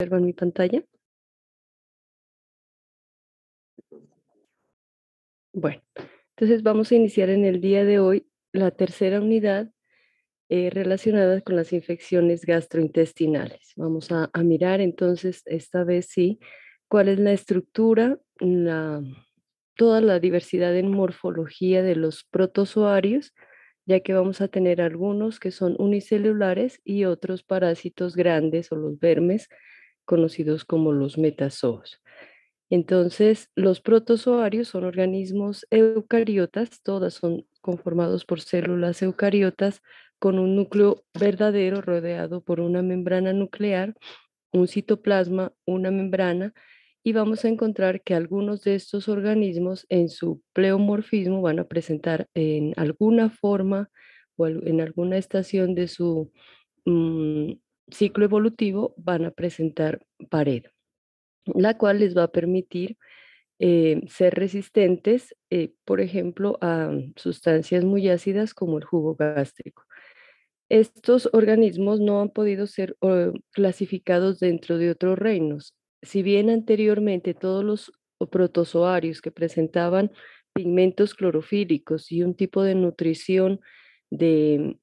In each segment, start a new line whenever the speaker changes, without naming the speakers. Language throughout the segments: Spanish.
observa en mi pantalla?
Bueno, entonces vamos a iniciar en el día de hoy la tercera unidad eh, relacionada con las infecciones gastrointestinales. Vamos a, mirar entonces esta vez sí cuál es la estructura, toda la diversidad en morfología de los protozoarios, ya que vamos a tener algunos que son unicelulares y otros parásitos grandes o los vermes conocidos como los metazoos. Entonces, los protozoarios son organismos eucariotas, todas son conformados por células eucariotas con un núcleo verdadero rodeado por una membrana nuclear, un citoplasma, una membrana, y vamos a encontrar que algunos de estos organismos en su pleomorfismo van a presentar en alguna forma o en alguna estación de su mm, ciclo evolutivo van a presentar pared, la cual les va a permitir eh, ser resistentes, eh, por ejemplo, a sustancias muy ácidas como el jugo gástrico. Estos organismos no han podido ser eh, clasificados dentro de otros reinos. Si bien anteriormente todos los protozoarios que presentaban pigmentos clorofílicos y un tipo de nutrición de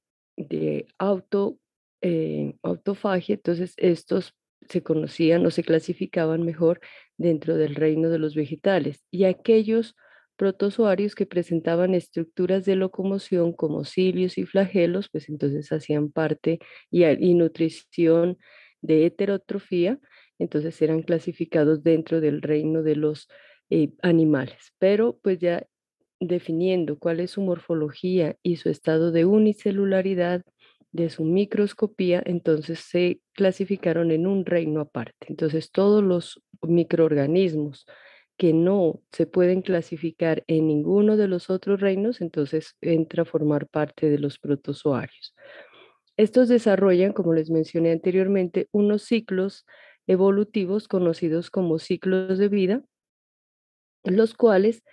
auto en autofagia, entonces estos se conocían o se clasificaban mejor dentro del reino de los vegetales y aquellos protozoarios que presentaban estructuras de locomoción como cilios y flagelos, pues entonces hacían parte y, nutrición de heterotrofía, entonces eran clasificados dentro del reino de los eh, animales. Pero pues ya definiendo cuál es su morfología y su estado de unicelularidad, de su microscopía, entonces se clasificaron en un reino aparte. Entonces todos los microorganismos que no se pueden clasificar en ninguno de los otros reinos, entonces entra a formar parte de los protozoarios. Estos desarrollan, como les mencioné anteriormente, unos ciclos evolutivos conocidos como ciclos de vida, los cuales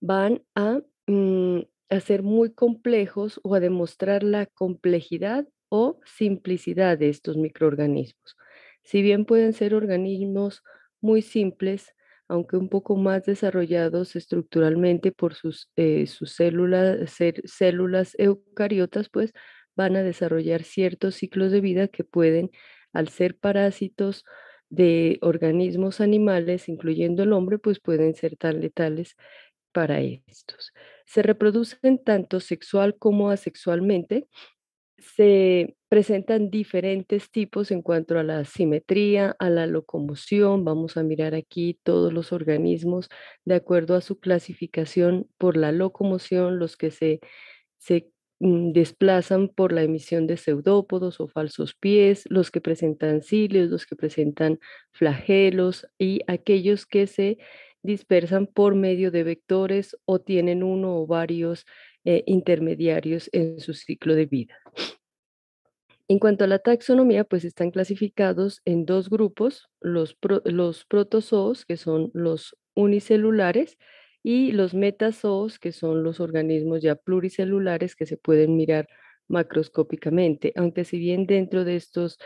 van a mm, a ser muy complejos o a demostrar la complejidad o simplicidad de estos microorganismos. Si bien pueden ser organismos muy simples, aunque un poco más desarrollados estructuralmente por sus, eh, sus células, ser, células eucariotas, pues van a desarrollar ciertos ciclos de vida que pueden, al ser parásitos de organismos animales, incluyendo el hombre, pues pueden ser tan letales para estos se reproducen tanto sexual como asexualmente. Se presentan diferentes tipos en cuanto a la simetría, a la locomoción. Vamos a mirar aquí todos los organismos de acuerdo a su clasificación por la locomoción, los que se, se mm, desplazan por la emisión de pseudópodos o falsos pies, los que presentan cilios, los que presentan flagelos y aquellos que se dispersan por medio de vectores o tienen uno o varios eh, intermediarios en su ciclo de vida. En cuanto a la taxonomía, pues están clasificados en dos grupos, los, los protozoos, que son los unicelulares, y los metazoos, que son los organismos ya pluricelulares que se pueden mirar macroscópicamente, aunque si bien dentro de estos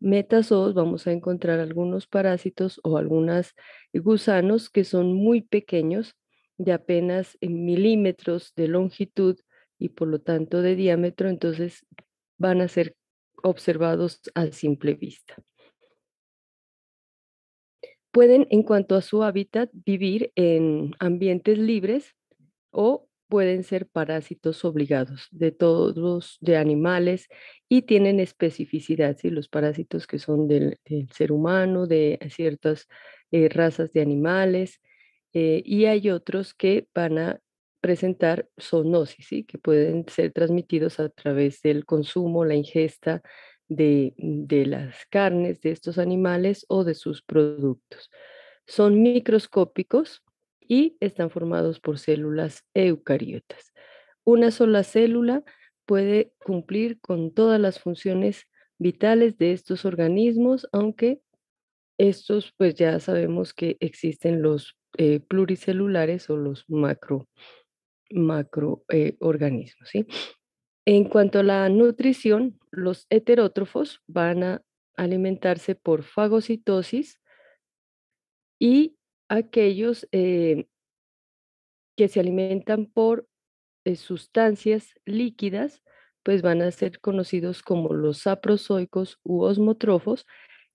metazoos vamos a encontrar algunos parásitos o algunos gusanos que son muy pequeños, de apenas milímetros de longitud y por lo tanto de diámetro, entonces van a ser observados a simple vista. Pueden, en cuanto a su hábitat, vivir en ambientes libres o pueden ser parásitos obligados de todos los de animales y tienen especificidad, los parásitos que son del, ser humano, de ciertas eh, razas de animales, eh, y hay otros que van a presentar zoonosis, que pueden ser transmitidos a través del consumo, la ingesta de, de las carnes de estos animales o de sus productos. Son microscópicos, y están formados por células eucariotas. Una sola célula puede cumplir con todas las funciones vitales de estos organismos, aunque estos pues ya sabemos que existen los eh, pluricelulares o los macro macroorganismos. Eh, en cuanto a la nutrición, los heterótrofos van a alimentarse por fagocitosis y aquellos eh, que se alimentan por eh, sustancias líquidas, pues van a ser conocidos como los saprozoicos u osmotrofos,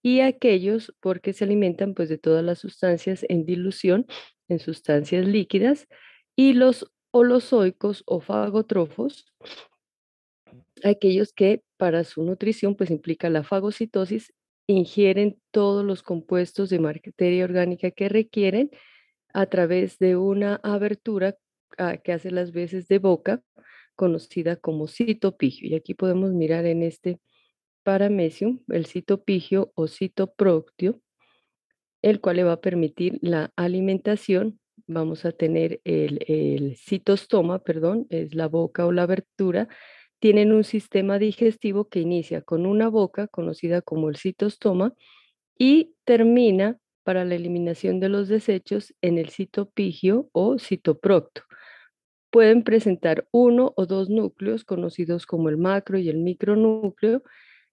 y aquellos porque se alimentan pues de todas las sustancias en dilución, en sustancias líquidas, y los holozoicos o fagotrofos, aquellos que para su nutrición pues implica la fagocitosis ingieren todos los compuestos de materia orgánica que requieren a través de una abertura ah, que hace las veces de boca, conocida como citopigio. Y aquí podemos mirar en este paramecium el citopigio o citoproctio, el cual le va a permitir la alimentación. Vamos a tener el, el citostoma, perdón, es la boca o la abertura tienen un sistema digestivo que inicia con una boca, conocida como el citostoma, y termina para la eliminación de los desechos en el citopigio o citoprocto. Pueden presentar uno o dos núcleos conocidos como el macro y el micronúcleo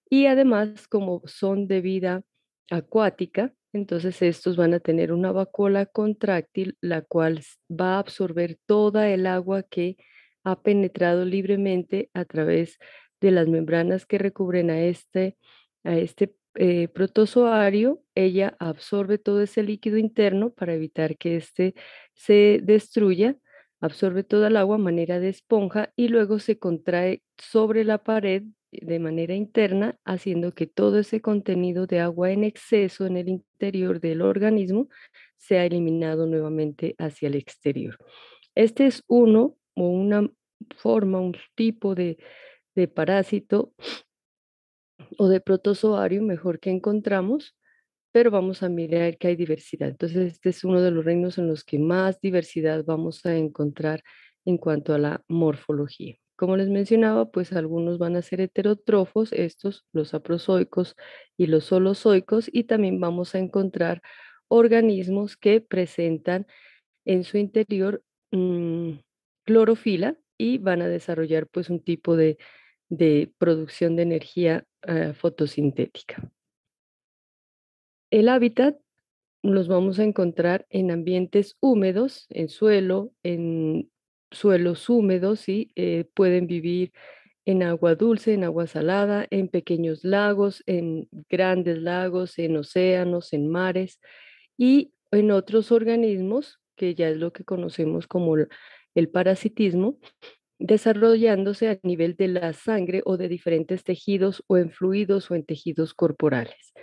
y además como son de vida acuática, entonces estos van a tener una vacuola contráctil la cual va a absorber toda el agua que ha penetrado libremente a través de las membranas que recubren a este, a este eh, protozoario, ella absorbe todo ese líquido interno para evitar que este se destruya, absorbe toda el agua a manera de esponja y luego se contrae sobre la pared de manera interna, haciendo que todo ese contenido de agua en exceso en el interior del organismo sea eliminado nuevamente hacia el exterior. Este es uno o una forma, un tipo de, parásito o de protozoario mejor que encontramos, pero vamos a mirar que hay diversidad. Entonces, este es uno de los reinos en los que más diversidad vamos a encontrar en cuanto a la morfología. Como les mencionaba, pues algunos van a ser heterótrofos, estos, los aprozoicos y los holozoicos, y también vamos a encontrar organismos que presentan en su interior mm, clorofila y van a desarrollar pues un tipo de, de producción de energía eh, fotosintética. El hábitat los vamos a encontrar en ambientes húmedos, en suelo, en suelos húmedos y eh, pueden vivir en agua dulce, en agua salada, en pequeños lagos, en grandes lagos, en océanos, en mares y en otros organismos que ya es lo que conocemos como el parasitismo, desarrollándose a nivel de la sangre o de diferentes tejidos o en fluidos o en tejidos corporales.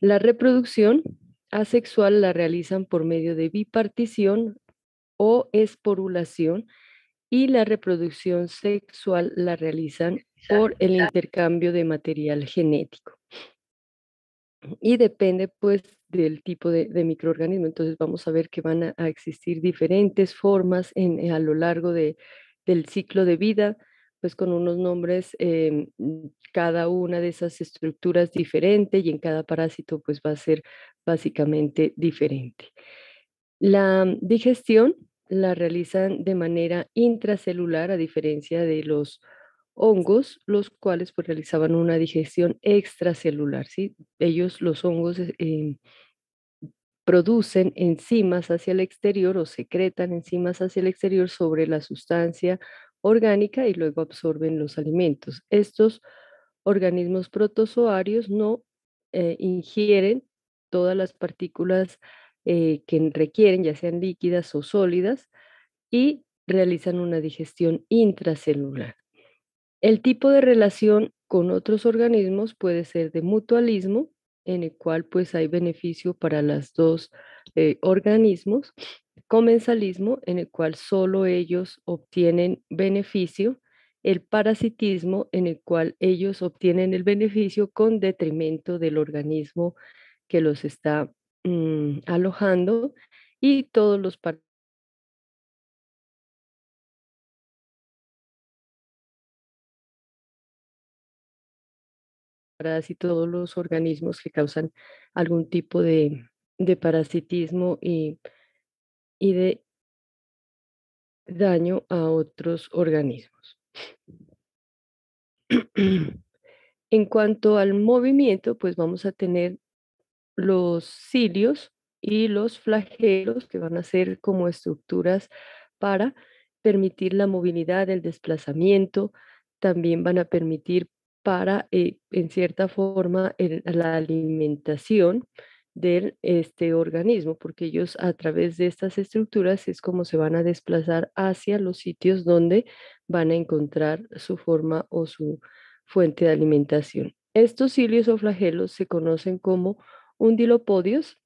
La reproducción asexual la realizan por medio de bipartición o esporulación y la reproducción sexual la realizan por el intercambio de material genético y depende pues del tipo de, microorganismo. Entonces vamos a ver que van a, existir diferentes formas eh, a lo largo de, del ciclo de vida, pues con unos nombres, em, cada una de esas estructuras diferente y en cada parásito pues va a ser básicamente diferente. La digestión la realizan de manera intracelular a diferencia de los hongos, los cuales pues, realizaban una digestión extracelular. ¿sí? Ellos, los hongos, eh, em, producen enzimas hacia el exterior o secretan enzimas hacia el exterior sobre la sustancia orgánica y luego absorben los alimentos. Estos organismos protozoarios no eh, ingieren todas las partículas eh, que requieren, ya sean líquidas o sólidas, y realizan una digestión intracelular. El tipo de relación con otros organismos puede ser de mutualismo, en el cual pues hay beneficio para los dos eh, organismos, comensalismo, en el cual solo ellos obtienen beneficio, el parasitismo, en el cual ellos obtienen el beneficio con detrimento del organismo que los está mm, alojando, y todos los participantes. y todos los organismos que causan algún tipo de, parasitismo y, de daño a otros organismos. En cuanto al movimiento, pues vamos a tener los cilios y los flagelos que van a ser como estructuras para permitir la movilidad, el desplazamiento, también van a permitir para, eh, en cierta forma, la alimentación de este organismo, porque ellos a través de estas estructuras es como se van a desplazar hacia los sitios donde van a encontrar su forma o su fuente de alimentación. Estos cilios o flagelos se conocen como undilopodios.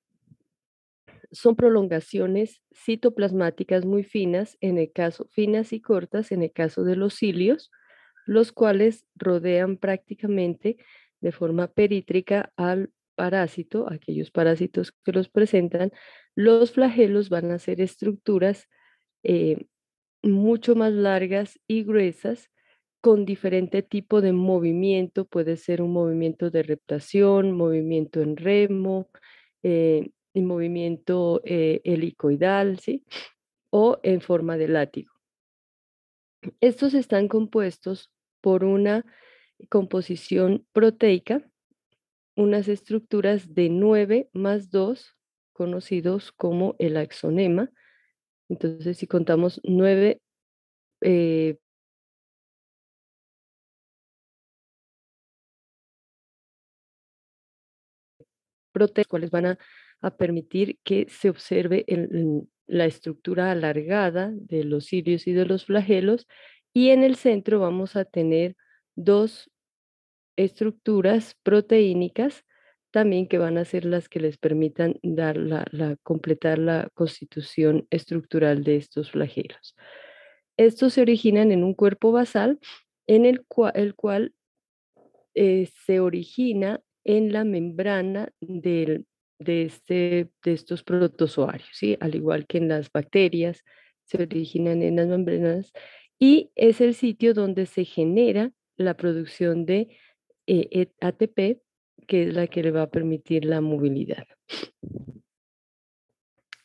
Son prolongaciones citoplasmáticas muy finas, en el caso finas y cortas en el caso de los cilios, los cuales rodean prácticamente de forma perítrica al parásito, aquellos parásitos que los presentan, los flagelos van a ser estructuras eh, mucho más largas y gruesas con diferente tipo de movimiento, puede ser un movimiento de reptación, movimiento en remo, eh, movimiento eh, helicoidal, o en forma de látigo. Estos están compuestos por una composición proteica unas estructuras de 9 más 2, conocidos como el axonema. Entonces, si contamos 9 eh proteicas, ¿cuáles cuales van a, permitir que se observe la estructura alargada de los cilios y de los flagelos y en el centro vamos a tener dos estructuras proteínicas también que van a ser las que les permitan dar la, completar la constitución estructural de estos flagelos. Estos se originan en un cuerpo basal, en el, cual, eh, se origina en la membrana de, este, de estos protozoarios, al igual que en las bacterias, se originan en las membranas y es el sitio donde se genera la producción de eh, e, ATP, que es la que le va a permitir la movilidad.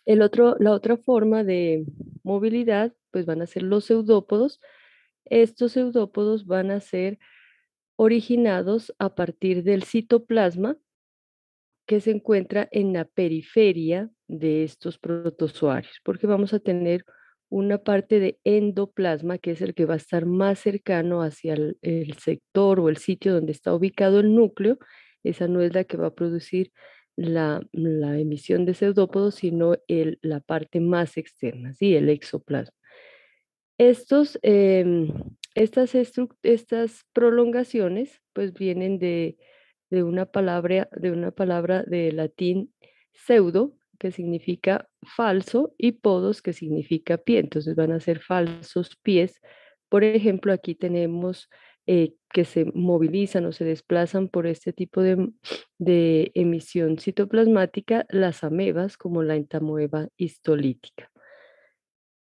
El otro, la otra forma de movilidad, pues van a ser los pseudópodos. Estos pseudópodos van a ser originados a partir del citoplasma que se encuentra en la periferia de estos protozoarios, porque vamos a tener una parte de endoplasma, que es el que va a estar más cercano hacia el, sector o el sitio donde está ubicado el núcleo. Esa no es la que va a producir la, emisión de pseudópodos, sino la parte más externa, ¿sí? el exoplasma. Estos, em, estas, estas prolongaciones pues vienen de, una palabra, de una palabra de latín pseudo, que significa falso, y podos, que significa pie. Entonces van a ser falsos pies. Por ejemplo, aquí tenemos eh, que se movilizan o se desplazan por este tipo de, emisión citoplasmática las amebas como la entamoeba histolítica.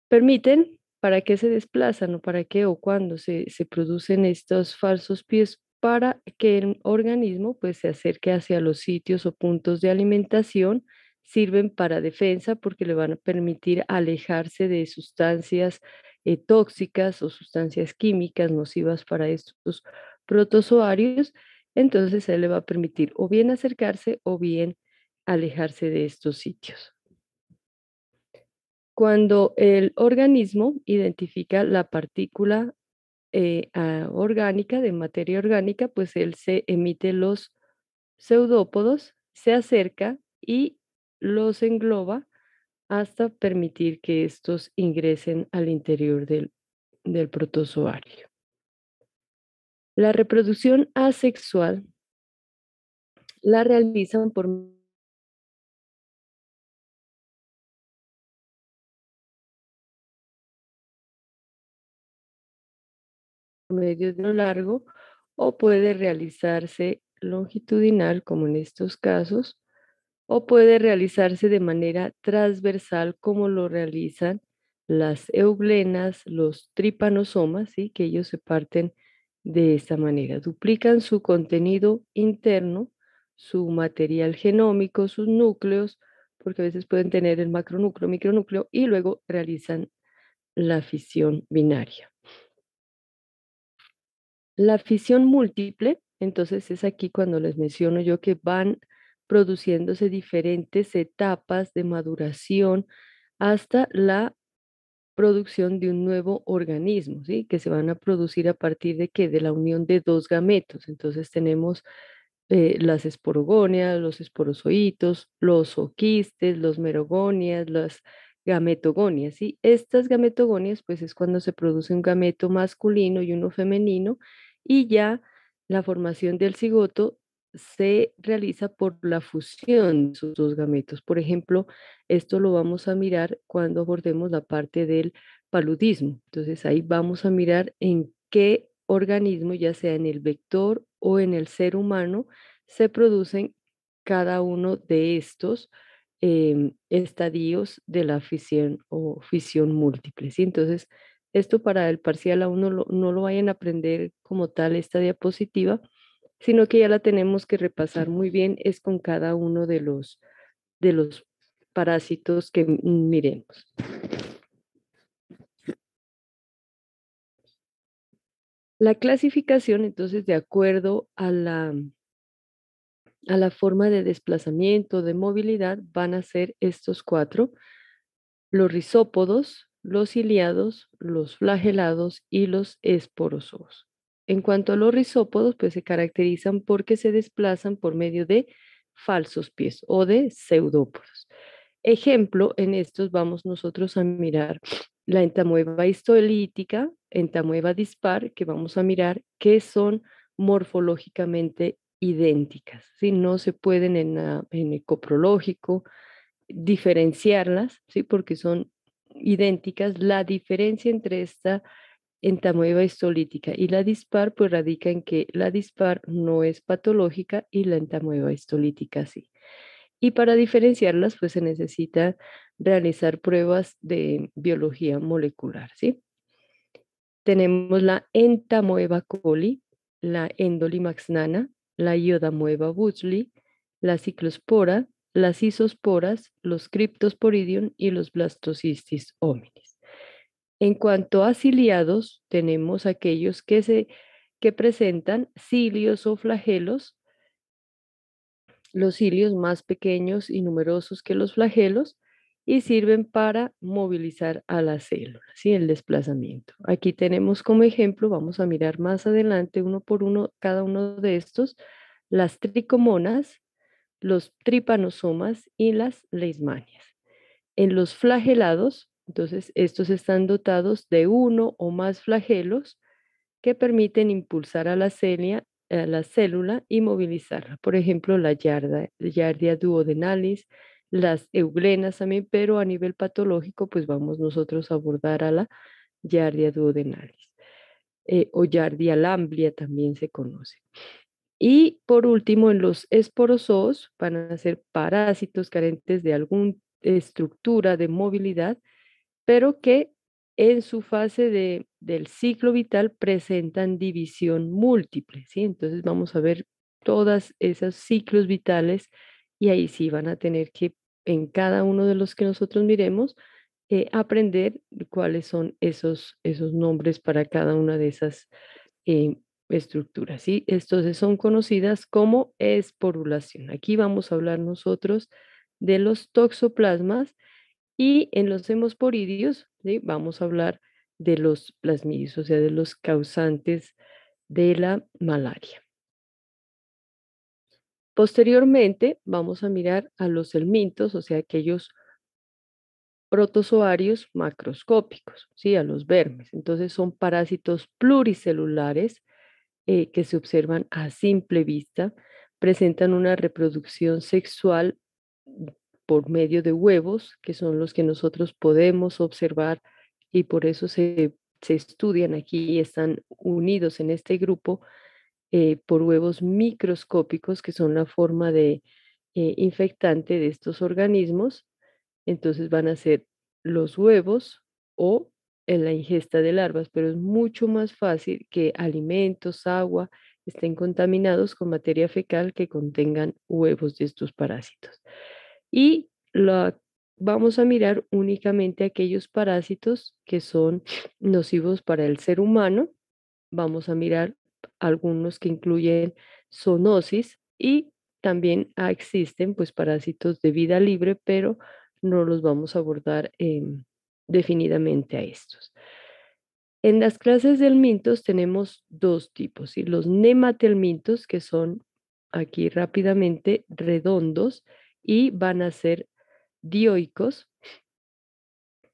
Permiten, ¿para qué se desplazan o para qué o cuándo se, se producen estos falsos pies? Para que el organismo pues, se acerque hacia los sitios o puntos de alimentación sirven para defensa porque le van a permitir alejarse de sustancias eh, tóxicas o sustancias químicas nocivas para estos protozoarios. Entonces, él le va a permitir o bien acercarse o bien alejarse de estos sitios. Cuando el organismo identifica la partícula eh, ah, orgánica, de materia orgánica, pues él se emite los pseudópodos, se acerca y los engloba hasta permitir que estos ingresen al interior del, protozoario. La reproducción
asexual la realizan por
medio de lo largo o puede realizarse longitudinal, como en estos casos, o puede realizarse de manera transversal como lo realizan las eublenas, los tripanosomas, ¿sí? que ellos se parten de esta manera. Duplican su contenido interno, su material genómico, sus núcleos, porque a veces pueden tener el macronúcleo, micronúcleo, y luego realizan la fisión binaria. La fisión múltiple, entonces es aquí cuando les menciono yo que van produciéndose diferentes etapas de maduración hasta la producción de un nuevo organismo, ¿sí? que se van a producir a partir de que de la unión de dos gametos. Entonces tenemos eh, las esporogonias, los esporozoitos, los oquistes, los merogonias, las gametogonias. ¿sí? Estas gametogonias, pues es cuando se produce un gameto masculino y uno femenino, y ya la formación del cigoto se realiza por la fusión de sus dos gametos. Por ejemplo, esto lo vamos a mirar cuando abordemos la parte del paludismo. Entonces ahí vamos a mirar en qué organismo, ya sea en el vector o en el ser humano, se producen cada uno de estos em, estadios de la fisión o fisión múltiple. Entonces, esto para el parcial aún no no lo vayan a aprender como tal esta diapositiva, sino que ya la tenemos que repasar muy bien, es con cada uno de los, de los parásitos que mm, miremos. La clasificación, entonces, de acuerdo a la, a la forma de desplazamiento, de movilidad, van a ser estos cuatro, los rizópodos los ciliados, los flagelados y los esporosos. En cuanto a los rizópodos, pues se caracterizan porque se desplazan por medio de falsos pies o de pseudópodos. Ejemplo, en estos vamos nosotros a mirar la entamueva histolítica, entamoeba dispar, que vamos a mirar que son morfológicamente idénticas, no se pueden en, en el coprológico diferenciarlas, ¿sí? porque son idénticas. La diferencia entre esta Entamoeba histolítica y la dispar pues radica en que la dispar no es patológica y la entamoeba histolítica sí. Y para diferenciarlas pues se necesita realizar pruebas de biología molecular, ¿sí? Tenemos la entamoeba coli, la endolimaxnana, la iodamoeba butzli, la ciclospora, las isosporas, los criptosporidium y los blastocistis hominis. En cuanto a ciliados, tenemos aquellos que, que presentan cilios o flagelos, los cilios más pequeños y numerosos que los flagelos, y sirven para movilizar a las células y el desplazamiento. Aquí tenemos como ejemplo, vamos a mirar más adelante uno por uno cada uno de estos, las tricomonas, los tripanosomas y las leismanias. En los flagelados entonces, estos están dotados de uno o más flagelos que permiten impulsar a la, a la célula y movilizarla. Por ejemplo, la yardia duodenalis, las euglenas también, pero a nivel patológico, pues vamos nosotros a abordar a la yardia duodenalis eh, o yardia lamblia también se conoce. Y por último, en los esporosos van a ser parásitos carentes de alguna estructura de movilidad pero que en su fase del ciclo vital presentan división múltiple, Entonces vamos a ver todas esos ciclos vitales y ahí sí van a tener que, en cada uno de los que nosotros miremos, eh, aprender cuáles son esos, esos nombres para cada una de esas eh, estructuras. ¿sí? Entonces son conocidas como esporulación. Aquí vamos a hablar nosotros de los toxoplasmas y en los hemosporidios vamos a hablar de los plasmidios, o sea, de los causantes de la malaria. Posteriormente vamos a mirar a los elmintos, o sea, aquellos protozoarios macroscópicos, ¿sí? a los vermes. Entonces son parásitos pluricelulares eh, que se observan a simple vista, presentan una reproducción sexual por medio de huevos, que son los que nosotros podemos observar y por eso se, estudian aquí y están unidos en este grupo eh, por huevos microscópicos, que son la forma de eh, infectante de estos organismos. Entonces van a ser los huevos o en eh, la ingesta de larvas, pero es mucho más fácil que alimentos, agua, estén contaminados con materia fecal que contengan huevos de estos parásitos y vamos a mirar únicamente aquellos parásitos que son nocivos para el ser humano. Vamos a mirar algunos que incluyen zoonosis y también ah, existen pues parásitos de vida libre, pero no los vamos a abordar em, definidamente a estos. En las clases de mintos tenemos dos tipos, y los nematelmintos, que son aquí rápidamente redondos, y van a ser dioicos.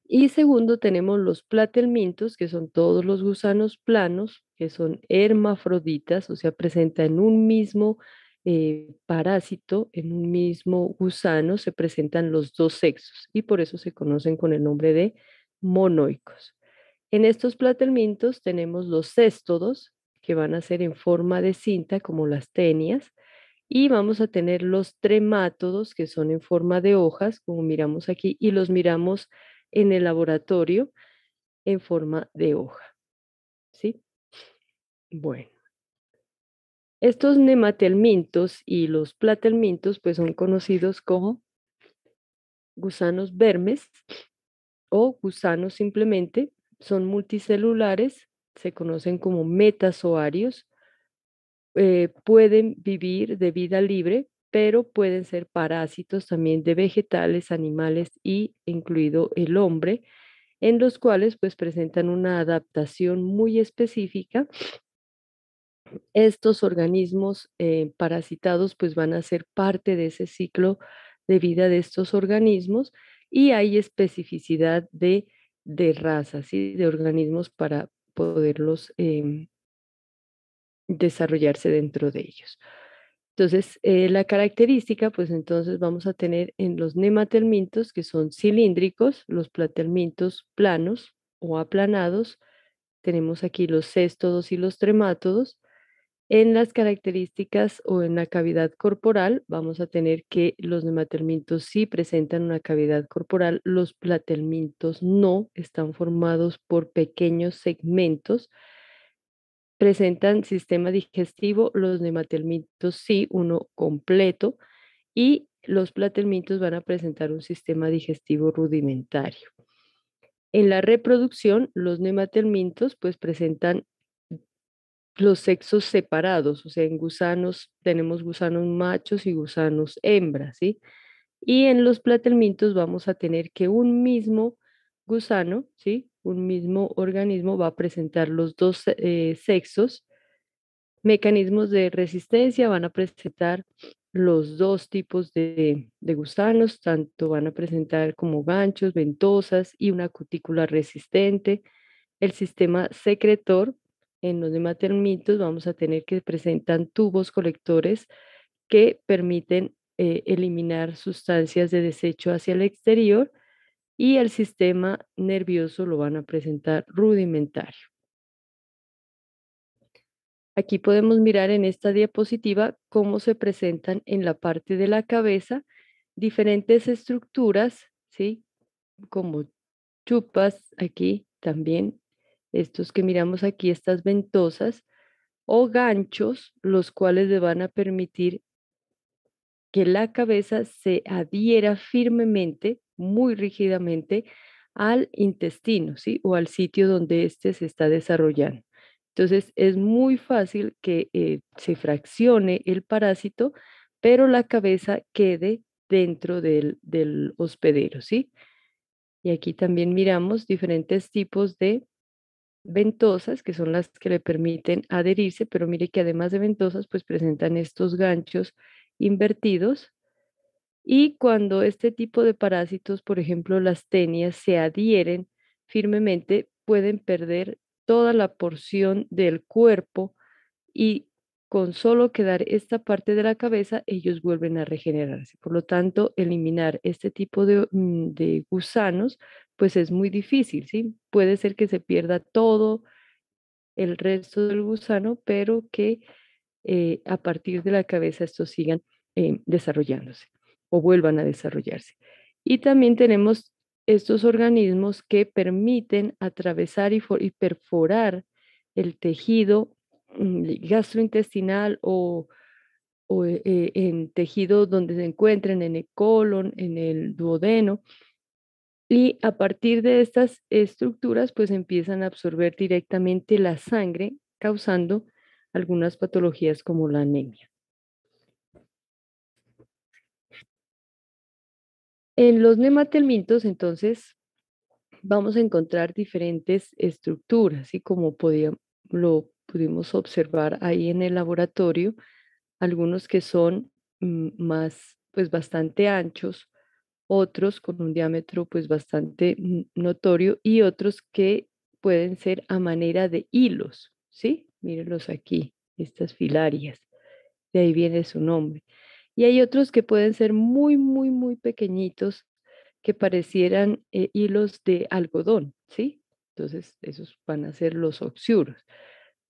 Y segundo, tenemos los platelmintos, que son todos los gusanos planos, que son hermafroditas, o sea, presenta en un mismo eh, parásito, en un mismo gusano, se presentan los dos sexos y por eso se conocen con el nombre de monoicos. En estos platelmintos tenemos los céstodos, que van a ser en forma de cinta, como las tenias, y vamos a tener los tremátodos, que son en forma de hojas, como miramos aquí, y los miramos en el laboratorio en forma de hoja. ¿Sí? Bueno. Estos nematelmintos y los platelmintos pues son conocidos como gusanos vermes o gusanos simplemente, son multicelulares, se conocen como metazoarios eh, pueden vivir de vida libre, pero pueden ser parásitos también de vegetales, animales y incluido el hombre, en los cuales pues presentan una adaptación muy específica. Estos organismos eh, parasitados pues van a ser parte de ese ciclo de vida de estos organismos y hay especificidad de, razas y de organismos para poderlos em, desarrollarse dentro de ellos. Entonces, eh, la característica, pues entonces vamos a tener en los nematelmintos, que son cilíndricos, los platelmintos planos o aplanados, tenemos aquí los céstodos y los tremátodos. En las características o en la cavidad corporal, vamos a tener que los nematelmintos sí presentan una cavidad corporal, los platelmintos no, están formados por pequeños segmentos presentan sistema digestivo, los nematelmintos sí, uno completo, y los platelmintos van a presentar un sistema digestivo rudimentario. En la reproducción, los nematelmintos pues presentan los sexos separados, o sea, en gusanos tenemos gusanos machos y gusanos hembras, ¿sí? Y en los platelmintos vamos a tener que un mismo gusano, ¿sí? un mismo organismo va a presentar los dos eh, sexos, mecanismos de resistencia van a presentar los dos tipos de, gusanos, tanto van a presentar como ganchos, ventosas y una cutícula resistente. El sistema secretor, en los termitos vamos a tener que presentan tubos colectores que permiten eh, eliminar sustancias de desecho hacia el exterior y el sistema nervioso lo van a presentar rudimentario. Aquí podemos mirar en esta diapositiva cómo se presentan en la parte de la cabeza diferentes estructuras, ¿sí? Como chupas aquí también, estos que miramos aquí, estas ventosas o ganchos, los cuales le van a permitir que la cabeza se adhiera firmemente, muy rígidamente, al intestino, ¿sí? O al sitio donde éste se está desarrollando. Entonces, es muy fácil que eh, se fraccione el parásito, pero la cabeza quede dentro del, del hospedero, ¿sí? Y aquí también miramos diferentes tipos de ventosas, que son las que le permiten adherirse, pero mire que además de ventosas, pues presentan estos ganchos invertidos. Y cuando este tipo de parásitos, por ejemplo las tenias, se adhieren firmemente, pueden perder toda la porción del cuerpo y con solo quedar esta parte de la cabeza, ellos vuelven a regenerarse. Por lo tanto, eliminar este tipo de, mm, gusanos, pues es muy difícil, ¿sí? Puede ser que se pierda todo el resto del gusano, pero que eh, a partir de la cabeza estos sigan eh, desarrollándose o vuelvan a desarrollarse. Y también tenemos estos organismos que permiten atravesar y, perforar el tejido mm, gastrointestinal o, eh, en tejido donde se encuentren, en el colon, en el duodeno. Y a partir de estas estructuras, pues empiezan a absorber directamente la sangre, causando algunas patologías como la anemia. En los nematelmintos, entonces, vamos a encontrar diferentes estructuras y como podía, lo pudimos observar ahí en el laboratorio, algunos que son mm, más, pues bastante anchos, otros con un diámetro pues bastante notorio y otros que pueden ser a manera de hilos, ¿sí? mírenlos aquí, estas filarias, de ahí viene su nombre. Y hay otros que pueden ser muy, muy, muy pequeñitos que parecieran eh, hilos de algodón, ¿sí? Entonces, esos van a ser los oxiuros.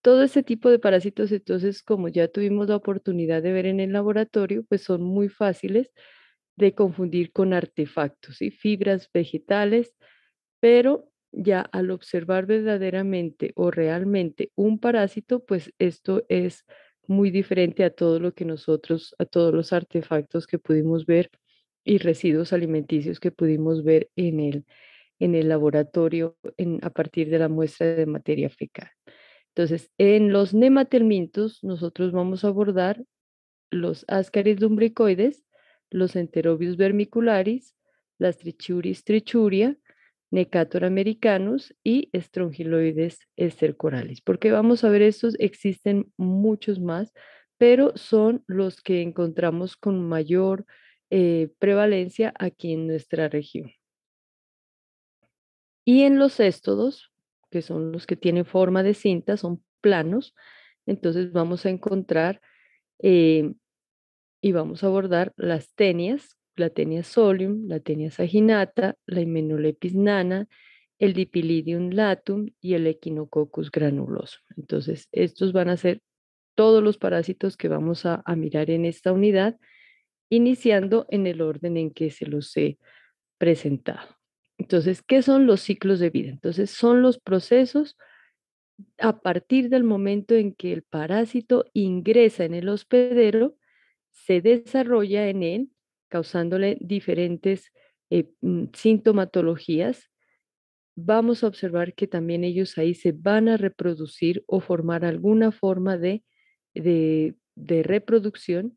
Todo este tipo de parásitos, entonces, como ya tuvimos la oportunidad de ver en el laboratorio, pues son muy fáciles de confundir con artefactos, y ¿sí? fibras vegetales, pero ya al observar verdaderamente o realmente un parásito, pues esto es muy diferente a todo lo que nosotros, a todos los artefactos que pudimos ver y residuos alimenticios que pudimos ver en el, laboratorio a partir de la muestra de materia fecal. Entonces, en los nematelmintos nosotros vamos a abordar los ascaris lumbricoides, los enterobius vermicularis, las trichuris trichuria, Necator americanus y estrongiloides estercoralis. Porque vamos a ver estos, existen muchos más, pero son los que encontramos con mayor eh, prevalencia aquí en nuestra región. Y en los éstodos, que son los que tienen forma de cinta, son planos, entonces vamos a encontrar eh, y vamos a abordar las tenias, la Tenia solium, la Tenia saginata, la Hymenolepis nana, el Dipilidium latum y el Equinococcus granulosum. Entonces, estos van a ser todos los parásitos que vamos a, a mirar en esta unidad, iniciando en el orden en que se los he presentado. Entonces, ¿qué son los ciclos de vida? Entonces, son los procesos a partir del momento en que el parásito ingresa en el hospedero, se desarrolla en él causándole diferentes eh, mm, sintomatologías, vamos a observar que también ellos ahí se van a reproducir o formar alguna forma de, de, reproducción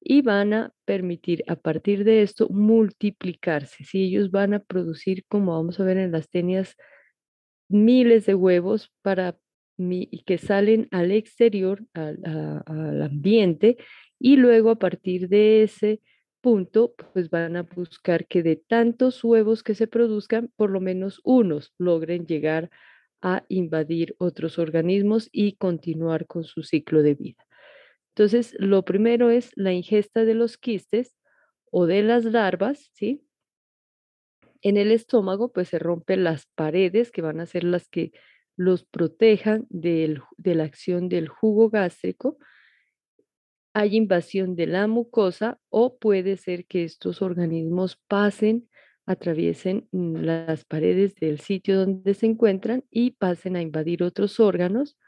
y van a permitir a partir de esto multiplicarse. Si ellos van a producir, como vamos a ver en las tenias, miles de huevos para que salen al exterior, al, al ambiente, y luego a partir de ese punto, pues van a buscar que de tantos huevos que se produzcan, por lo menos unos logren llegar a invadir otros organismos y continuar con su ciclo de vida. Entonces, lo primero es la ingesta de los quistes o de las larvas, ¿sí? En el estómago, pues se rompen las paredes que van a ser las que los protejan de la acción del jugo gástrico, hay invasión de la mucosa o puede ser que estos organismos pasen, atraviesen mm, las paredes del sitio donde se encuentran y pasen a invadir otros órganos.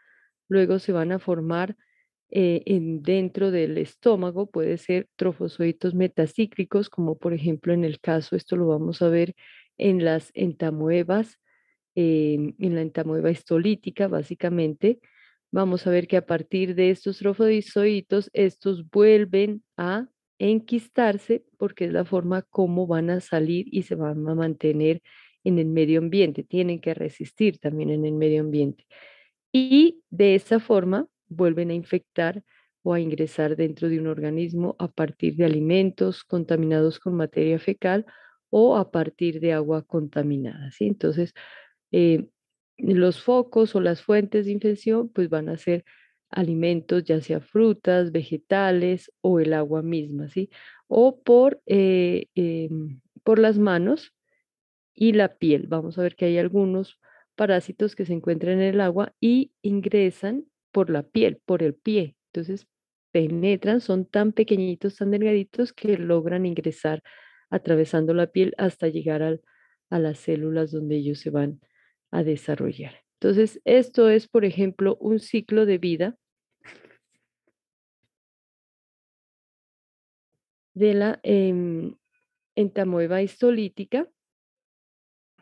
Luego se van a formar eh, en, dentro del estómago, puede ser trofozoitos metacíclicos, como por ejemplo en el caso, esto lo vamos a ver en las entamuevas, en la entamueva estolítica básicamente, vamos a ver que a partir de estos trofodizoitos, estos vuelven a enquistarse porque es la forma como van a salir y se van a mantener en el medio ambiente, tienen que resistir también en el medio ambiente. Y de esa forma vuelven a infectar o a ingresar dentro de un organismo a partir de alimentos contaminados con materia fecal o a partir de agua contaminada. ¿sí? Entonces, eh, los focos o las fuentes de infección pues van a ser alimentos, ya sea frutas, vegetales o el agua misma, ¿sí? O por, eh, em, por las manos y la piel. Vamos a ver que hay algunos parásitos que se encuentran en el agua y ingresan por la piel, por el pie. Entonces penetran, son tan pequeñitos, tan delgaditos que logran ingresar atravesando la piel hasta llegar a las células donde ellos se van a desarrollar. Entonces, esto es, por ejemplo, un ciclo de vida de la em, entamoeba histolítica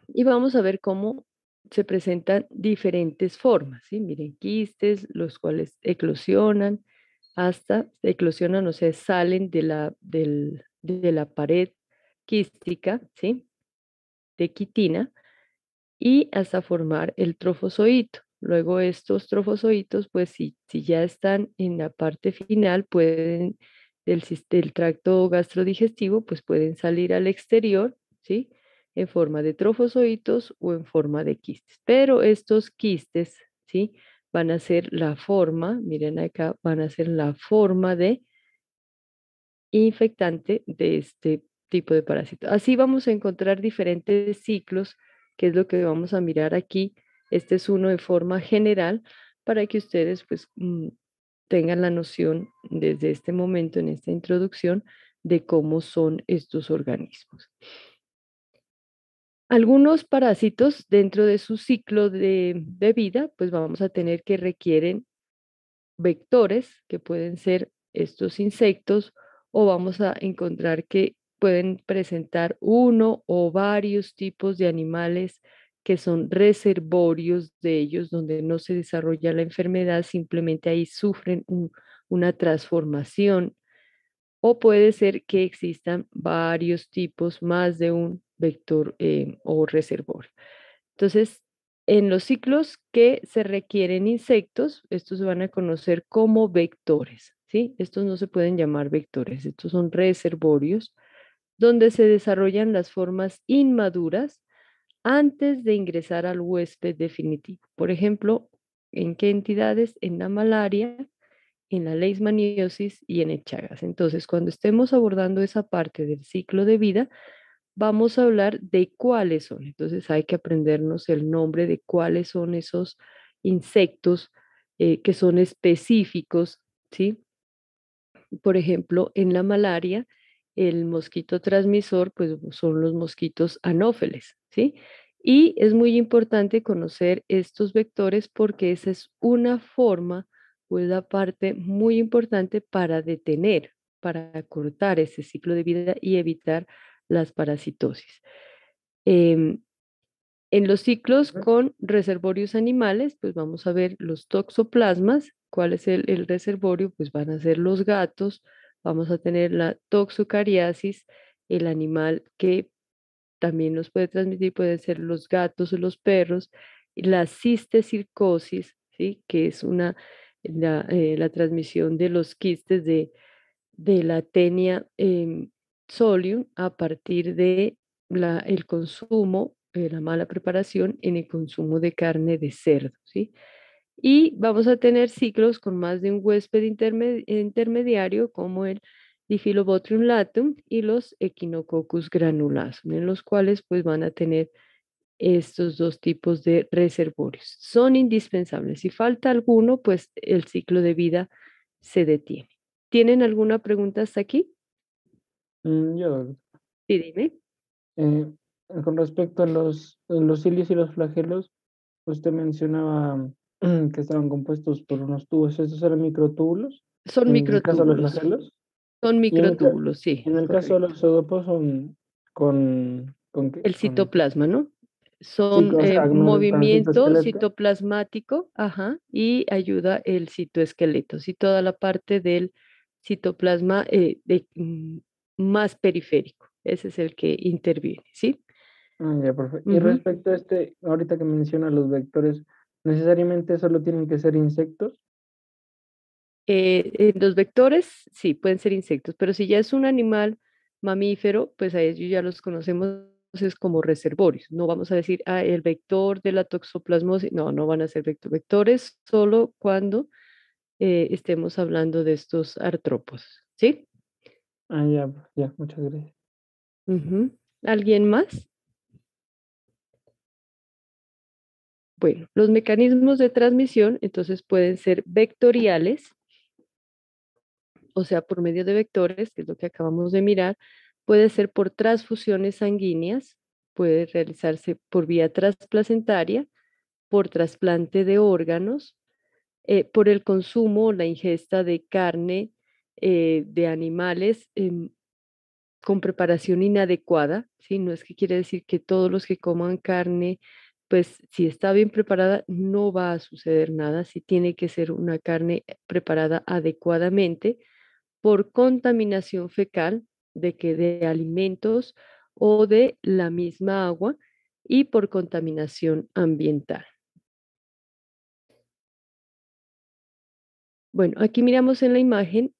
y vamos a ver cómo se presentan diferentes formas, ¿sí? Miren, quistes, los cuales eclosionan hasta, eclosionan, o sea, salen de la, de la pared quística, ¿sí? De quitina y hasta formar el trofozoito. Luego estos trofozoitos, pues si, ya están en la parte final, pueden del, del tracto gastrodigestivo, pues pueden salir al exterior, ¿sí? En forma de trofozoitos o en forma de quistes. Pero estos quistes, ¿sí? Van a ser la forma, miren acá, van a ser la forma de infectante de este tipo de parásito. Así vamos a encontrar diferentes ciclos que es lo que vamos a mirar aquí. Este es uno de forma general para que ustedes pues mm, tengan la noción desde este momento en esta introducción de cómo son estos organismos. Algunos parásitos dentro de su ciclo de, de vida, pues vamos a tener que requieren vectores, que pueden ser estos insectos, o vamos a encontrar que pueden presentar uno o varios tipos de animales que son reservorios de ellos, donde no se desarrolla la enfermedad, simplemente ahí sufren una transformación. O puede ser que existan varios tipos, más de un vector eh, o reservorio. Entonces, en los ciclos que se requieren insectos, estos se van a conocer como vectores, ¿sí? Estos no se pueden llamar vectores, estos son reservorios donde se desarrollan las formas inmaduras antes de ingresar al huésped definitivo. Por ejemplo, ¿en qué entidades? En la malaria, en la leishmaniosis y en el Chagas. Entonces, cuando estemos abordando esa parte del ciclo de vida, vamos a hablar de cuáles son. Entonces, hay que aprendernos el nombre de cuáles son esos insectos eh, que son específicos, ¿sí? Por ejemplo, en la malaria, el mosquito transmisor, pues son los mosquitos anófeles, ¿sí? Y es muy importante conocer estos vectores porque esa es una forma o la parte muy importante para detener, para cortar ese ciclo de vida y evitar las parasitosis. Em, en los ciclos con reservorios animales, pues vamos a ver los toxoplasmas, cuál es el reservorio, pues van a ser los gatos, vamos a tener la toxocariasis, el animal que también nos puede transmitir pueden ser los gatos o los perros, la cistecircosis, ¿sí? que es una, eh, la, transmisión de los quistes de, de la tenia solium a partir de el consumo, eh, la mala preparación en el consumo de carne de cerdo. ¿sí? y vamos a tener ciclos con más de un huésped intermediario como el difilobotrium latum y los equinococcus granulasum, en los cuales pues van a tener estos dos tipos de reservorios. Son indispensables. Si falta alguno, pues el ciclo de vida se detiene. ¿Tienen alguna pregunta hasta aquí? Mm, yo. Sí, dime.
Eh, con respecto a los, los cilios y los flagelos, usted mencionaba Mm, que estaban compuestos por unos tubos. ¿Estos eran microtúbulos?
Son microtúbulos. ¿En el caso de los
Son microtúbulos,
sí. En el caso de los pseudopos son con...
con qué? El citoplasma, ¿no? Son eh, movimiento citoplasmático, ajá, y ayuda el citoesqueleto, sí, toda la parte del citoplasma eh, de, mm, más periférico. Ese es el que interviene, ¿sí?
Ah, ya, perfecto. Y respecto a este, ahorita que menciona los vectores, ¿Necesariamente solo tienen que ser insectos?
Eh, en los vectores, sí, pueden ser insectos, pero si ya es un animal mamífero, pues a ellos ya los conocemos como reservorios. No vamos a decir ah, el vector de la toxoplasmosis, no, no van a ser vector. vectores solo cuando eh, estemos hablando de estos artrópodos, ¿sí?
Ah, ya, ya, muchas gracias. ¿Alguien más? Bueno, los mecanismos de
transmisión entonces pueden ser vectoriales, o sea, por medio de vectores, que es lo que acabamos de mirar, puede ser por transfusiones sanguíneas, puede realizarse por vía trasplacentaria, por trasplante de órganos, eh, por el consumo o la ingesta de carne eh, de animales em, con preparación inadecuada, ¿sí? no es que quiere decir que todos los que coman carne pues si está bien preparada no va a suceder nada, si tiene que ser una carne eh, preparada adecuadamente por contaminación fecal de que de alimentos o de la misma agua y por contaminación ambiental. Bueno, aquí miramos en la imagen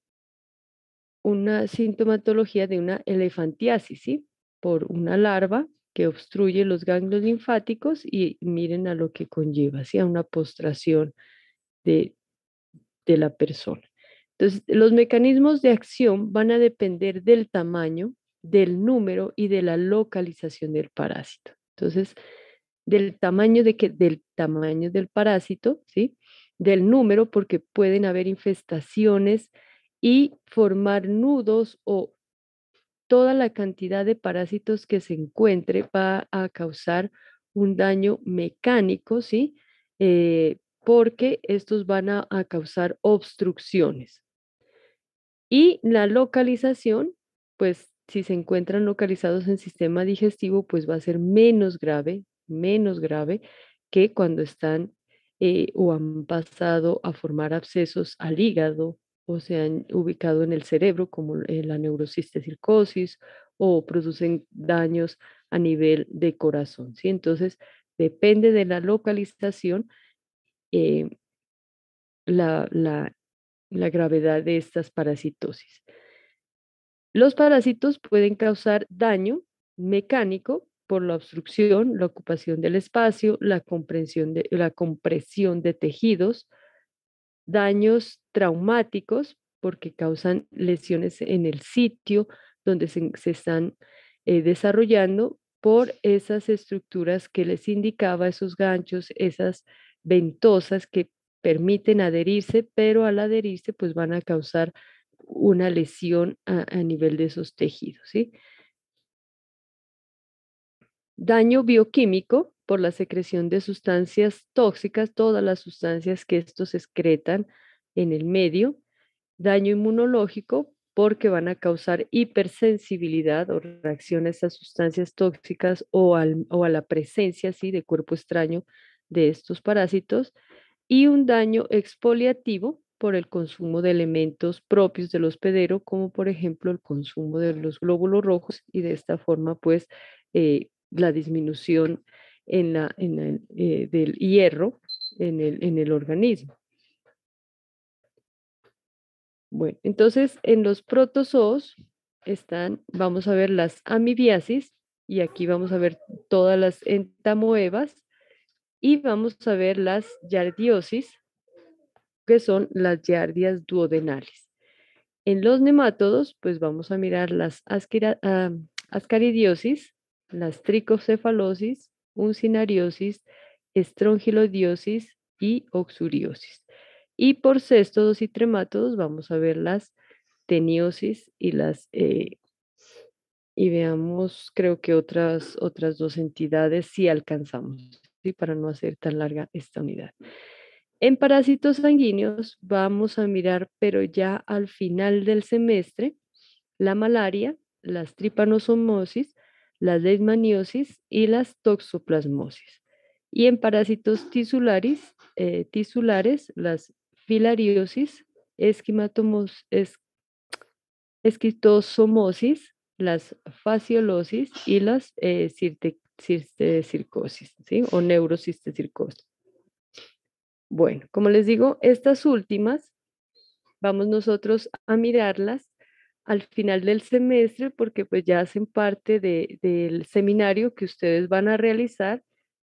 una sintomatología de una elefantiasis, por una larva que obstruye los ganglios linfáticos y miren a lo que conlleva, hacia una postración de, de la persona. Entonces, los mecanismos de acción van a depender del tamaño, del número y de la localización del parásito. Entonces, del tamaño de que del tamaño del parásito, ¿sí? Del número porque pueden haber infestaciones y formar nudos o toda la cantidad de parásitos que se encuentre va a causar un daño mecánico, ¿sí? Eh, porque estos van a, causar obstrucciones. Y la localización, pues si se encuentran localizados en sistema digestivo, pues va a ser menos grave, menos grave que cuando están eh, o han pasado a formar abscesos al hígado, o se han ubicado en el cerebro, como eh, la circosis, o producen daños a nivel de corazón. ¿sí? Entonces, depende de la localización, eh, la, gravedad de estas parasitosis. Los parásitos pueden causar daño mecánico por la obstrucción, la ocupación del espacio, la, la compresión de tejidos, daños traumáticos porque causan lesiones en el sitio donde se, están eh, desarrollando por esas estructuras que les indicaba, esos ganchos, esas ventosas que permiten adherirse, pero al adherirse pues van a causar una lesión a, nivel de esos tejidos. ¿sí? Daño bioquímico, por la secreción de sustancias tóxicas, todas las sustancias que estos excretan en el medio, daño inmunológico porque van a causar hipersensibilidad o reacciones a sustancias tóxicas o, a la presencia así de cuerpo extraño de estos parásitos y un daño expoliativo por el consumo de elementos propios del hospedero, como por ejemplo el consumo de los glóbulos rojos y de esta forma pues eh, la disminución en eh, del hierro en el, organismo. Bueno, entonces en los protozoos están, vamos a ver las amibiasis y aquí vamos a ver todas las entamoebas y vamos a ver las yardiosis, que son las yardias duodenales. En los nematodos pues vamos a mirar las ah, ascaridiosis, las tricocefalosis, uncinariosis, estrongilodiosis y oxuriosis. Y por céstodos y tremátodos vamos a ver las teniosis y las eh, y veamos creo que otras otras dos entidades si alcanzamos para no hacer tan larga esta unidad. En parásitos sanguíneos vamos a mirar, pero ya al final del semestre, la malaria, las tripanosomosis, las leishmaniosis y las toxoplasmosis. Y en parásitos tisulares, eh, tisulares las filariosis, esquimatomos, esquistosomosis, las fasciolosis y las eh, o neurocistecircosis. Bueno, como les digo, estas últimas vamos nosotros a mirarlas al final del semestre porque pues ya hacen parte del seminario que ustedes van a realizar.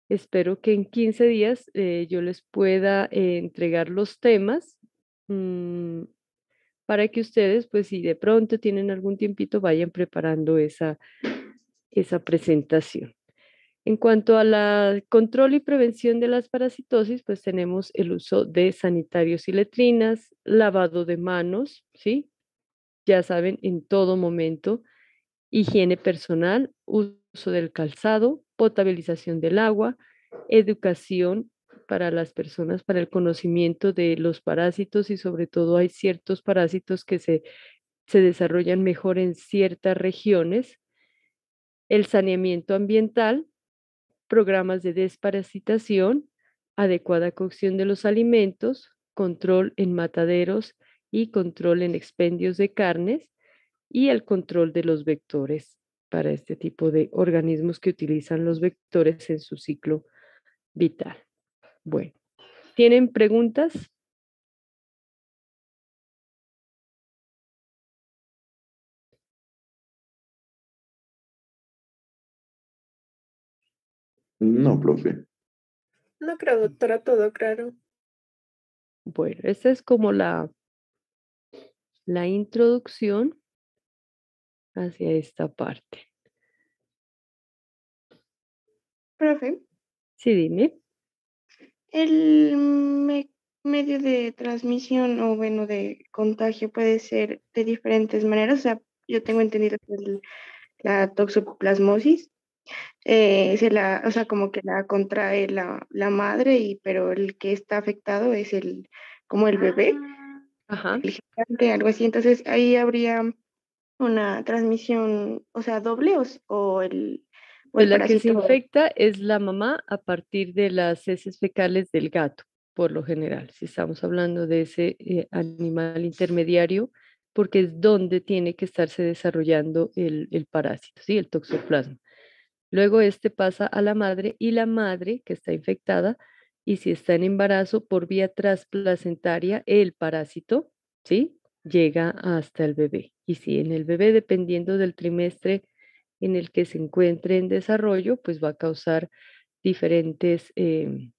Espero que en 15 días eh, yo les pueda eh, entregar los temas mm, para que ustedes, pues si de pronto tienen algún tiempito, vayan preparando esa, esa presentación. En cuanto a la control y prevención de las parasitosis, pues tenemos el uso de sanitarios y letrinas, lavado de manos, ¿sí? ya saben, en todo momento, higiene personal, uso del calzado, potabilización del agua, educación para las personas, para el conocimiento de los parásitos y sobre todo hay ciertos parásitos que se, se desarrollan mejor en ciertas regiones, el saneamiento ambiental, programas de desparasitación, adecuada cocción de los alimentos, control en mataderos, y control en expendios de carnes y el control de los vectores para este tipo de organismos que utilizan los vectores en su ciclo vital. Bueno,
¿tienen preguntas? No, profe. No creo, doctora, todo claro. Bueno, esa es como la la introducción hacia esta parte.
Profe. Sí, dime. El medio de transmisión o bueno de contagio puede ser de diferentes maneras. O sea, yo tengo entendido que la toxoplasmosis eh, se la, o sea, como que la contrae la, madre y pero el que está afectado es el como el bebé. Ajá. algo así. Entonces ahí habría una transmisión, o sea, doble o, el...
O la que se infecta
es la mamá a partir de las heces fecales del gato, por lo general, si estamos hablando de ese eh, animal intermediario, porque es donde tiene que estarse desarrollando el, el parásito, ¿sí? el toxoplasma. Luego este pasa a la madre y la madre que está infectada y si está en embarazo por vía trasplacentaria, el parásito, ¿sí? Llega hasta el bebé. Y si en el bebé, dependiendo del trimestre en el que se encuentre en desarrollo, pues va a causar diferentes em,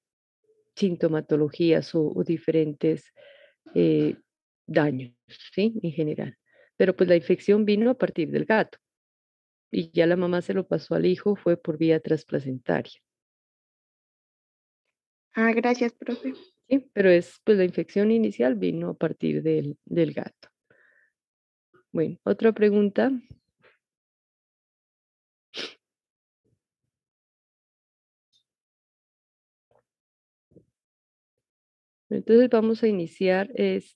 sintomatologías o, diferentes eh, daños, ¿sí? En general. Pero pues la infección vino a partir del gato y ya la mamá se lo pasó al hijo, fue por vía transplacentaria. Ah, gracias, profe. Sí, pero es, pues la infección inicial vino a partir del, del gato. Bueno, otra pregunta. Entonces vamos a iniciar. Es,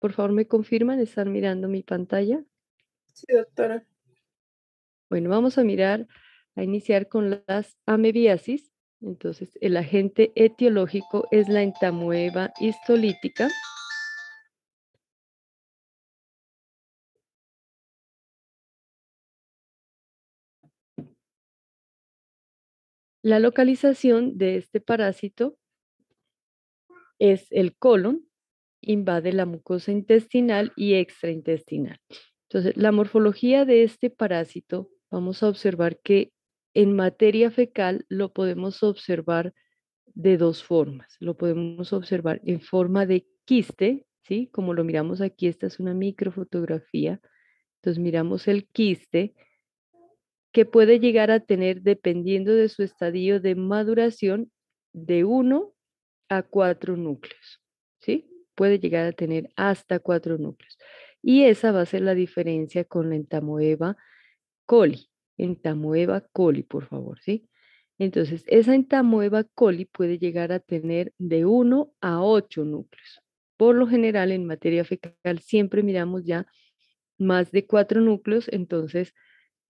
por favor, ¿me confirman? estar mirando mi pantalla?
Sí, doctora.
Bueno, vamos a mirar, a iniciar con las amebiasis, entonces, el agente etiológico es la entamoeba histolítica. La localización de este parásito es el colon, invade la mucosa intestinal y extraintestinal. Entonces, la morfología de este parásito, vamos a observar que en materia fecal lo podemos observar de dos formas. Lo podemos observar en forma de quiste, ¿sí? Como lo miramos aquí, esta es una microfotografía. Entonces miramos el quiste que puede llegar a tener, dependiendo de su estadio de maduración, de uno a cuatro núcleos, ¿sí? Puede llegar a tener hasta cuatro núcleos. Y esa va a ser la diferencia con la entamoeba coli entamoeba coli, por favor, ¿sí? Entonces, esa entamoeba coli puede llegar a tener de 1 a 8 núcleos. Por lo general, en materia fecal siempre miramos ya más de 4 núcleos, entonces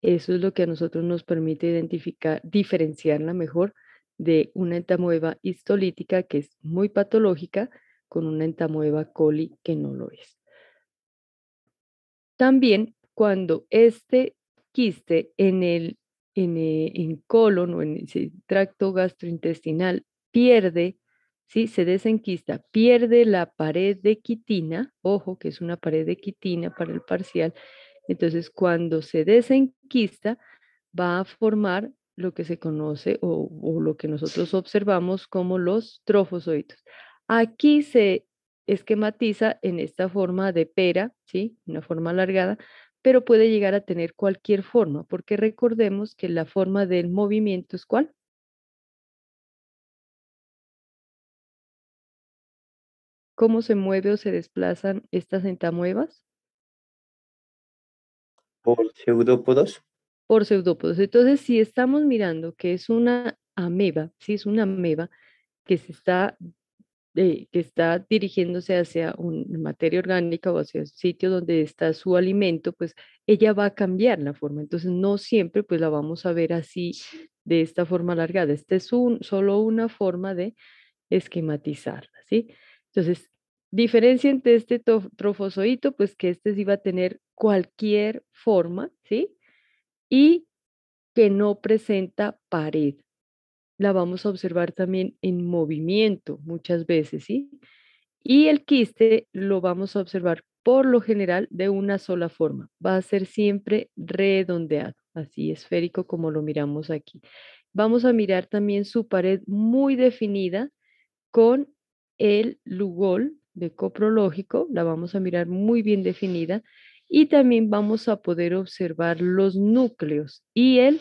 eso es lo que a nosotros nos permite identificar, diferenciarla mejor de una entamoeba histolítica que es muy patológica con una entamoeba coli que no lo es. También cuando este quiste en el en, eh, en colon o en el tracto gastrointestinal pierde, ¿sí? se desenquista, pierde la pared de quitina, ojo que es una pared de quitina para el parcial, entonces cuando se desenquista va a formar lo que se conoce o, lo que nosotros observamos como los trofozoitos. Aquí se esquematiza en esta forma de pera, ¿sí? Una forma alargada, pero puede llegar a tener cualquier forma, porque recordemos que la forma del
movimiento es cuál?
¿Cómo se mueve o se desplazan estas entamuevas?
Por pseudópodos.
Por pseudópodos. Entonces, si estamos mirando que es una ameba, si es una ameba que se está que está dirigiéndose hacia una materia orgánica o hacia un sitio donde está su alimento, pues ella va a cambiar la forma. Entonces, no siempre pues la vamos a ver así de esta forma alargada. Esta es solo una forma de esquematizarla, ¿sí? Entonces, diferencia entre este trofozoito, pues que este sí va a tener cualquier forma, ¿sí? Y que no presenta pared, la vamos a observar también en movimiento muchas veces, ¿sí? Y el quiste lo vamos a observar por lo general de una sola forma. Va a ser siempre redondeado, así esférico como lo miramos aquí. Vamos a mirar también su pared muy definida con el lugol de coprológico, la vamos a mirar muy bien definida y también vamos a poder observar los núcleos y el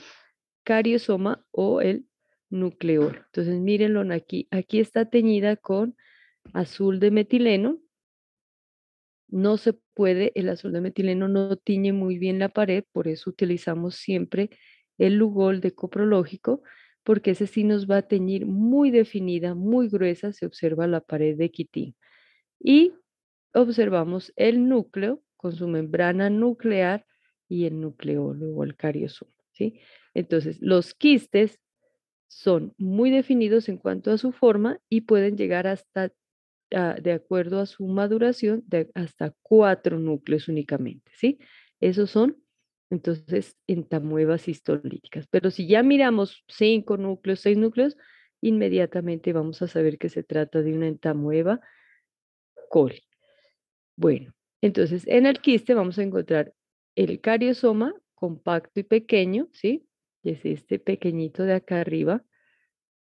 cariosoma o el entonces, mírenlo aquí. Aquí está teñida con azul de metileno. No se puede, el azul de metileno no tiñe muy bien la pared, por eso utilizamos siempre el lugol de coprológico, porque ese sí nos va a teñir muy definida, muy gruesa, se observa la pared de quitín. Y observamos el núcleo con su membrana nuclear y el nucleólogo, el ¿sí? Entonces, los quistes son muy definidos en cuanto a su forma y pueden llegar hasta, ah, de acuerdo a su maduración, hasta cuatro núcleos únicamente, ¿sí? Esos son, entonces, entamuevas histolíticas. Pero si ya miramos cinco núcleos, seis núcleos, inmediatamente vamos a saber que se trata de una entamueva coli. Bueno, entonces en el quiste vamos a encontrar el cariosoma compacto y pequeño, ¿sí? que es este pequeñito de acá arriba.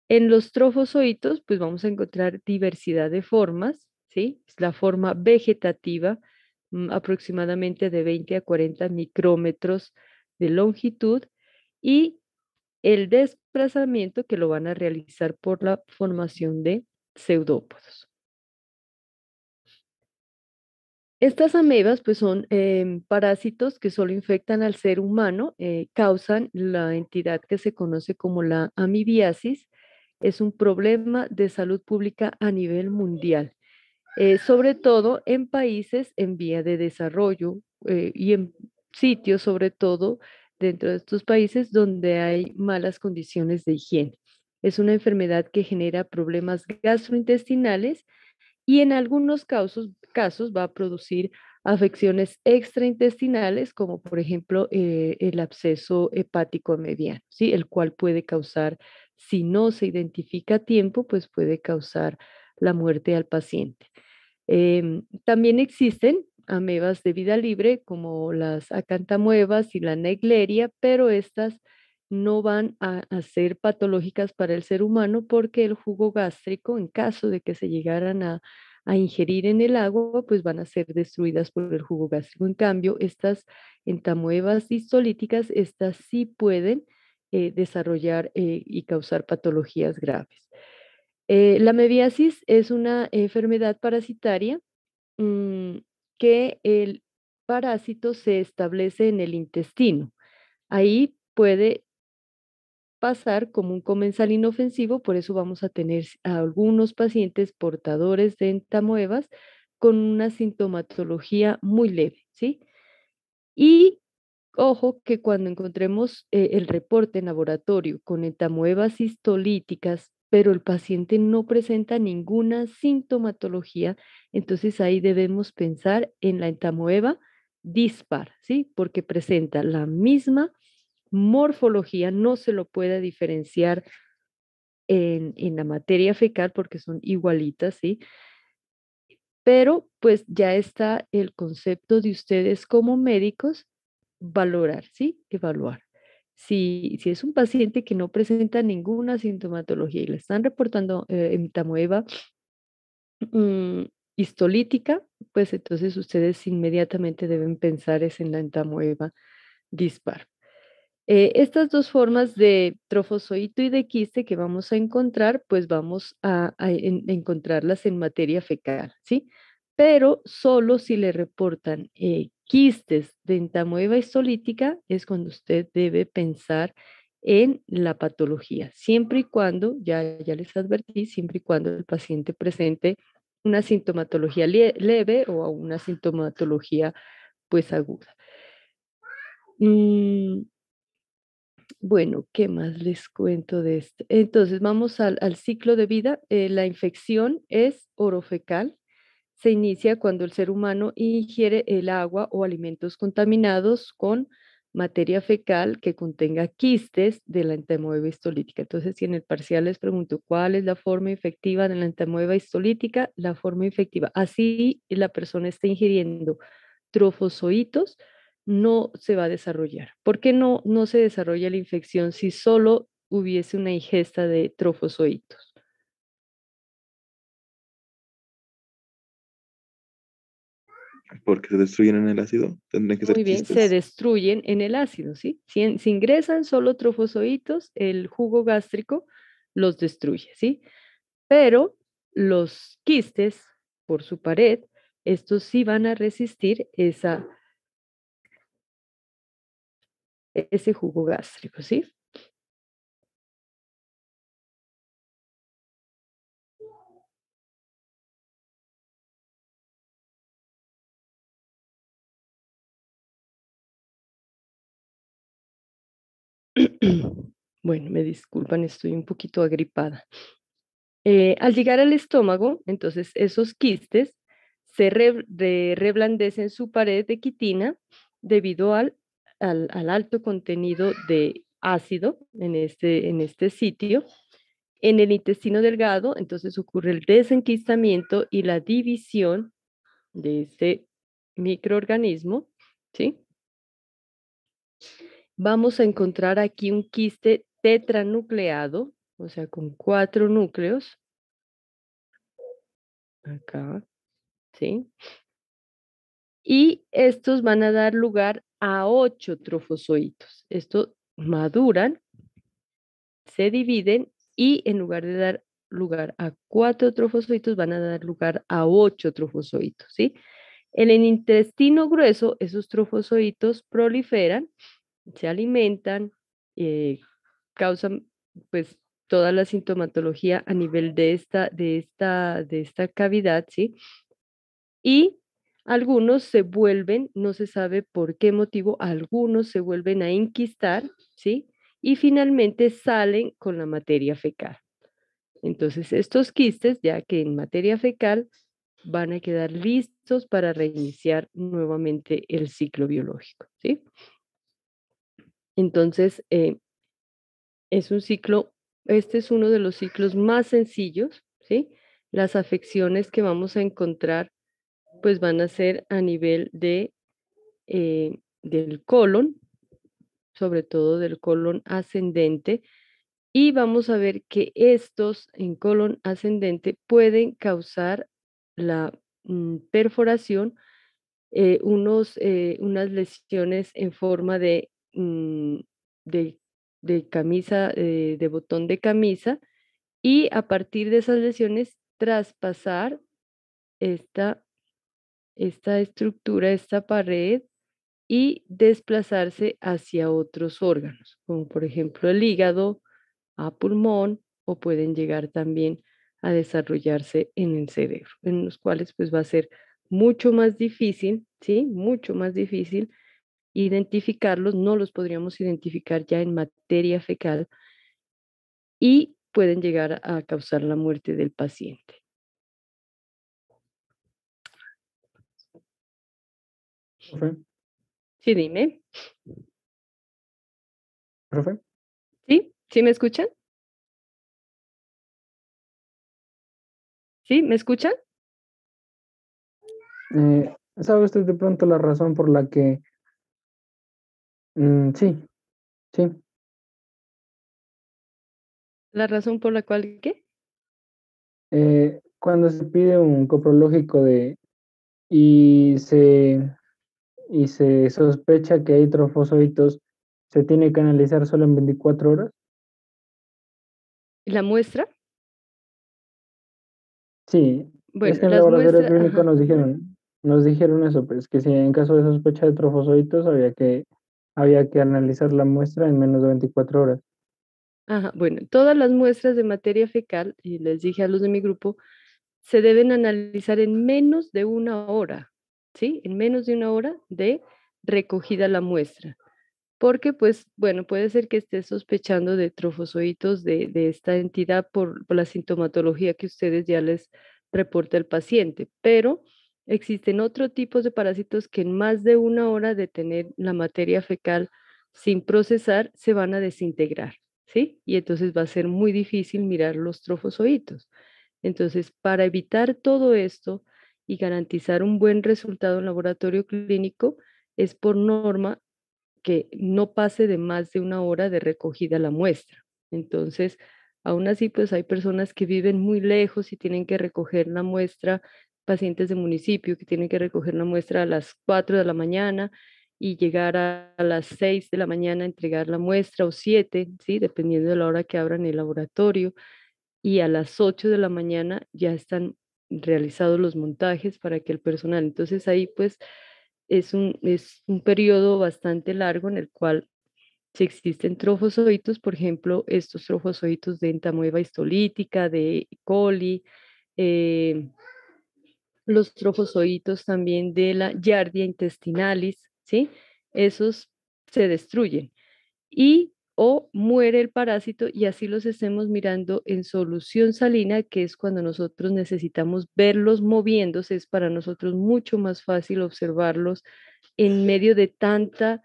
En los trofozoitos, pues vamos a encontrar diversidad de formas, ¿sí? Es la forma vegetativa, mm, aproximadamente de 20 a 40 micrómetros de longitud, y el desplazamiento que lo van a realizar por la formación de pseudópodos. Estas amebas pues, son em, parásitos que solo infectan al ser humano, eh, causan la entidad que se conoce como la amibiasis. Es un problema de salud pública a nivel mundial, eh, sobre todo en países en vía de desarrollo eh, y en sitios, sobre todo dentro de estos países donde hay malas condiciones de higiene. Es una enfermedad que genera problemas gastrointestinales y en algunos casos, casos va a producir afecciones extraintestinales, como por ejemplo eh, el absceso hepático mediano, ¿sí? el cual puede causar, si no se identifica a tiempo, pues puede causar la muerte al paciente. Em, también existen amebas de vida libre, como las acantamuevas y la negleria, pero estas no van a, ser patológicas para el ser humano porque el jugo gástrico, en caso de que se llegaran a, ingerir en el agua, pues van a ser destruidas por el jugo gástrico. En cambio, estas entamuevas distolíticas, estas sí pueden eh, desarrollar eh, y causar patologías graves. Eh, la mebiasis es una enfermedad parasitaria mm, que el parásito se establece en el intestino. Ahí puede pasar como un comensal inofensivo, por eso vamos a tener algunos pacientes portadores de entamoebas con una sintomatología muy leve, ¿sí? Y ojo que cuando encontremos eh, el reporte en laboratorio con entamoebas histolíticas, pero el paciente no presenta ninguna sintomatología, entonces ahí debemos pensar en la entamoeba dispar, ¿sí? Porque presenta la misma morfología no se lo puede diferenciar en, la materia fecal porque son igualitas, ¿sí? Pero pues ya está el concepto de ustedes como médicos, valorar, ¿sí? Evaluar. Si, si es un paciente que no presenta ninguna sintomatología y le están reportando entamoeba eh, mm, histolítica, pues entonces ustedes inmediatamente deben pensar es en la entamoeba dispar. Eh, estas dos formas de trofozoito y de quiste que vamos a encontrar, pues vamos a, encontrarlas en materia fecal, ¿sí? Pero solo si le reportan eh, quistes de entamoeba histolítica es cuando usted debe pensar en la patología, siempre y cuando, ya, ya les advertí, siempre y cuando el paciente presente una sintomatología leve o una sintomatología pues aguda. Mm, bueno, ¿qué más les cuento de esto? Entonces, vamos al, ciclo de vida. Eh, la infección es orofecal. Se inicia cuando el ser humano ingiere el agua o alimentos contaminados con materia fecal que contenga quistes de la entamoeba histolítica. Entonces, si en el parcial les pregunto cuál es la forma infectiva de la entamoeba histolítica, la forma infectiva. Así la persona está ingiriendo trofozoitos, no se va a desarrollar. ¿Por qué no, no se desarrolla la infección si solo hubiese una ingesta de trofozoitos?
Porque se destruyen en el ácido. que Muy
bien, se destruyen en el ácido, ¿sí? Si, si ingresan solo trofozoitos, el jugo gástrico los destruye, ¿sí? Pero los quistes, por su pared, estos sí van a resistir esa e-, ese jugo gástrico, ¿sí?
Bueno, me
disculpan, estoy un poquito agripada. Eh, al llegar al estómago, entonces esos quistes se reblandecen su pared de quitina debido al al, alto contenido de ácido en este, en este sitio. En el intestino delgado, entonces ocurre el desenquistamiento y la división de este microorganismo, ¿sí? Vamos a encontrar aquí un quiste tetranucleado, o sea, con cuatro núcleos. Acá, ¿sí? y estos van a dar lugar a ocho trofozoitos. Estos maduran, se dividen y en lugar de dar lugar a cuatro trofozoitos, van a dar lugar a ocho trofozoitos, ¿sí? En el intestino grueso, esos trofozoitos proliferan, se alimentan, eh, causan pues toda la sintomatología a nivel de esta, de esta, de esta cavidad, ¿sí? Y algunos se vuelven, no se sabe por qué motivo, algunos se vuelven a inquistar, ¿sí? Y finalmente salen con la materia fecal. Entonces, estos quistes, ya que en materia fecal, van a quedar listos para reiniciar nuevamente el ciclo biológico, ¿sí? Entonces, eh, es un ciclo, este es uno de los ciclos más sencillos, ¿sí? Las afecciones que vamos a encontrar pues van a ser a nivel de, eh, del colon, sobre todo del colon ascendente, y vamos a ver que estos en colon ascendente pueden causar la mm, perforación, eh, unos, eh, unas lesiones en forma de, mm, de, camisa, de botón de camisa, y a partir de esas lesiones traspasar esta esta estructura, esta pared y desplazarse hacia otros órganos, como por ejemplo el hígado, a pulmón o pueden llegar también a desarrollarse en el cerebro, en los cuales pues va a ser mucho más difícil, ¿sí? Mucho más difícil identificarlos, no los podríamos identificar ya en materia fecal y pueden llegar a causar la muerte del paciente.
¿Profe? Sí, dime. ¿Profe? ¿Sí? ¿Sí me escuchan? ¿Sí? ¿Me escuchan? Eh, ¿Sabe usted de pronto la razón por la que... Mm, sí, sí.
¿La razón por la cual qué?
Eh, cuando se pide un
coprológico de y se y se
sospecha que hay trofozoitos, ¿se tiene que analizar solo en 24 horas?
¿La muestra?
Sí. Bueno, es
en el laboratorio clínico nos
dijeron, nos dijeron eso, pues que si en caso de sospecha de trofozoitos había que, había que analizar la muestra en menos de 24 horas.
Ajá, bueno, todas las muestras de materia fecal, y les dije a los de mi grupo, se deben analizar en menos de una hora. ¿sí? En menos de una hora de recogida la muestra. Porque, pues, bueno, puede ser que esté sospechando de trofozoitos de, esta entidad por, la sintomatología que ustedes ya les reporta el paciente, pero existen otro tipos de parásitos que en más de una hora de tener la materia fecal sin procesar se van a desintegrar, ¿sí? Y entonces va a ser muy difícil mirar los trofozoitos. Entonces, para evitar todo esto, y garantizar un buen resultado en laboratorio clínico es por norma que no pase de más de una hora de recogida la muestra. Entonces, aún así, pues hay personas que viven muy lejos y tienen que recoger la muestra, pacientes de municipio que tienen que recoger la muestra a las 4 de la mañana y llegar a, las 6 de la mañana a entregar la muestra o 7, ¿sí? dependiendo de la hora que abran el laboratorio. Y a las 8 de la mañana ya están realizados los montajes para que el personal. Entonces ahí pues es un, es un periodo bastante largo en el cual si existen trofozoítos por ejemplo, estos trofozoitos de entamoeba histolítica, de coli, eh, los trofozoitos también de la yardia intestinalis, ¿sí? Esos se destruyen. Y o muere el parásito y así los estemos mirando en solución salina, que es cuando nosotros necesitamos verlos moviéndose, es para nosotros mucho más fácil observarlos en medio de tanta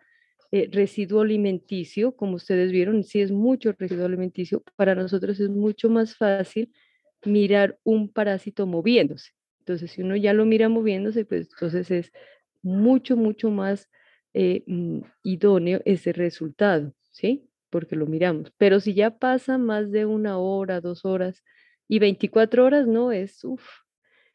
eh, residuo alimenticio, como ustedes vieron, si es mucho residuo alimenticio, para nosotros es mucho más fácil mirar un parásito moviéndose. Entonces, si uno ya lo mira moviéndose, pues entonces es mucho, mucho más eh, mm, idóneo ese resultado, ¿sí? porque lo miramos. Pero si ya pasa más de una hora, dos horas y 24 horas, no es, uff,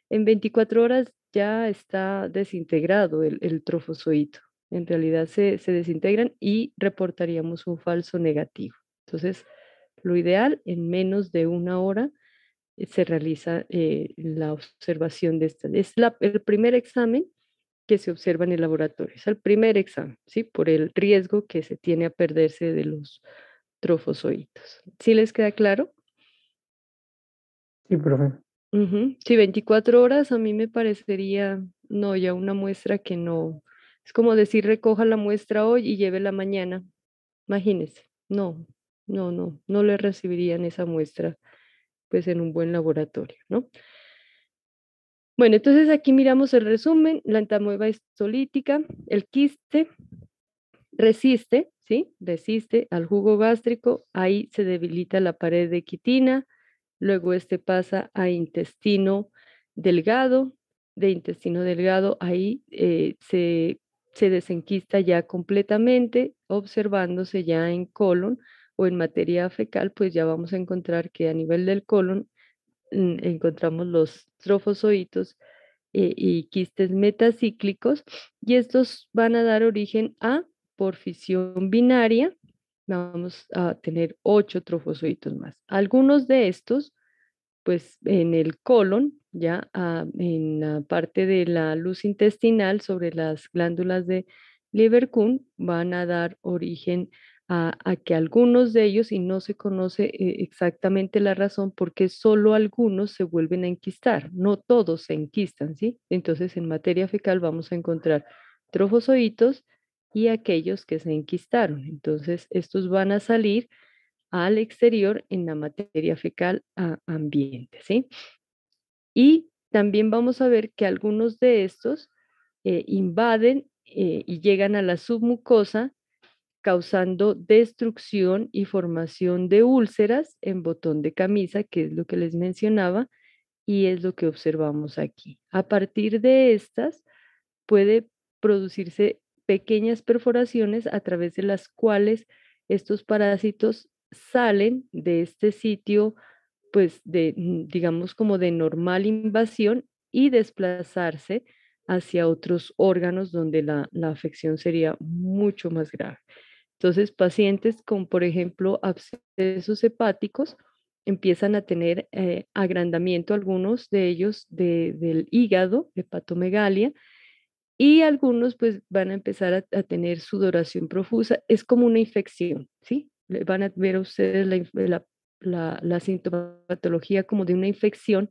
en 24 horas ya está desintegrado el, el trofozoito. En realidad se, desintegran y reportaríamos un falso negativo. Entonces, lo ideal, en menos de una hora eh, se realiza eh, la observación de esta. Es el primer examen que se observan en el laboratorio. Es el primer examen, ¿sí? Por el riesgo que se tiene a perderse de los trofozoitos. ¿Sí les queda claro? Sí, profe. Sí, 24 horas a mí me parecería, no, ya una muestra que no. Es como decir, recoja la muestra hoy y lleve la mañana. Imagínense, no, no, no, no le recibirían esa muestra pues en un buen laboratorio, ¿no? Bueno, entonces aquí miramos el resumen, la entamoeba es el quiste resiste, ¿sí? Resiste al jugo gástrico, ahí se debilita la pared de quitina, luego este pasa a intestino delgado, de intestino delgado ahí eh, se desenquista ya completamente, observándose ya en colon o en materia fecal, pues ya vamos a encontrar que a nivel del colon encontramos los trofozoitos eh, y quistes metacíclicos y estos van a dar origen a porfisión binaria. Vamos a tener ocho trofozoitos más. Algunos de estos, pues en el colon, ya ah, en la parte de la luz intestinal sobre las glándulas de Leverkun, van a dar origen a a, que algunos de ellos, y no se conoce eh, exactamente la razón, porque solo algunos se vuelven a enquistar, no todos se enquistan, ¿sí? Entonces, en materia fecal vamos a encontrar trofozoitos y aquellos que se enquistaron. Entonces, estos van a salir al exterior en la materia fecal a ambiente, ¿sí? Y también vamos a ver que algunos de estos eh, invaden eh, y llegan a la submucosa causando destrucción y formación de úlceras en botón de camisa, que es lo que les mencionaba y es lo que observamos aquí. A partir de estas puede producirse pequeñas perforaciones a través de las cuales estos parásitos salen de este sitio, pues de, mm, digamos como de normal invasión y desplazarse hacia otros órganos donde la, la afección sería mucho más grave. Entonces, pacientes con, por ejemplo, abscesos hepáticos empiezan a tener eh, agrandamiento, algunos de ellos del hígado, hepatomegalia, y algunos pues van a empezar a, tener sudoración profusa. Es como una infección, ¿sí? Van a ver ustedes la sintomatología como de una infección,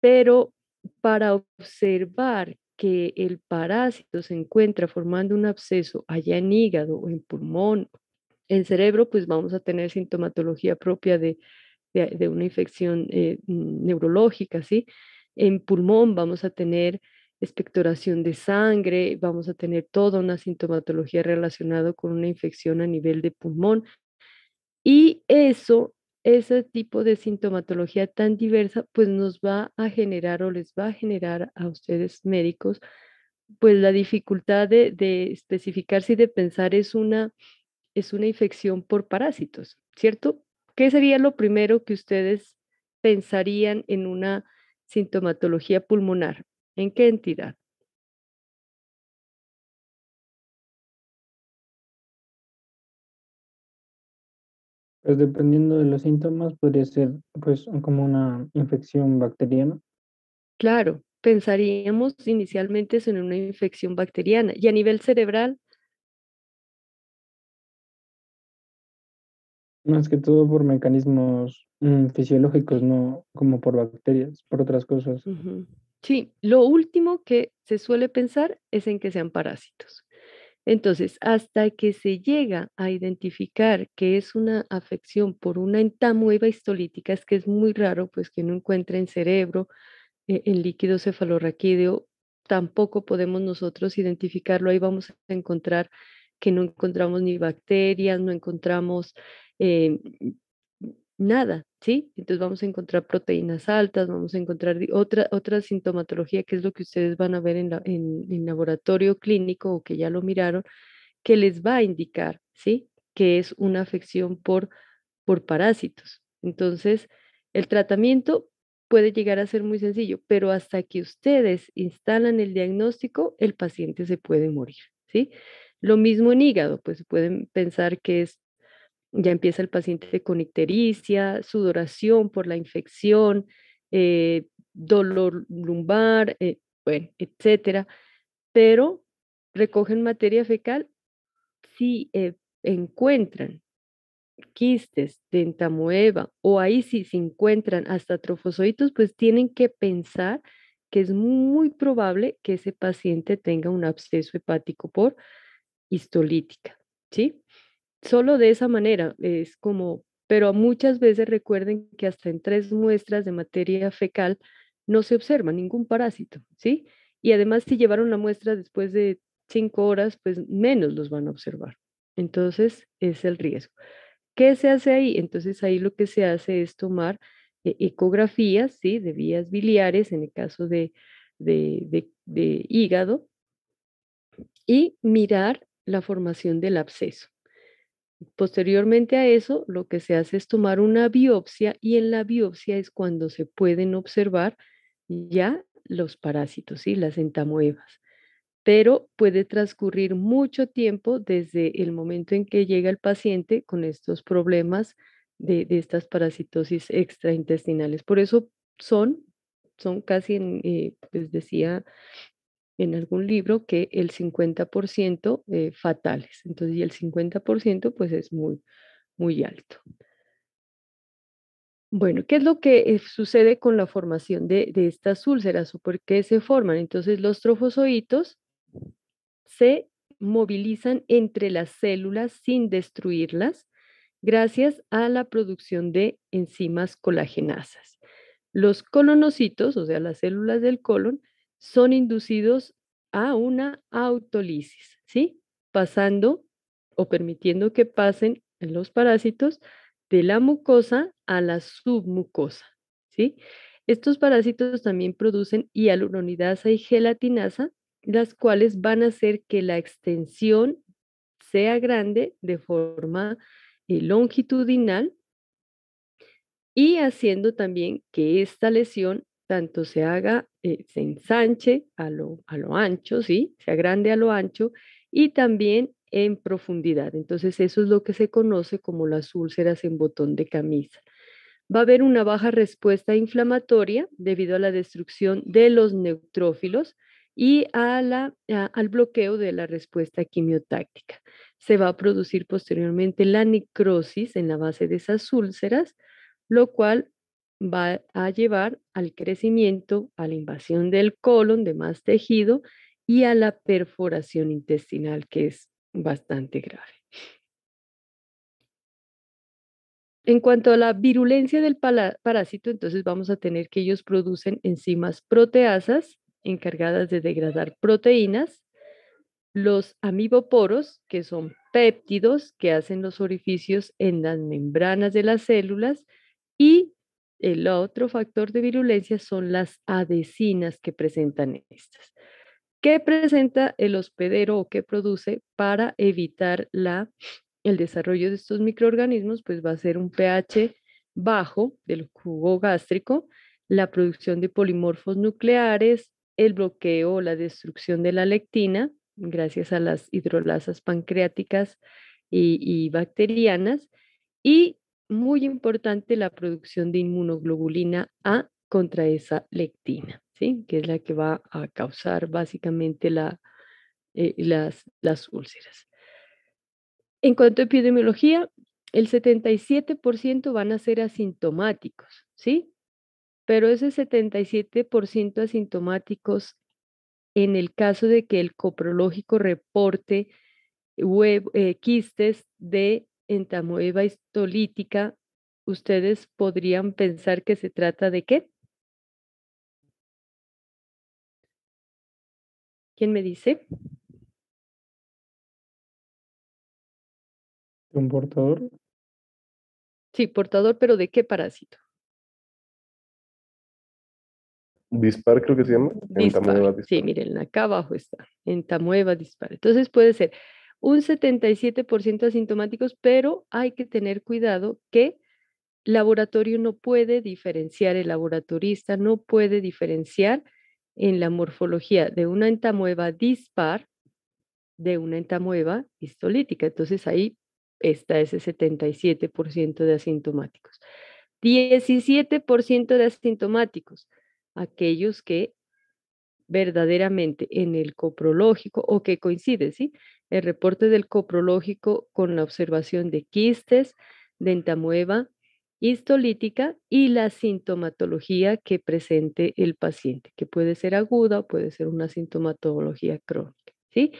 pero para observar que el parásito se encuentra formando un absceso allá en hígado o en pulmón, en cerebro, pues vamos a tener sintomatología propia de, una infección eh, neurológica, ¿sí? En pulmón vamos a tener expectoración de sangre, vamos a tener toda una sintomatología relacionada con una infección a nivel de pulmón. Y eso ese tipo de sintomatología tan diversa, pues nos va a generar o les va a generar a ustedes médicos, pues la dificultad de, especificar si de pensar es una, es una infección por parásitos, ¿cierto? ¿Qué sería lo primero que ustedes pensarían en una sintomatología pulmonar? ¿En qué entidad?
Pues dependiendo de los síntomas, podría ser pues como una infección bacteriana.
Claro, pensaríamos inicialmente en una infección bacteriana. Y a nivel cerebral,
Más que todo por mecanismos mm, fisiológicos, no como por bacterias, por otras cosas.
Sí, lo último que se suele pensar es en que sean parásitos. Entonces, hasta que se llega a identificar que es una afección por una entamueva histolítica, es que es muy raro pues que no encuentre en cerebro, eh, en líquido cefalorraquídeo, tampoco podemos nosotros identificarlo, ahí vamos a encontrar que no encontramos ni bacterias, no encontramos em, nada, ¿sí? Entonces vamos a encontrar proteínas altas, vamos a encontrar otra, otra sintomatología, que es lo que ustedes van a ver en, la, en, laboratorio clínico o que ya lo miraron, que les va a indicar, ¿sí? Que es una afección por, por parásitos. Entonces, el tratamiento puede llegar a ser muy sencillo, pero hasta que ustedes instalan el diagnóstico, el paciente se puede morir, ¿sí? Lo mismo en hígado, pues pueden pensar que es ya empieza el paciente con ictericia, sudoración por la infección, eh, dolor lumbar, eh, bueno, etcétera. Pero recogen materia fecal si eh, encuentran quistes de o ahí si se encuentran hasta trofozoitos, pues tienen que pensar que es muy probable que ese paciente tenga un absceso hepático por histolítica, ¿sí? solo de esa manera, es como, pero muchas veces recuerden que hasta en tres muestras de materia fecal no se observa ningún parásito, ¿sí? Y además si llevaron la muestra después de cinco horas, pues menos los van a observar. Entonces, es el riesgo. ¿Qué se hace ahí? Entonces, ahí lo que se hace es tomar eh, ecografías, ¿sí? De vías biliares, en el caso de, de, de hígado, y mirar la formación del absceso. Posteriormente a eso, lo que se hace es tomar una biopsia y en la biopsia es cuando se pueden observar ya los parásitos, y las entamoebas. Pero puede transcurrir mucho tiempo desde el momento en que llega el paciente con estos problemas de, estas parasitosis extraintestinales. Por eso son, son casi, eh, les decía, en algún libro que el 50% eh, fatales. Entonces, y el 50% pues es muy, muy alto. Bueno, ¿qué es lo que eh, sucede con la formación de, estas úlceras o por qué se forman? Entonces, los trofozoitos se movilizan entre las células sin destruirlas gracias a la producción de enzimas colagenasas. Los colonocitos, o sea, las células del colon, son inducidos a una autólisis, ¿sí? Pasando o permitiendo que pasen los parásitos de la mucosa a la submucosa, ¿sí? Estos parásitos también producen hialuronidasa y gelatinasa, las cuales van a hacer que la extensión sea grande de forma eh, longitudinal y haciendo también que esta lesión tanto se haga, eh, se ensanche a lo, a lo ancho, ¿sí? Se agrande a lo ancho y también en profundidad. Entonces eso es lo que se conoce como las úlceras en botón de camisa. Va a haber una baja respuesta inflamatoria debido a la destrucción de los neutrófilos y a la, al bloqueo de la respuesta quimiotáctica. Se va a producir posteriormente la necrosis en la base de esas úlceras, lo cual va a llevar al crecimiento, a la invasión del colon de más tejido y a la perforación intestinal, que es bastante grave. En cuanto a la virulencia del parásito, entonces vamos a tener que ellos producen enzimas proteasas encargadas de degradar proteínas, los amiboporos, que son péptidos que hacen los orificios en las membranas de las células, y el otro factor de virulencia son las adhesinas que presentan estas. ¿Qué presenta el hospedero o qué produce para evitar la, el desarrollo de estos microorganismos? Pues va a ser un pH bajo del jugo gástrico, la producción de polimorfos nucleares, el bloqueo o la destrucción de la lectina gracias a las hidrolasas pancreáticas y, y bacterianas y muy importante la producción de inmunoglobulina A contra esa lectina, ¿sí? que es la que va a causar básicamente eh, las, las úlceras. En cuanto a epidemiología, el 77% van a ser asintomáticos, ¿sí? Pero ese 77% asintomáticos, en el caso de que el coprológico reporte eh, quistes de en tamoeba histolítica, ¿ustedes podrían pensar que se trata de qué?
¿Quién me dice? ¿Un portador? Sí, portador,
pero ¿de qué parásito?
Dispar creo que se llama.
Sí, miren, acá abajo está. En tamoeba dispar. Entonces puede ser un 77% asintomáticos, pero hay que tener cuidado que laboratorio no puede diferenciar, el laboratorista no puede diferenciar en la morfología de una entamoeba dispar de una entamueva histolítica. Entonces ahí está ese 77% de asintomáticos. 17% de asintomáticos, aquellos que verdaderamente en el coprológico o que coinciden, ¿sí? el reporte del coprológico con la observación de quistes, dentamueva, histolítica y la sintomatología que presente el paciente, que puede ser aguda o puede ser una sintomatología crónica, ¿sí?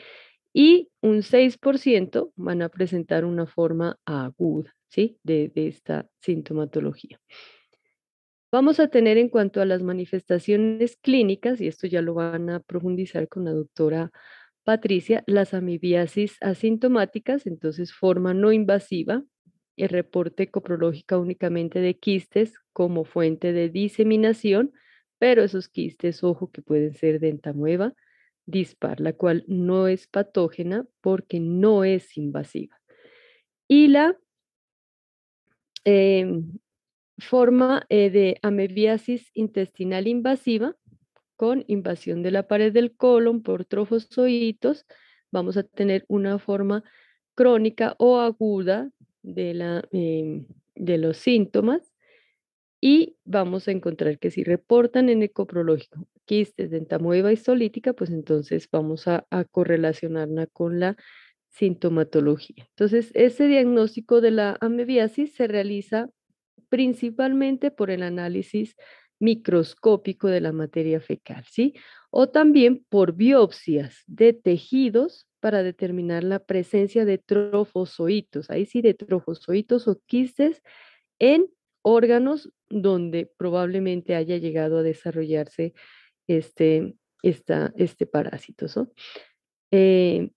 Y un 6% van a presentar una forma aguda, ¿sí? De, de esta sintomatología. Vamos a tener en cuanto a las manifestaciones clínicas, y esto ya lo van a profundizar con la doctora Patricia, las amibiasis asintomáticas, entonces forma no invasiva, el reporte coprológica únicamente de quistes como fuente de diseminación, pero esos quistes, ojo, que pueden ser dentamueva, dispar, la cual no es patógena porque no es invasiva. Y la em, forma eh, de amebiasis intestinal invasiva, con invasión de la pared del colon por trofozoitos, vamos a tener una forma crónica o aguda de, la, em, de los síntomas y vamos a encontrar que si reportan en ecoprológico quistes dentamoeba solítica, pues entonces vamos a, a correlacionarla con la sintomatología. Entonces, ese diagnóstico de la amebiasis se realiza principalmente por el análisis microscópico de la materia fecal, ¿sí? O también por biopsias de tejidos para determinar la presencia de trofozoitos, ahí sí de trofozoitos o quistes en órganos donde probablemente haya llegado a desarrollarse este, esta, este parásito. Eh,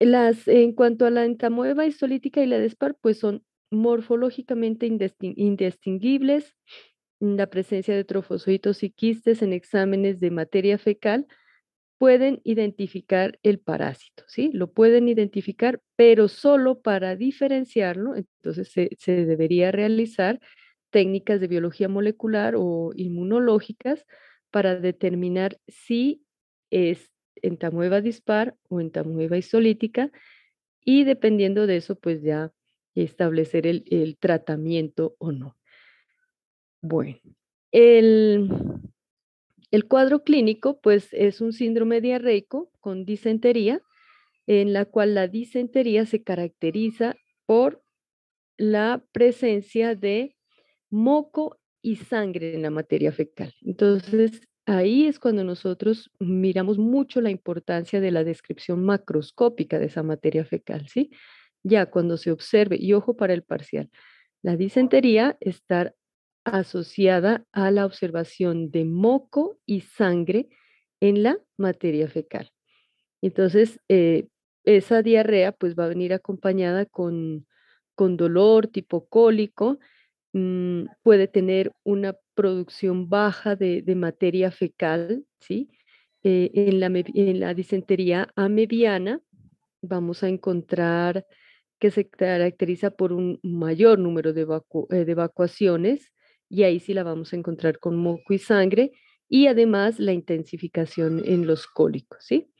las, en cuanto a la entamoeba histolítica y la despar, pues son morfológicamente indistinguibles, mm, la presencia de trofozoitos y quistes en exámenes de materia fecal pueden identificar el parásito, ¿sí? Lo pueden identificar, pero solo para diferenciarlo, entonces se, se debería realizar técnicas de biología molecular o inmunológicas para determinar si es entamueva dispar o entamueva isolítica y dependiendo de eso, pues ya establecer el, tratamiento o no. Bueno, el, el cuadro clínico, pues, es un síndrome diarreico con disentería, en la cual la disentería se caracteriza por la presencia de moco y sangre en la materia fecal. Entonces, ahí es cuando nosotros miramos mucho la importancia de la descripción macroscópica de esa materia fecal, ¿sí? Ya cuando se observe, y ojo para el parcial, la disentería estar asociada a la observación de moco y sangre en la materia fecal. Entonces, eh, esa diarrea pues va a venir acompañada con, dolor tipo cólico, mm, puede tener una producción baja de, materia fecal, ¿sí? Eh, en, la, en a mediana, vamos a encontrar que se caracteriza por un mayor número eh, de, evacuaciones, y ahí sí la vamos a encontrar con moco y sangre, y además la intensificación en los cólicos, ¿sí?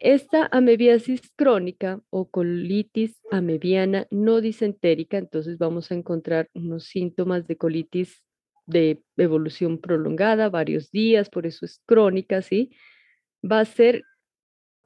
Esta amebiasis crónica o colitis amebiana no disentérica, entonces vamos a encontrar unos síntomas de colitis de evolución prolongada, varios días, por eso es crónica, ¿sí? Va a ser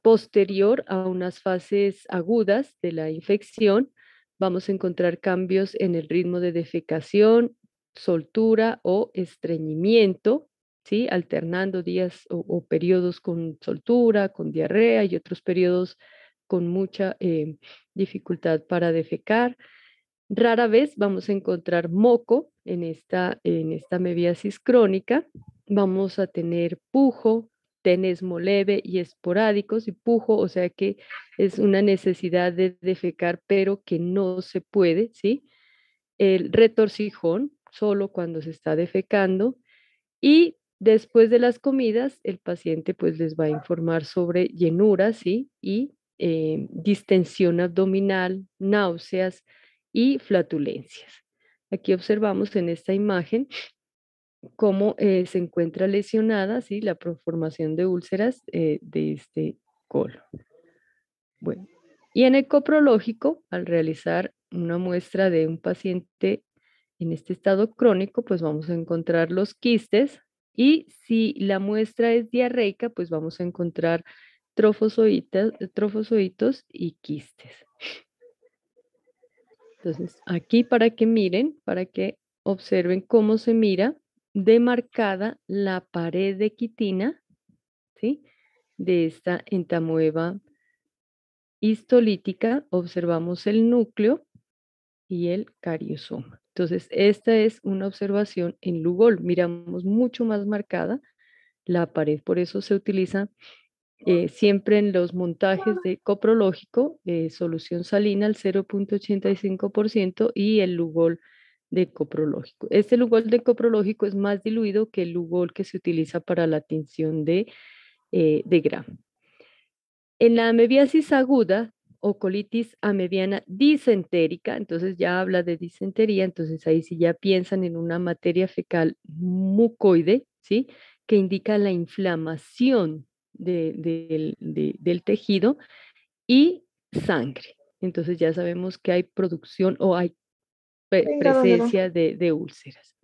posterior a unas fases agudas de la infección, vamos a encontrar cambios en el ritmo de defecación, soltura o estreñimiento, ¿sí? alternando días o, periodos con soltura, con diarrea y otros periodos con mucha eh, dificultad para defecar. Rara vez vamos a encontrar moco en esta, en esta mebiasis crónica. Vamos a tener pujo, tenesmo leve y esporádicos y pujo, o sea que es una necesidad de defecar, pero que no se puede, ¿sí? El retorcijón, solo cuando se está defecando, y después de las comidas, el paciente pues les va a informar sobre llenuras ¿sí? Y eh, distensión abdominal, náuseas y flatulencias. Aquí observamos en esta imagen cómo eh, se encuentra lesionada ¿sí? la proformación de úlceras eh, de este colon. Bueno, y en el coprológico, al realizar una muestra de un paciente en este estado crónico, pues vamos a encontrar los quistes y si la muestra es diarreica, pues vamos a encontrar trofozoitos y quistes. Entonces, aquí para que miren, para que observen cómo se mira demarcada la pared de quitina, ¿sí? De esta entamueva histolítica observamos el núcleo y el cariosoma. Entonces, esta es una observación en Lugol. Miramos mucho más marcada la pared, por eso se utiliza oh. eh, siempre en los montajes de coprológico, eh, solución salina al 0.85% y el Lugol de coprológico. Este Lugol de coprológico es más diluido que el Lugol que se utiliza para la atención de, eh, de Gram. En la amebiasis aguda o colitis amebiana disentérica, entonces ya habla de disentería, entonces ahí sí ya piensan en una materia fecal mucoide, ¿sí? Que indica la inflamación del tejido y sangre. Entonces ya sabemos que hay producción o hay presencia de, úlceras.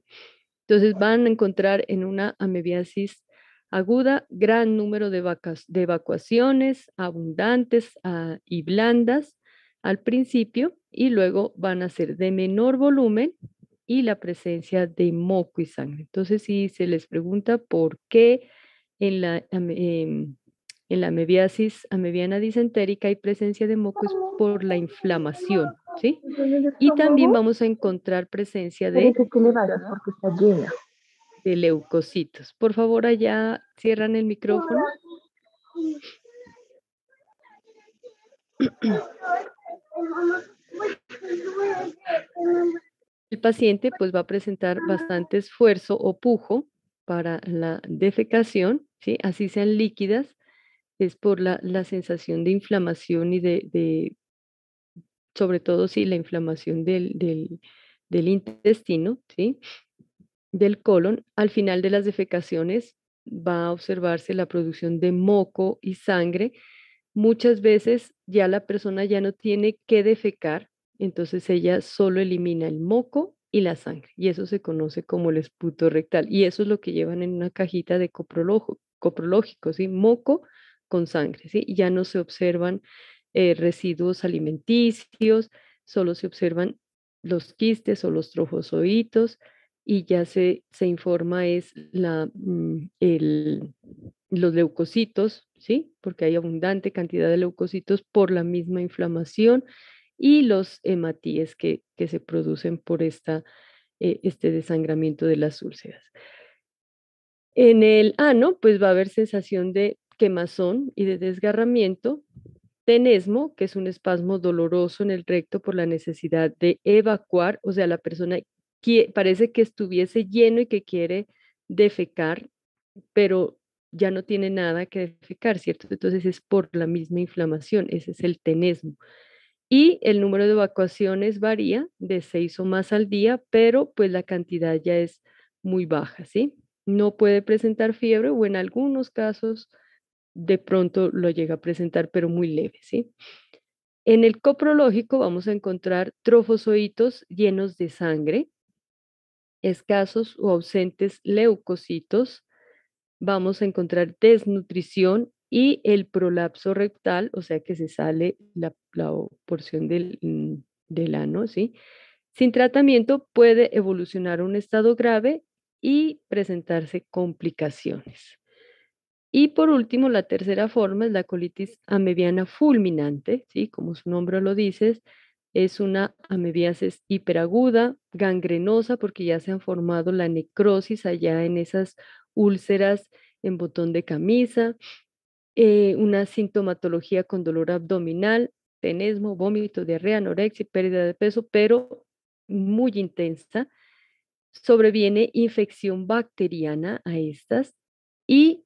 Entonces van a encontrar en una amebiasis aguda, gran número de, de evacuaciones abundantes ah, y blandas al principio y luego van a ser de menor volumen y la presencia de moco y sangre. Entonces, si se les pregunta por qué en la, em, en la amebiasis amebiana disentérica hay presencia de moco es por la inflamación. ¿sí? Y también vamos a encontrar presencia de... leucocitos. Por favor, allá cierran el micrófono. El paciente pues va a presentar bastante esfuerzo o pujo para la defecación, así sean líquidas, es por la, sensación de inflamación y de sobre todo si la inflamación del, intestino, ¿sí? del colon, al final de las defecaciones va a observarse la producción de moco y sangre. Muchas veces ya la persona ya no tiene que defecar, entonces ella solo elimina el moco y la sangre, y eso se conoce como el esputo rectal, y eso es lo que llevan en una cajita de coprológico, coprológico moco con sangre, ¿sí? ya no se observan eh, residuos alimenticios, solo se observan los quistes o los trofozoitos y ya se, se informa es la, mm, el, los leucocitos, ¿sí? Porque hay abundante cantidad de leucocitos por la misma inflamación y los hematíes que, se producen por esta, eh, este desangramiento de las úlceras. En el ano, ah, pues va a haber sensación de quemazón y de desgarramiento, tenesmo, que es un espasmo doloroso en el recto por la necesidad de evacuar, o sea, la persona parece que estuviese lleno y que quiere defecar, pero ya no tiene nada que defecar, ¿cierto? Entonces es por la misma inflamación, ese es el tenesmo. Y el número de evacuaciones varía de seis o más al día, pero pues la cantidad ya es muy baja, ¿sí? No puede presentar fiebre o en algunos casos de pronto lo llega a presentar, pero muy leve, ¿sí? En el coprológico vamos a encontrar trofozoitos llenos de sangre, escasos o ausentes leucocitos, vamos a encontrar desnutrición y el prolapso rectal, o sea que se sale la, porción del, mm, del ano, ¿sí? Sin tratamiento puede evolucionar a un estado grave y presentarse complicaciones. Y por último, la tercera forma es la colitis amebiana fulminante, ¿sí? como su nombre lo dice, es una amebiasis hiperaguda, gangrenosa, porque ya se han formado la necrosis allá en esas úlceras en botón de camisa, eh, una sintomatología con dolor abdominal, tenesmo, vómito, diarrea, anorexia, pérdida de peso, pero muy intensa. Sobreviene infección bacteriana a estas y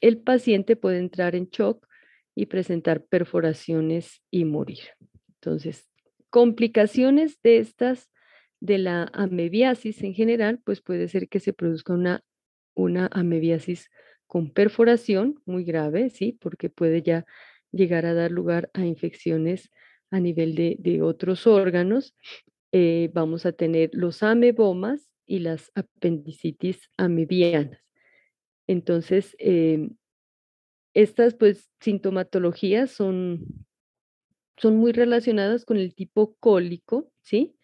el paciente puede entrar en shock y presentar perforaciones y morir. Entonces, complicaciones de estas de la amebiasis en general, pues puede ser que se produzca una, una amebiasis con perforación muy grave, ¿sí? Porque puede ya llegar a dar lugar a infecciones a nivel de, otros órganos. Eh, vamos a tener los amebomas y las apendicitis amebianas. Entonces, eh, estas pues sintomatologías son, son muy relacionadas con el tipo cólico, ¿sí?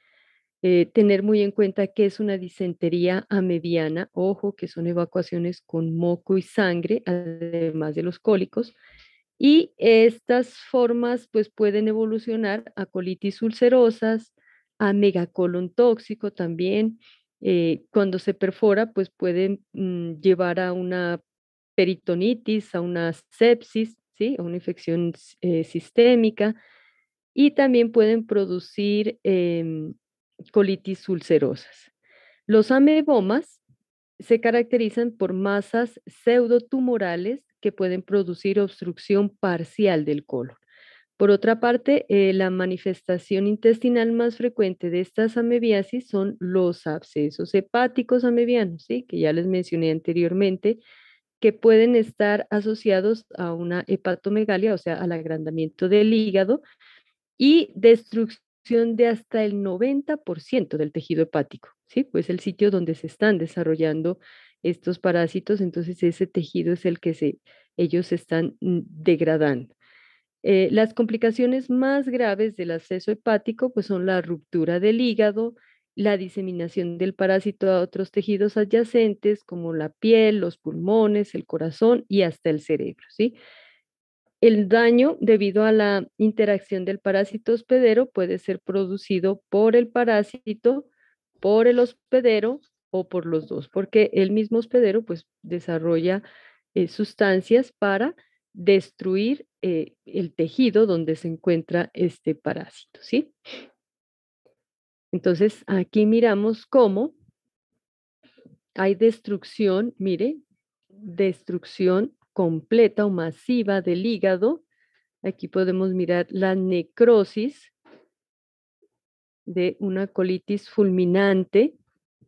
Eh, tener muy en cuenta que es una disentería mediana, ojo, que son evacuaciones con moco y sangre, además de los cólicos. Y estas formas pues pueden evolucionar a colitis ulcerosas, a megacolon tóxico también, eh, cuando se perfora, pues pueden mm, llevar a una peritonitis, a una sepsis, ¿sí? a una infección eh, sistémica y también pueden producir em, colitis ulcerosas. Los amebomas se caracterizan por masas pseudotumorales que pueden producir obstrucción parcial del colon. Por otra parte, eh, la manifestación intestinal más frecuente de estas amebiasis son los abscesos hepáticos amebianos, ¿sí? que ya les mencioné anteriormente, que pueden estar asociados a una hepatomegalia, o sea, al agrandamiento del hígado y destrucción de hasta el 90% del tejido hepático, ¿sí? pues el sitio donde se están desarrollando estos parásitos, entonces ese tejido es el que se, ellos están mm, degradando. Eh, las complicaciones más graves del acceso hepático pues, son la ruptura del hígado, la diseminación del parásito a otros tejidos adyacentes como la piel, los pulmones, el corazón y hasta el cerebro. ¿sí? El daño debido a la interacción del parásito hospedero puede ser producido por el parásito, por el hospedero o por los dos, porque el mismo hospedero pues, desarrolla eh, sustancias para destruir eh, el tejido donde se encuentra este parásito, ¿sí? Entonces, aquí miramos cómo hay destrucción, mire, destrucción completa o masiva del hígado. Aquí podemos mirar la necrosis de una colitis fulminante,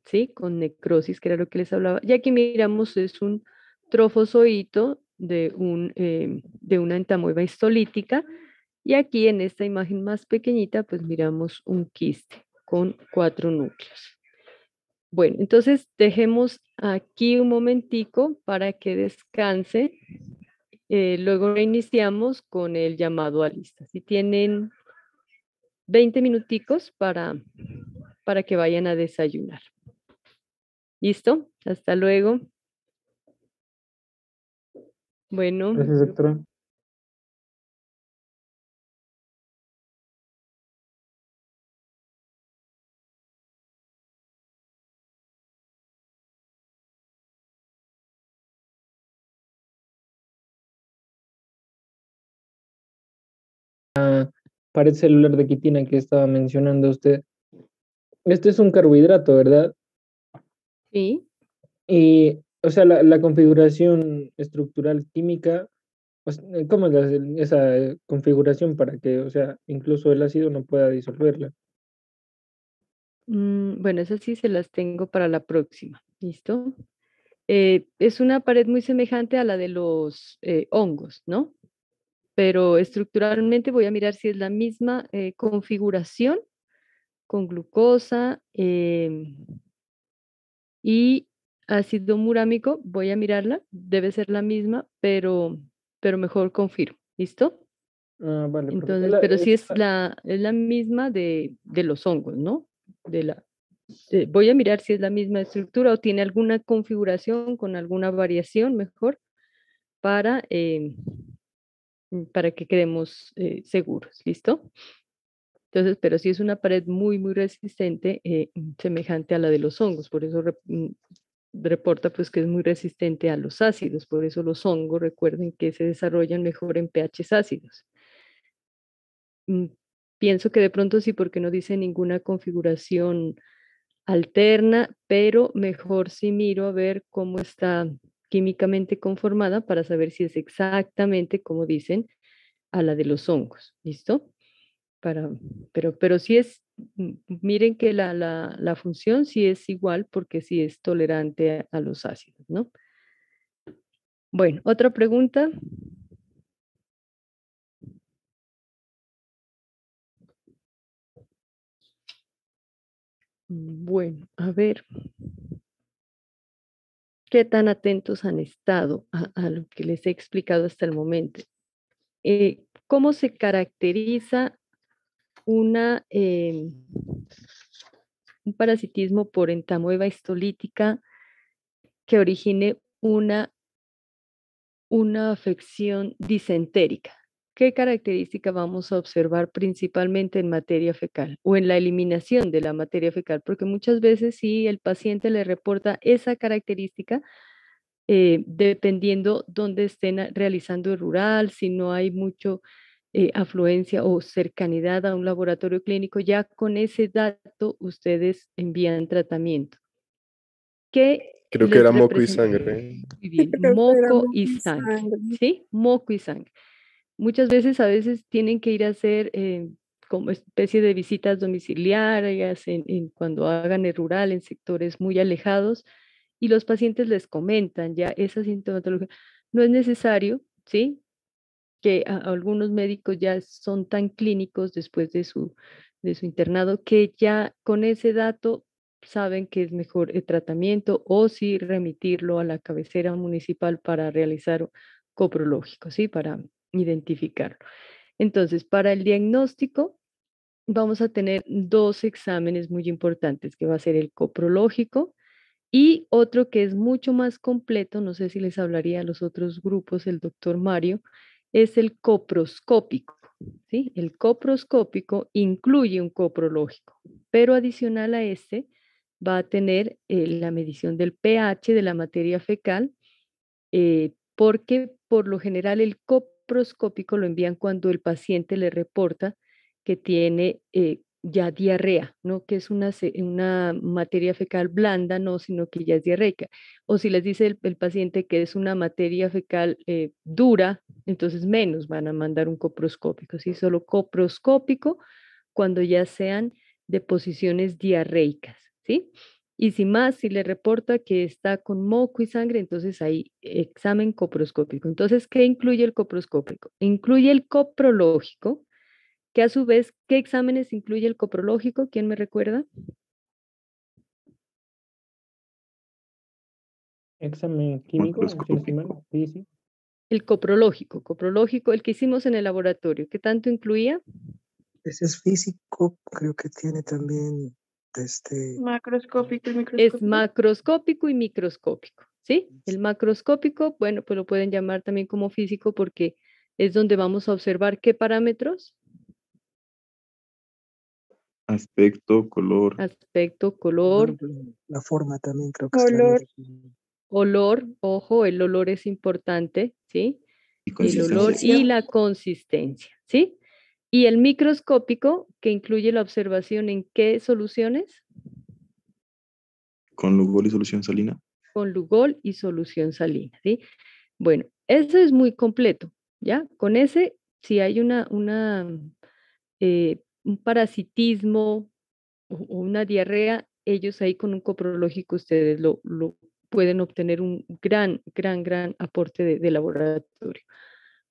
¿sí? Con necrosis, que era lo que les hablaba. Y aquí miramos, es un trofozoito de, un, eh, de una entamoeba histolítica. Y aquí en esta imagen más pequeñita, pues miramos un quiste con cuatro núcleos. Bueno, entonces dejemos aquí un momentico para que descanse. Eh, luego reiniciamos con el llamado a lista. Si tienen 20 minuticos para, para que vayan a desayunar. ¿Listo? Hasta luego. Bueno. Gracias,
doctora. Ah, pared celular de quitina que estaba mencionando usted.
Este es un carbohidrato, ¿verdad? Sí. Y o sea, la, configuración estructural química, pues, eh, ¿cómo es esa eh, configuración para que, o sea, incluso el ácido no pueda disolverla?
Mm, bueno, esas sí se las tengo para la próxima, ¿listo? Eh, es una pared muy semejante a la de los hongos, ¿no? Pero estructuralmente voy a mirar si es la misma configuración con glucosa em, y ácido murámico, voy a mirarla, debe ser la misma, pero, pero mejor confirmo, ¿listo? Ah, vale. Entonces, pero si es la, es la misma de, los hongos, ¿no? De la, voy a mirar si es la misma estructura o tiene alguna configuración con alguna variación mejor para, eh, para que quedemos eh, seguros, ¿listo? Entonces, pero si es una pared muy, muy resistente, eh, semejante a la de los hongos, por eso mm, reporta pues que es muy resistente a los ácidos, por eso los hongos recuerden que se desarrollan mejor en pH ácidos. Mm, pienso que de pronto sí, porque no dice ninguna configuración alterna, pero mejor si miro a ver cómo está químicamente conformada para saber si es exactamente como dicen a la de los hongos. ¿Listo? Para, pero, pero sí es, miren que la, función sí es igual porque sí es tolerante a, los ácidos, ¿no? Bueno, otra pregunta. Mm, bueno, a ver, ¿qué tan atentos han estado a, lo que les he explicado hasta el momento? Eh, ¿Cómo se caracteriza una, em, un parasitismo por entamoeba histolítica que origine una, una afección disentérica. ¿Qué característica vamos a observar principalmente en materia fecal o en la eliminación de la materia fecal? Porque muchas veces si el paciente le reporta esa característica, eh, dependiendo dónde estén ah, realizando el rural, si no hay mucho eh, afluencia o cercanidad a un laboratorio clínico, ya con ese dato ustedes envían tratamiento. Creo que era moco y
sangre.
Muy moco y sangre. ¿sí? Moco y sangre. Muchas veces a veces tienen que ir a hacer eh, como especie de visitas domiciliarias en, cuando hagan el rural en sectores muy alejados y los pacientes les comentan ya esa sintomatología. No es necesario, ¿sí? que algunos médicos ya son tan clínicos después de su, de su internado que ya con ese dato saben que es mejor el tratamiento o si remitirlo a la cabecera municipal para realizar coprológico, ¿sí? Para identificarlo. Entonces, para el diagnóstico vamos a tener dos exámenes muy importantes, que va a ser el coprológico y otro que es mucho más completo, no sé si les hablaría a los otros grupos el doctor Mario, es el coproscópico. ¿sí? El coproscópico incluye un coprológico, pero adicional a este va a tener eh, la medición del pH de la materia fecal, eh, porque por lo general el coproscópico lo envían cuando el paciente le reporta que tiene eh, ya diarrea, ¿no? Que es una, una materia fecal blanda, no, sino que ya es diarreica. O si les dice el, paciente que es una materia fecal eh, dura, entonces menos van a mandar un coproscópico, ¿sí? Solo coproscópico cuando ya sean de posiciones diarreicas, ¿sí? Y si más, si le reporta que está con moco y sangre, entonces hay examen coproscópico. Entonces, ¿qué incluye el coproscópico? Incluye el coprológico, que a su vez, ¿qué exámenes incluye el coprológico? ¿Quién me recuerda?
Examen químico,
El coprológico, coprológico, el que hicimos en el laboratorio, ¿qué tanto incluía? Ese es físico, creo que tiene también este... Macroscópico y microscópico. Es macroscópico y microscópico, ¿sí? El macroscópico, bueno, pues lo pueden llamar también como físico porque es donde vamos a observar qué parámetros,
Aspecto, color.
Aspecto, color. La forma también creo que Olor. Olor, ojo, el olor es importante, ¿sí? Y el olor y la consistencia, ¿sí? Y el microscópico, que incluye la observación en qué soluciones? Con Lugol y solución salina. Con Lugol y solución salina, ¿sí? Bueno, eso es muy completo, ¿ya? Con ese, si hay una, una eh, un parasitismo o, una diarrea, ellos ahí con un coprológico ustedes lo, lo pueden obtener un gran, gran, gran aporte de, laboratorio.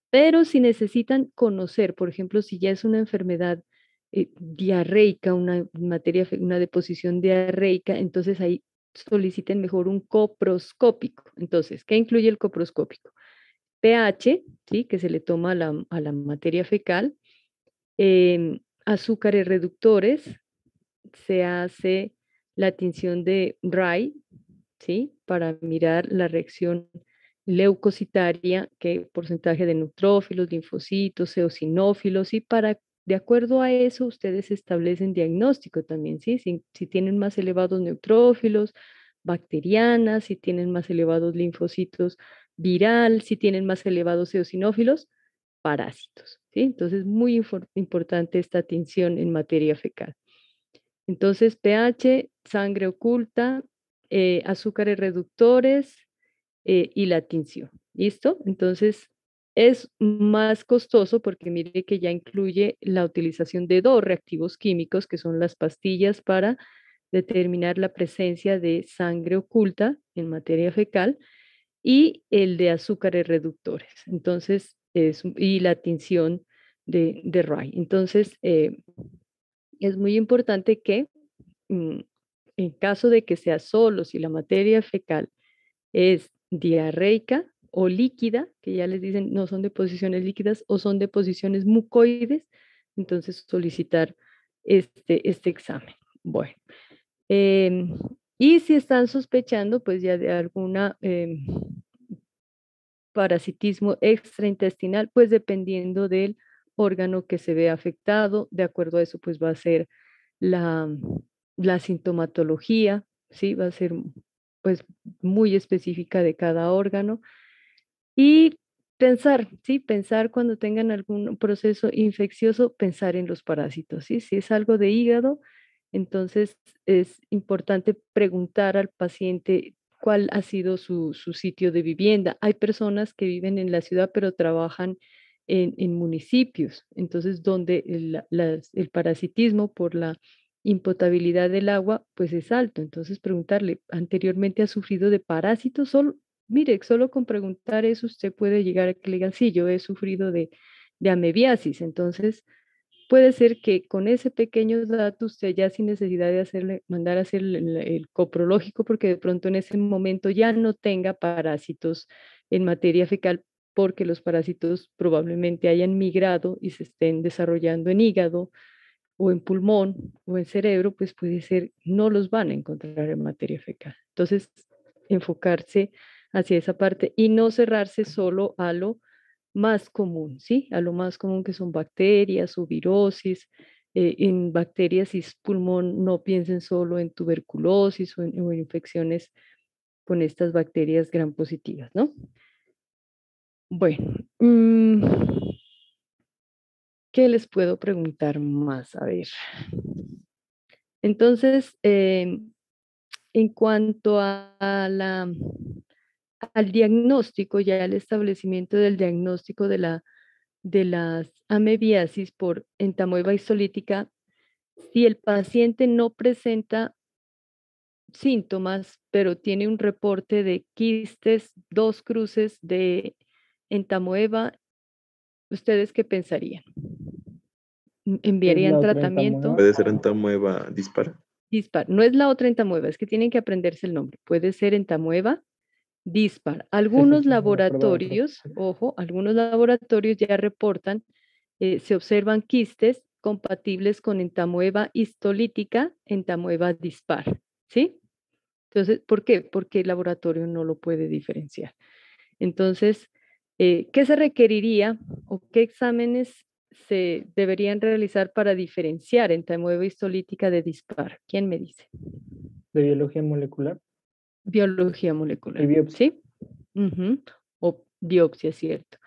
Pero si necesitan conocer, por ejemplo, si ya es una enfermedad eh, diarreica, una materia, una deposición diarreica, entonces ahí soliciten mejor un coproscópico. Entonces, ¿qué incluye el coproscópico? pH, ¿sí? que se le toma a la, a la materia fecal, em, azúcares reductores, se hace la tinción de RAI, ¿sí? Para mirar la reacción leucocitaria, qué porcentaje de neutrófilos, linfocitos, eosinófilos, y para, de acuerdo a eso, ustedes establecen diagnóstico también, ¿sí? Si, si tienen más elevados neutrófilos, bacterianas, si tienen más elevados linfocitos viral, si tienen más elevados eosinófilos, parásitos. ¿sí? Entonces, muy importante esta tinción en materia fecal. Entonces, pH, sangre oculta, eh, azúcares reductores eh, y la tinción. ¿Listo? Entonces, es más costoso porque mire que ya incluye la utilización de dos reactivos químicos, que son las pastillas para determinar la presencia de sangre oculta en materia fecal y el de azúcares reductores. Entonces, y la tinción de, de Ray. Entonces, eh, es muy importante que mm, en caso de que sea solo, si la materia fecal es diarreica o líquida, que ya les dicen no son deposiciones líquidas o son deposiciones mucoides, entonces solicitar este, este examen. Bueno, em, y si están sospechando pues ya de alguna em, parasitismo extraintestinal, pues dependiendo del órgano que se ve afectado, de acuerdo a eso, pues va a ser la, la sintomatología, ¿sí? Va a ser pues muy específica de cada órgano. Y pensar, ¿sí? Pensar cuando tengan algún proceso infeccioso, pensar en los parásitos, ¿sí? Si es algo de hígado, entonces es importante preguntar al paciente, cuál ha sido su, sitio de vivienda. Hay personas que viven en la ciudad pero trabajan en, municipios, entonces donde el, parasitismo por la impotabilidad del agua pues es alto. Entonces preguntarle, anteriormente ha sufrido de parásitos, solo, mire, solo con preguntar eso usted puede llegar a que le digan, sí, yo he sufrido de, de amebiasis. Entonces, puede ser que con ese pequeño dato usted ya sin necesidad de hacerle, mandar a hacer el, el, coprológico, porque de pronto en ese momento ya no tenga parásitos en materia fecal, porque los parásitos probablemente hayan migrado y se estén desarrollando en hígado o en pulmón o en cerebro, pues puede ser, no los van a encontrar en materia fecal. Entonces, enfocarse hacia esa parte y no cerrarse solo a lo más común, ¿sí? A lo más común que son bacterias o virosis. Eh, en bacterias y pulmón no piensen solo en tuberculosis o en, infecciones con estas bacterias gran positivas, ¿no? Bueno, mm, ¿qué les puedo preguntar más? A ver. Entonces, em, en cuanto a la al diagnóstico ya al establecimiento del diagnóstico de, la, de las amebiasis por entamoeba isolítica, si el paciente no presenta síntomas, pero tiene un reporte de quistes, dos cruces de entamoeba, ¿ustedes qué pensarían? ¿Enviarían tratamiento? ¿Puede ser
entamoeba dispar?
Dispar. No es la otra entamoeba, es que tienen que aprenderse el nombre. Puede ser entamoeba dispar. Algunos laboratorios, ojo, algunos laboratorios ya reportan, eh, se observan quistes compatibles con entamoeba histolítica, entamoeba dispar, ¿sí? Entonces, ¿por qué? Porque el laboratorio no lo puede diferenciar. Entonces, eh, ¿qué se requeriría o qué exámenes se deberían realizar para diferenciar entamoeba histolítica de dispar? ¿Quién me dice? De biología molecular. Biología molecular. biopsia. Sí. O biopsia, cierto.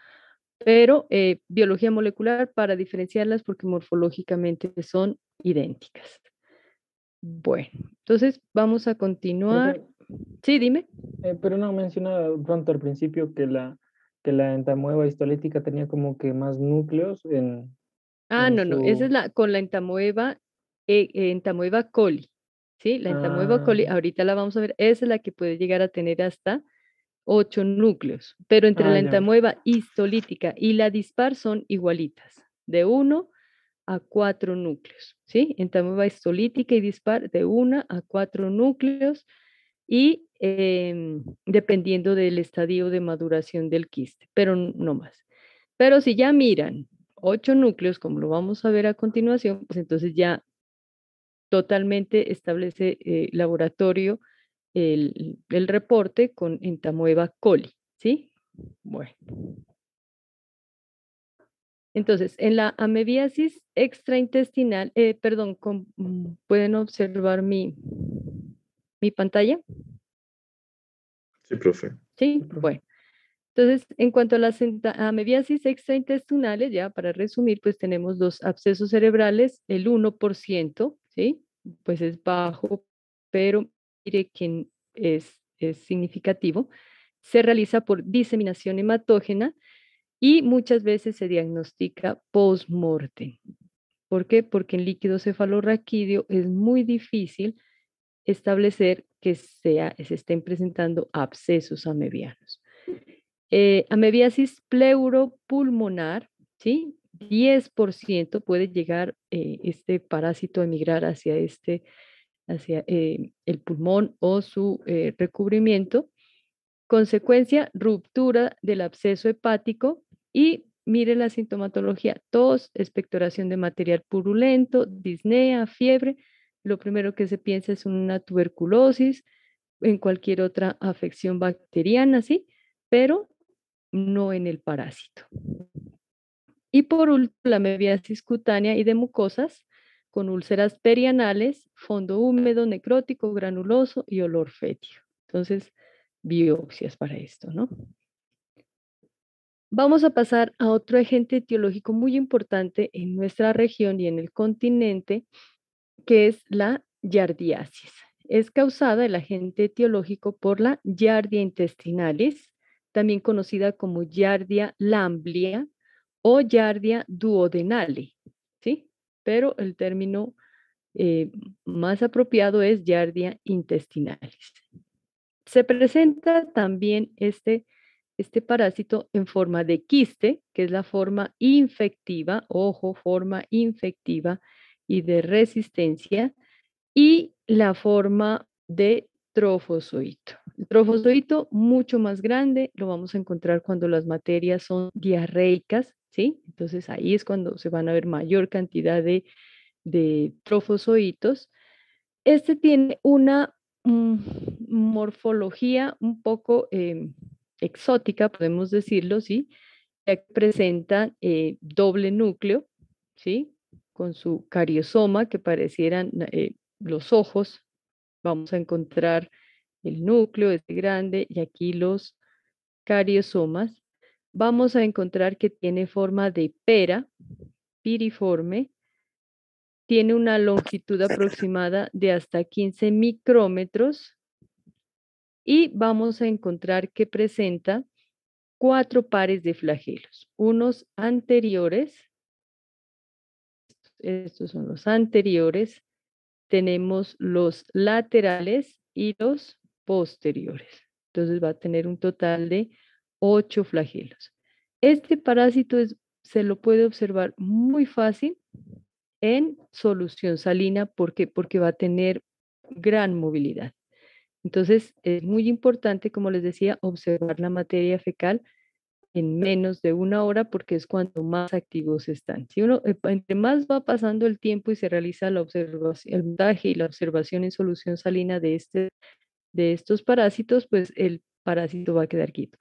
Pero eh, biología molecular para diferenciarlas porque morfológicamente son idénticas. Bueno, entonces vamos a continuar. sí, dime. Eh, pero no mencionaba pronto
al principio que la, que la entamueva histolítica tenía como que más núcleos en. Ah, no, no, esa es
la con la entamoeba eh, coli. ¿sí? La entamoeba ah. ahorita la vamos a ver, esa es la que puede llegar a tener hasta ocho núcleos, pero entre ah, la entamoeba histolítica y la dispar son igualitas, de uno a cuatro núcleos, ¿sí? Entamoeba histolítica y dispar de una a cuatro núcleos y em, dependiendo del estadio de maduración del quiste, pero no más. Pero si ya miran ocho núcleos, como lo vamos a ver a continuación, pues entonces ya totalmente establece eh, laboratorio el, reporte con Entamoeba coli, ¿sí? Bueno. Entonces, en la amebiasis extraintestinal, eh, perdón, mm, ¿pueden observar mi, mi pantalla? Sí, profe. Sí, bueno. Entonces, en cuanto a las amebiasis extraintestinales, ya para resumir, pues tenemos dos abscesos cerebrales, el 1%, ¿sí? Pues es bajo, pero mire que es, significativo. Se realiza por diseminación hematógena y muchas veces se diagnostica post-mortem. ¿Por qué? Porque en líquido cefalorraquídeo es muy difícil establecer que sea, se estén presentando abscesos amebianos. Mm. Eh, amebiasis pleuropulmonar, ¿sí? 10% puede llegar eh, este parásito a emigrar hacia, este, hacia eh, el pulmón o su eh, recubrimiento. Consecuencia, ruptura del absceso hepático y mire la sintomatología, tos, expectoración de material purulento, disnea, fiebre. Lo primero que se piensa es una tuberculosis, en cualquier otra afección bacteriana, ¿sí? Pero no en el parásito. Y por último, la mebiasis cutánea y de mucosas con úlceras perianales, fondo húmedo, necrótico, granuloso y olor fétido. Entonces, biopsias para esto, ¿no? Vamos a pasar a otro agente etiológico muy importante en nuestra región y en el continente, que es la yardiasis. Es causada el agente etiológico por la yardia intestinalis, también conocida como yardia lamblia, o yardia duodenale, ¿sí? Pero el término eh, más apropiado es yardia intestinalis. Se presenta también este, este parásito en forma de quiste, que es la forma infectiva, ojo, forma infectiva y de resistencia, y la forma de trofozoito. El trofozoito mucho más grande lo vamos a encontrar cuando las materias son diarreicas, entonces ahí es cuando se van a ver mayor cantidad de, de trofozoitos. Este tiene una mm, morfología un poco em, exótica, podemos decirlo, ¿sí? Ya que presenta eh, doble núcleo, ¿sí? Con su cariosoma, que parecieran eh, los ojos. Vamos a encontrar el núcleo, es este grande, y aquí los cariosomas vamos a encontrar que tiene forma de pera, piriforme, tiene una longitud aproximada de hasta 15 micrómetros y vamos a encontrar que presenta cuatro pares de flagelos, unos anteriores, estos son los anteriores, tenemos los laterales y los posteriores. Entonces va a tener un total de ocho flagelos. Este parásito se lo puede observar muy fácil en solución salina. Porque va a tener gran movilidad. Entonces, es muy importante, como les decía, observar la materia fecal en menos de una hora porque es cuando más activos están. Si uno, eh, entre más va pasando el tiempo y se realiza la observación, el montaje y la observación en solución salina de, este, de estos parásitos, pues el parásito va a quedar quieto.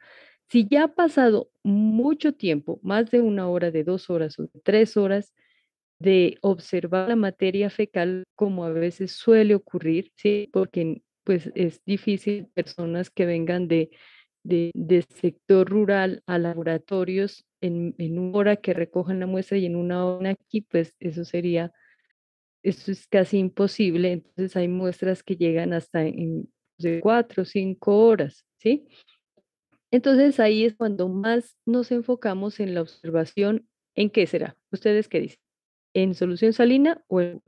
Si ya ha pasado mucho tiempo, más de una hora, de dos horas o de tres horas, de observar la materia fecal como a veces suele ocurrir, ¿sí? porque pues es difícil personas que vengan de, de, sector rural a laboratorios en, en, una hora que recojan la muestra y en una hora aquí, pues eso sería, eso es casi imposible. Entonces hay muestras que llegan hasta en cuatro o cinco horas, ¿sí? Entonces ahí es cuando más nos enfocamos en la observación, ¿en qué será? ¿Ustedes qué dicen? ¿En solución salina o en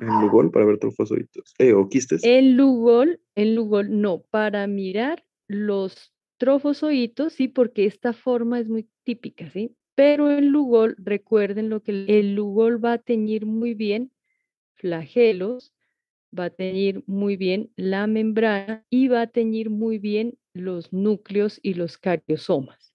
en Lugol para ver trofozoitos eh, o quistes.
En Lugol, en Lugol no, para mirar los trofozoitos, sí, porque esta forma es muy típica, ¿sí? Pero en Lugol, recuerden lo que el Lugol va a teñir muy bien, flagelos, va a teñir muy bien la membrana y va a teñir muy bien los núcleos y los cariosomas.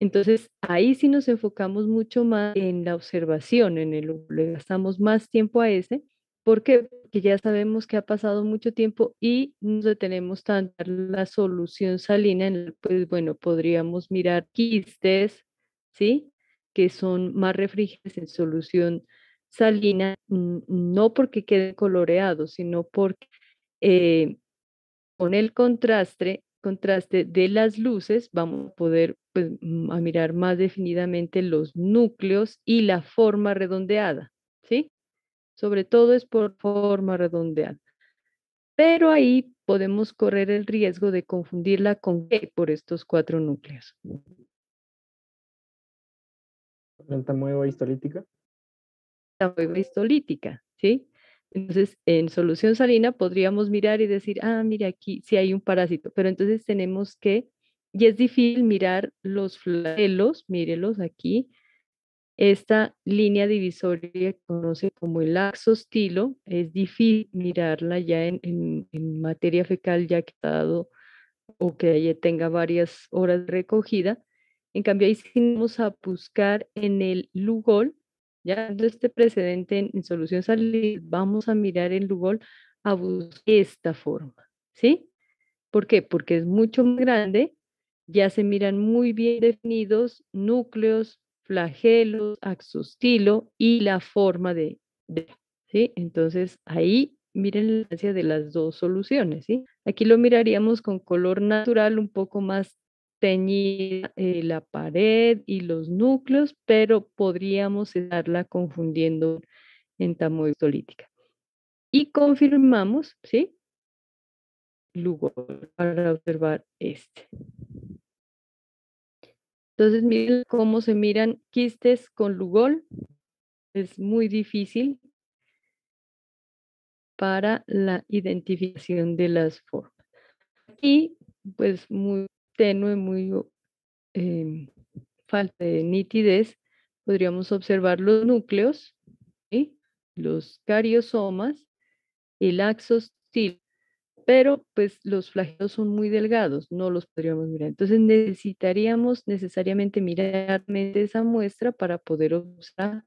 Entonces, ahí sí nos enfocamos mucho más en la observación, en el le gastamos más tiempo a ese. Porque ya sabemos que ha pasado mucho tiempo y nos detenemos tanto la solución salina, en, pues bueno, podríamos mirar quistes, ¿sí? Que son más refrigerantes en solución salina, no porque quede coloreado, sino porque eh, con el contraste, contraste de las luces vamos a poder pues, mm, mirar más definidamente los núcleos y la forma redondeada, ¿sí? Sobre todo es por forma redondeada. Pero ahí podemos correr el riesgo de confundirla con qué por estos cuatro núcleos.
Planta muy histolítica
la histolítica, ¿sí? Entonces, en solución salina podríamos mirar y decir, ah, mire aquí si hay un parásito, pero entonces tenemos que, y es difícil mirar los flagelos, mírelos aquí, esta línea divisoria que conoce como el axostilo, es difícil mirarla ya en, materia fecal ya que ha dado o que ya tenga varias horas recogida. En cambio, ahí sí vamos a buscar en el lugol, ya dando este precedente en, solución salida, vamos a mirar el Lugol a buscar esta forma, ¿sí? ¿Por qué? Porque es mucho más grande, ya se miran muy bien definidos núcleos, flagelos, axostilo y la forma de, ¿sí? Entonces ahí miren la de las dos soluciones, ¿sí? Aquí lo miraríamos con color natural un poco más teñida eh, la pared y los núcleos, pero podríamos estarla confundiendo en tamoidolítica. Y confirmamos, ¿sí? Lugol, para observar este. Entonces, miren cómo se miran quistes con Lugol. Es muy difícil para la identificación de las formas. Aquí, pues, muy tenue, muy em, falta de nitidez, podríamos observar los núcleos, y los cariosomas el axostil pero pues los flagelos son muy delgados, no los podríamos mirar. Entonces necesitaríamos necesariamente mirar esa muestra para poder usar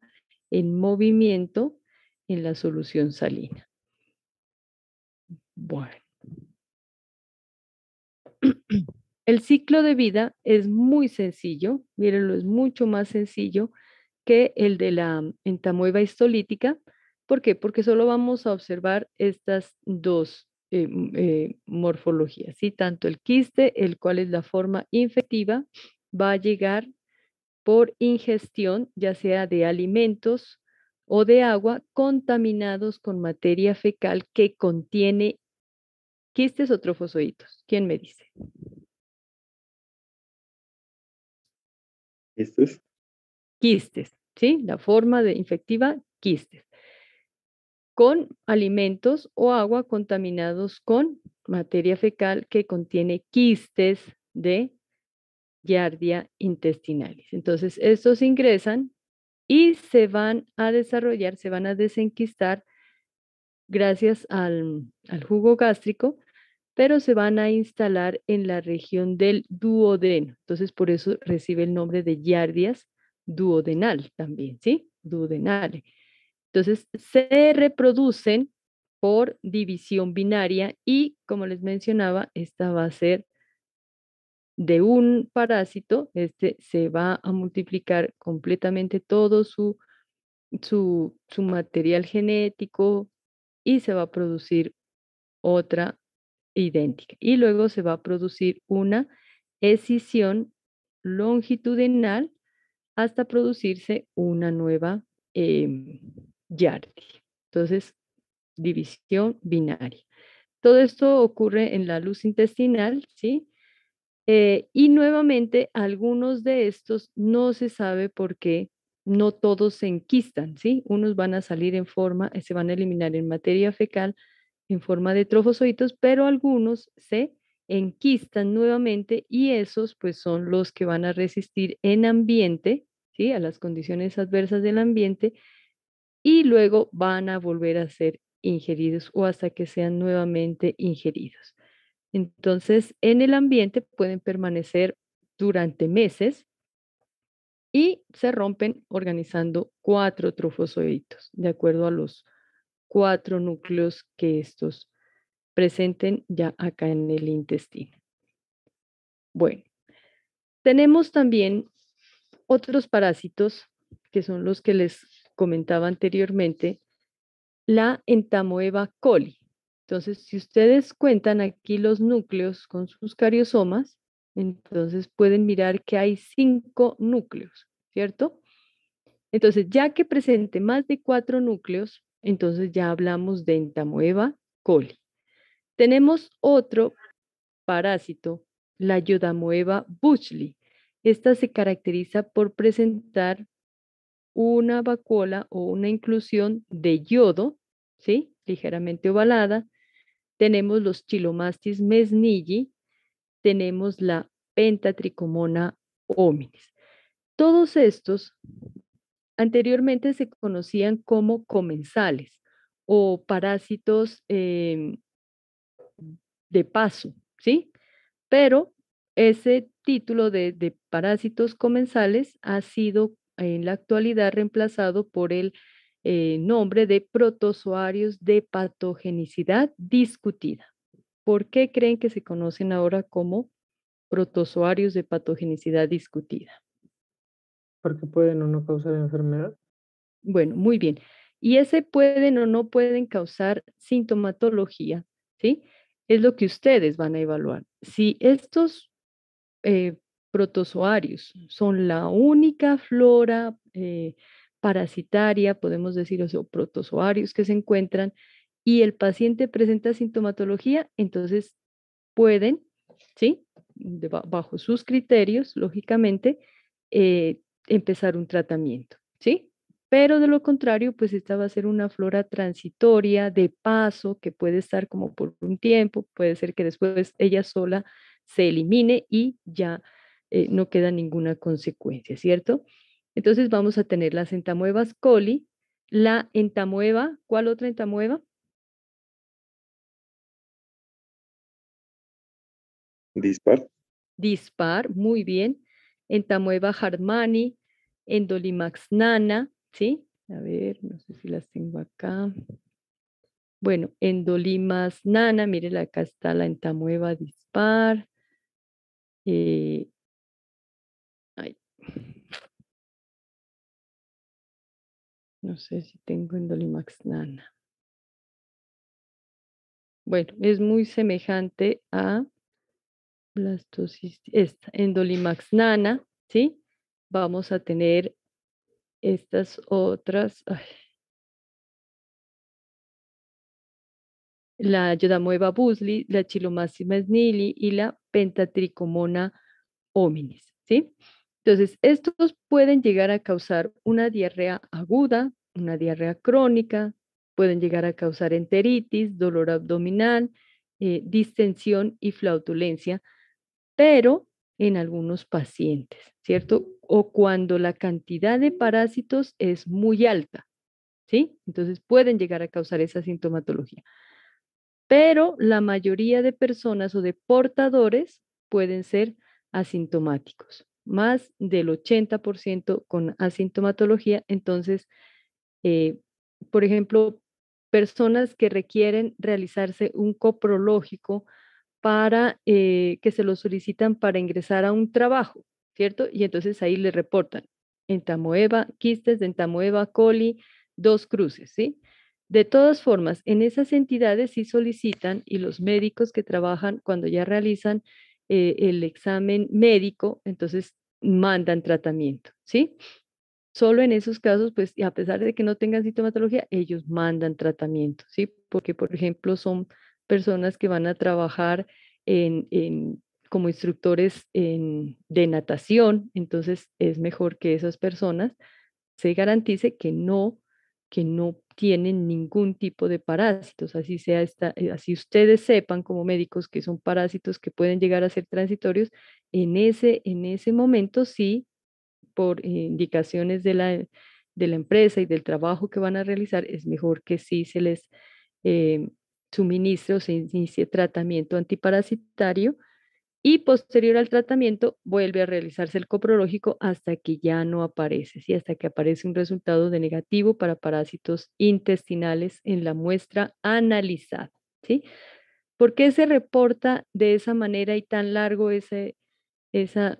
en movimiento en la solución salina. Bueno. El ciclo de vida es muy sencillo, mírenlo, es mucho más sencillo que el de la mm, entamoeba histolítica. ¿Por qué? Porque solo vamos a observar estas dos eh, eh, morfologías, Tanto el quiste, el cual es la forma infectiva, va a llegar por ingestión, ya sea de alimentos o de agua, contaminados con materia fecal que contiene quistes o trofozoitos. ¿Quién me dice? Quistes. Quistes, ¿sí? La forma de infectiva, quistes. Con alimentos o agua contaminados con materia fecal que contiene quistes de giardia intestinalis. Entonces, estos ingresan y se van a desarrollar, se van a desenquistar gracias al jugo gástrico pero se van a instalar en la región del duodeno. Entonces, por eso recibe el nombre de yardias duodenal también, ¿sí? Duodenal. Entonces, se reproducen por división binaria y, como les mencionaba, esta va a ser de un parásito, este se va a multiplicar completamente todo su, su, su material genético y se va a producir otra idéntica. Y luego se va a producir una escisión longitudinal hasta producirse una nueva eh, Entonces, división binaria. Todo esto ocurre en la luz intestinal, ¿sí? Eh, y nuevamente, algunos de estos no se sabe por qué, no todos se enquistan, ¿sí? Unos van a salir en forma, eh, se van a eliminar en materia fecal, en forma de trofozoitos, pero algunos se enquistan nuevamente y esos pues son los que van a resistir en ambiente, ¿sí? a las condiciones adversas del ambiente y luego van a volver a ser ingeridos o hasta que sean nuevamente ingeridos. Entonces, en el ambiente pueden permanecer durante meses y se rompen organizando cuatro trofozoitos, de acuerdo a los cuatro núcleos que estos presenten ya acá en el intestino. Bueno, tenemos también otros parásitos, que son los que les comentaba anteriormente, la entamoeba coli. Entonces, si ustedes cuentan aquí los núcleos con sus cariosomas, entonces pueden mirar que hay cinco núcleos, ¿cierto? Entonces, ya que presente más de cuatro núcleos, entonces ya hablamos de Entamoeba coli. Tenemos otro parásito, la Yodamoeba buchli. Esta se caracteriza por presentar una vacuola o una inclusión de yodo, ¿sí? ligeramente ovalada. Tenemos los Chilomastis mesnilli, tenemos la Pentatricomona hominis. Todos estos Anteriormente se conocían como comensales o parásitos em, de paso, ¿sí? Pero ese título de, parásitos comensales ha sido en la actualidad reemplazado por el eh, nombre de protozoarios de patogenicidad discutida. ¿Por qué creen que se conocen ahora como protozoarios de patogenicidad discutida? porque pueden o no causar enfermedad. Bueno, muy bien. Y ese pueden o no pueden causar sintomatología, ¿sí? Es lo que ustedes van a evaluar. Si estos eh, protozoarios son la única flora eh, parasitaria, podemos decir, o sea, protozoarios que se encuentran, y el paciente presenta sintomatología, entonces pueden, ¿sí? bajo sus criterios, lógicamente, eh, empezar un tratamiento, ¿sí? Pero de lo contrario, pues esta va a ser una flora transitoria, de paso, que puede estar como por un tiempo, puede ser que después ella sola se elimine y ya eh, no queda ninguna consecuencia, ¿cierto? Entonces vamos a tener las entamuevas coli, la entamueva, ¿cuál otra entamueva? Dispar. Dispar, muy bien entamueva, Tamueva Harmani, en Nana, ¿sí? A ver, no sé si las tengo acá. Bueno, endolimax, Nana, miren, acá está la Entamueva Dispar. Eh,
no sé si tengo endolimax, Nana.
Bueno, es muy semejante a Plastosis esta, endolimax nana, ¿sí? Vamos a tener estas otras, la Yodamueva busli, la chilomáxima mesnili y la Pentatricomona hominis, ¿sí? Entonces, estos pueden llegar a causar una diarrea aguda, una diarrea crónica, pueden llegar a causar enteritis, dolor abdominal, eh, distensión y flautulencia pero en algunos pacientes, ¿cierto? O cuando la cantidad de parásitos es muy alta, ¿sí? Entonces pueden llegar a causar esa sintomatología. Pero la mayoría de personas o de portadores pueden ser asintomáticos, más del 80% con asintomatología. Entonces, eh, por ejemplo, personas que requieren realizarse un coprológico para eh, que se lo solicitan para ingresar a un trabajo, ¿cierto? Y entonces ahí le reportan entamoeba, quistes de entamoeba, coli, dos cruces, ¿sí? De todas formas, en esas entidades sí solicitan y los médicos que trabajan cuando ya realizan eh, el examen médico, entonces mandan tratamiento, ¿sí? Solo en esos casos, pues, a pesar de que no tengan sintomatología, ellos mandan tratamiento, ¿sí? Porque, por ejemplo, son personas que van a trabajar en, como instructores de natación, entonces es mejor que esas personas se garantice que no, que no tienen ningún tipo de parásitos, así sea esta, eh, así ustedes sepan como médicos que son parásitos que pueden llegar a ser transitorios, en ese, en ese momento sí, por indicaciones de la, de la empresa y del trabajo que van a realizar, es mejor que sí se les eh, suministro, se inicie tratamiento antiparasitario y posterior al tratamiento vuelve a realizarse el coprológico hasta que ya no aparece, hasta que aparece un resultado de negativo para parásitos intestinales en la muestra analizada. ¿sí? ¿Por qué se reporta de esa manera y tan largo ese, esa,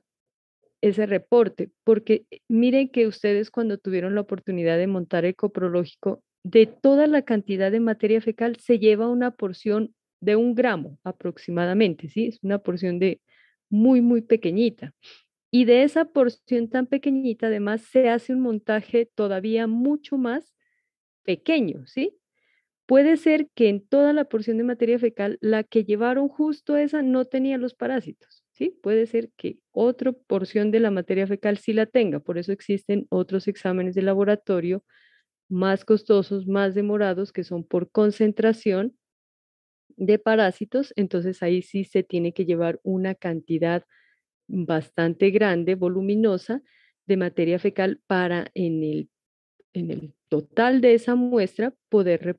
ese reporte? Porque eh, miren que ustedes cuando tuvieron la oportunidad de montar el coprológico de toda la cantidad de materia fecal se lleva una porción de un gramo aproximadamente, ¿sí? Es una porción de muy, muy pequeñita. Y de esa porción tan pequeñita, además, se hace un montaje todavía mucho más pequeño, ¿sí? Puede ser que en toda la porción de materia fecal, la que llevaron justo esa no tenía los parásitos, ¿sí? Puede ser que otra porción de la materia fecal sí la tenga, por eso existen otros exámenes de laboratorio más costosos, más demorados, que son por concentración de parásitos, entonces ahí sí se tiene que llevar una cantidad bastante grande, voluminosa, de materia fecal para en el, en el total de esa muestra poder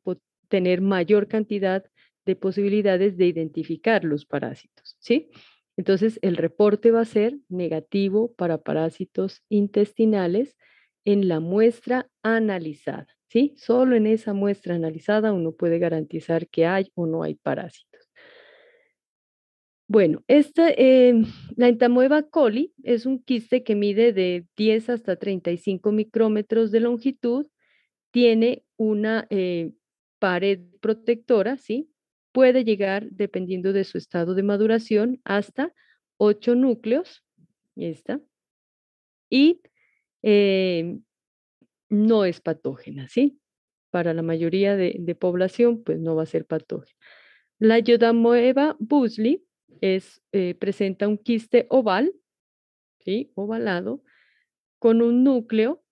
tener mayor cantidad de posibilidades de identificar los parásitos, ¿sí? Entonces, el reporte va a ser negativo para parásitos intestinales en la muestra analizada. ¿sí? Solo en esa muestra analizada uno puede garantizar que hay o no hay parásitos. Bueno, esta, eh, la entamoeba coli es un quiste que mide de 10 hasta 35 micrómetros de longitud, tiene una eh, pared protectora, ¿sí? Puede llegar, dependiendo de su estado de maduración, hasta 8 núcleos, y está. y eh, no es patógena, ¿sí? Para la mayoría de, de, población, pues no va a ser patógena. La Yodamoeba busli es, eh, presenta un quiste oval, ¿sí? Ovalado, con un núcleo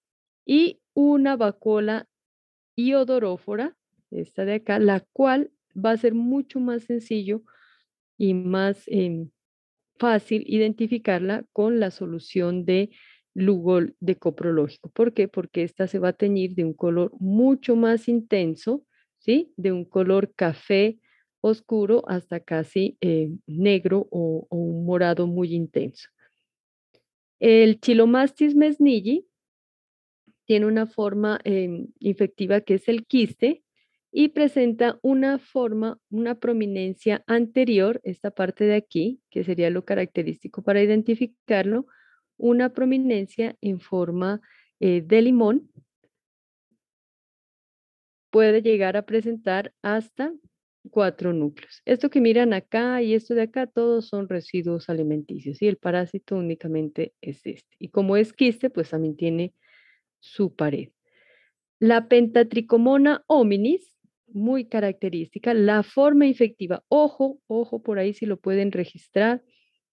y una vacuola iodorófora, esta de acá, la cual va a ser mucho más sencillo y más em, fácil identificarla con la solución de Lugol de coprológico. ¿Por qué? Porque esta se va a teñir de un color mucho más intenso, ¿sí? De un color café oscuro hasta casi eh, negro o, un morado muy intenso. El Chilomastis mesnilli tiene una forma em, infectiva que es el quiste y presenta una forma, una prominencia anterior, esta parte de aquí, que sería lo característico para identificarlo, una prominencia en forma eh, de limón, puede llegar a presentar hasta cuatro núcleos. Esto que miran acá y esto de acá, todos son residuos alimenticios y el parásito únicamente es este. Y como es quiste, pues también tiene su pared. La pentatricomona hominis, muy característica, la forma infectiva, ojo, ojo por ahí si lo pueden registrar,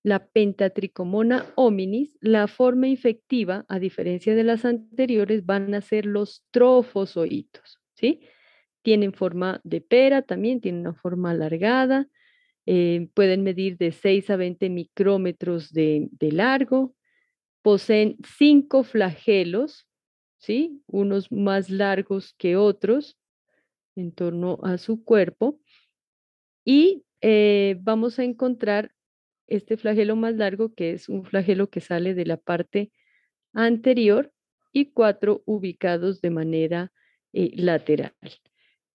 la pentatricomona hominis, la forma infectiva, a diferencia de las anteriores, van a ser los trofozoitos, ¿sí? Tienen forma de pera, también tienen una forma alargada, eh, pueden medir de 6 a 20 micrómetros de, largo, poseen cinco flagelos, ¿sí? Unos más largos que otros en torno a su cuerpo. Y eh, vamos a encontrar este flagelo más largo, que es un flagelo que sale de la parte anterior, y cuatro ubicados de manera eh, lateral.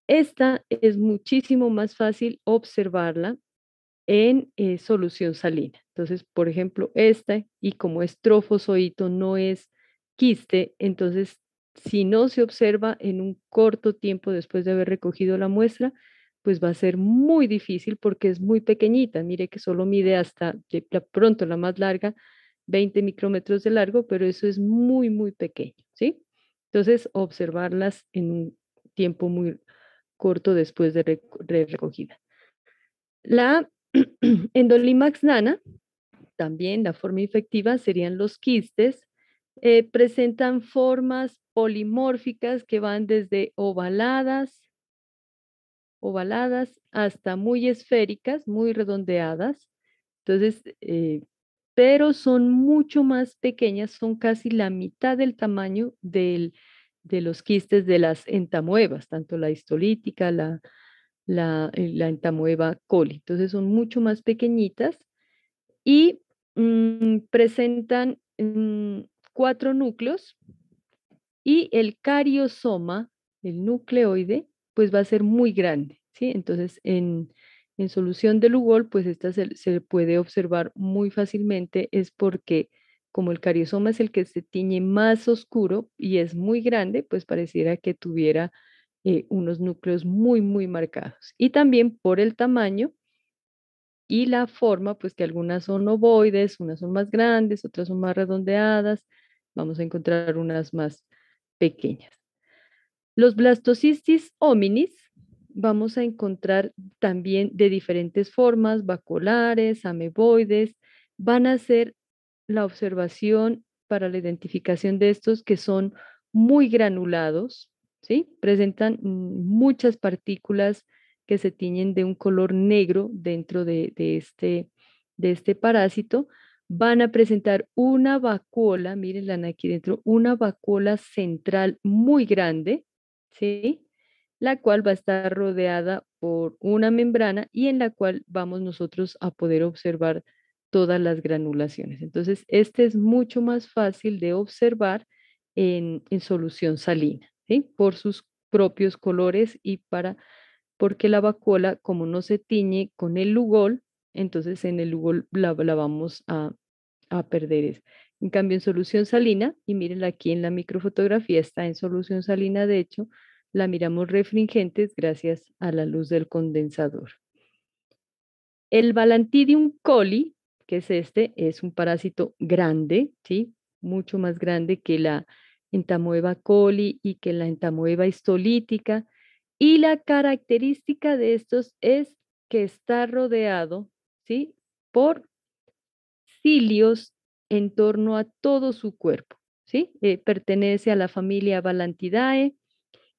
Esta es muchísimo más fácil observarla en eh, solución salina. Entonces, por ejemplo, esta, y como es trofozoito, no es quiste, entonces, si no se observa en un corto tiempo después de haber recogido la muestra, pues va a ser muy difícil porque es muy pequeñita. Mire que solo mide hasta, pronto la más larga, 20 micrómetros de largo, pero eso es muy, muy pequeño, ¿sí? Entonces, observarlas en un tiempo muy corto después de, recogida. La endolimax nana, también la forma infectiva, serían los quistes. Eh, presentan formas polimórficas que van desde ovaladas, ovaladas hasta muy esféricas, muy redondeadas. Entonces, eh, pero son mucho más pequeñas, son casi la mitad del tamaño de los quistes de las entamuevas, tanto la histolítica, la, la, eh, entamueva coli. Entonces son mucho más pequeñitas y mm, presentan mm, cuatro núcleos y el cariosoma, el nucleoide, pues va a ser muy grande, ¿sí? Entonces, en, solución de Lugol, pues esta se, puede observar muy fácilmente, es porque como el cariosoma es el que se tiñe más oscuro y es muy grande, pues pareciera que tuviera eh, unos núcleos muy, muy marcados. Y también por el tamaño y la forma, pues que algunas son ovoides, unas son más grandes, otras son más redondeadas, vamos a encontrar unas más pequeñas. Los blastocistis hominis vamos a encontrar también de diferentes formas, vaculares, ameboides, van a ser la observación para la identificación de estos que son muy granulados, ¿sí? Presentan muchas partículas que se tiñen de un color negro dentro de, este, de este parásito. Van a presentar una vacuola, mírenla aquí dentro, una vacuola central muy grande, ¿sí? La cual va a estar rodeada por una membrana y en la cual vamos nosotros a poder observar todas las granulaciones. Entonces, este es mucho más fácil de observar en, solución salina, Por sus propios colores y para porque la vacuola, como no se tiñe con el lugol, entonces en el lugol la, vamos a, a perder. En cambio, en solución salina, y miren aquí en la microfotografía, está en solución salina, de hecho, la miramos refringentes gracias a la luz del condensador. El valantidium coli, que es este, es un parásito grande, ¿sí? mucho más grande que la entamoeba coli y que la entamoeba histolítica. Y la característica de estos es que está rodeado ¿sí? por cilios en torno a todo su cuerpo. ¿sí? Eh, pertenece a la familia Valantidae,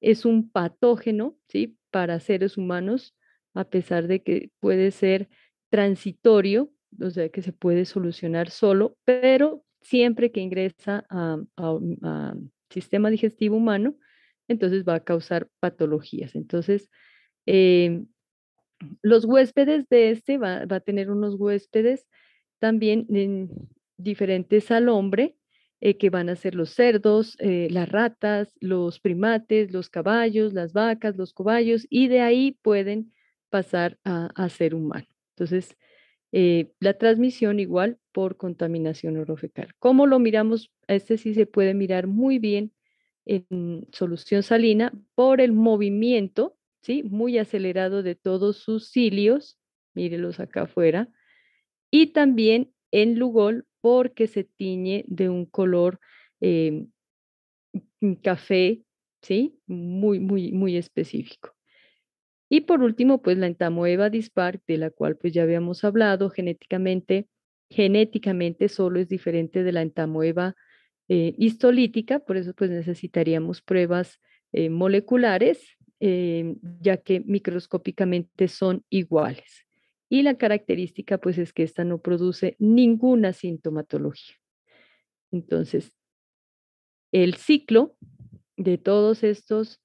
es un patógeno ¿sí? para seres humanos, a pesar de que puede ser transitorio, o sea, que se puede solucionar solo, pero siempre que ingresa al sistema digestivo humano, entonces va a causar patologías. Entonces, eh, los huéspedes de este va, va, a tener unos huéspedes también en, diferentes al hombre, eh, que van a ser los cerdos, eh, las ratas, los primates, los caballos, las vacas, los cobayos, y de ahí pueden pasar a, ser humano. Entonces, eh, la transmisión igual por contaminación orofecal. ¿Cómo lo miramos? Este sí se puede mirar muy bien en solución salina por el movimiento, ¿sí? Muy acelerado de todos sus cilios, mírelos acá afuera, y también en Lugol porque se tiñe de un color em, café, ¿sí? Muy, muy, muy específico. Y por último, pues la entamoeba dispar, de la cual pues ya habíamos hablado genéticamente, genéticamente solo es diferente de la entamoeba eh, histolítica, por eso pues necesitaríamos pruebas eh, moleculares, em, ya que microscópicamente son iguales. Y la característica pues es que esta no produce ninguna sintomatología. Entonces, el ciclo de todos estos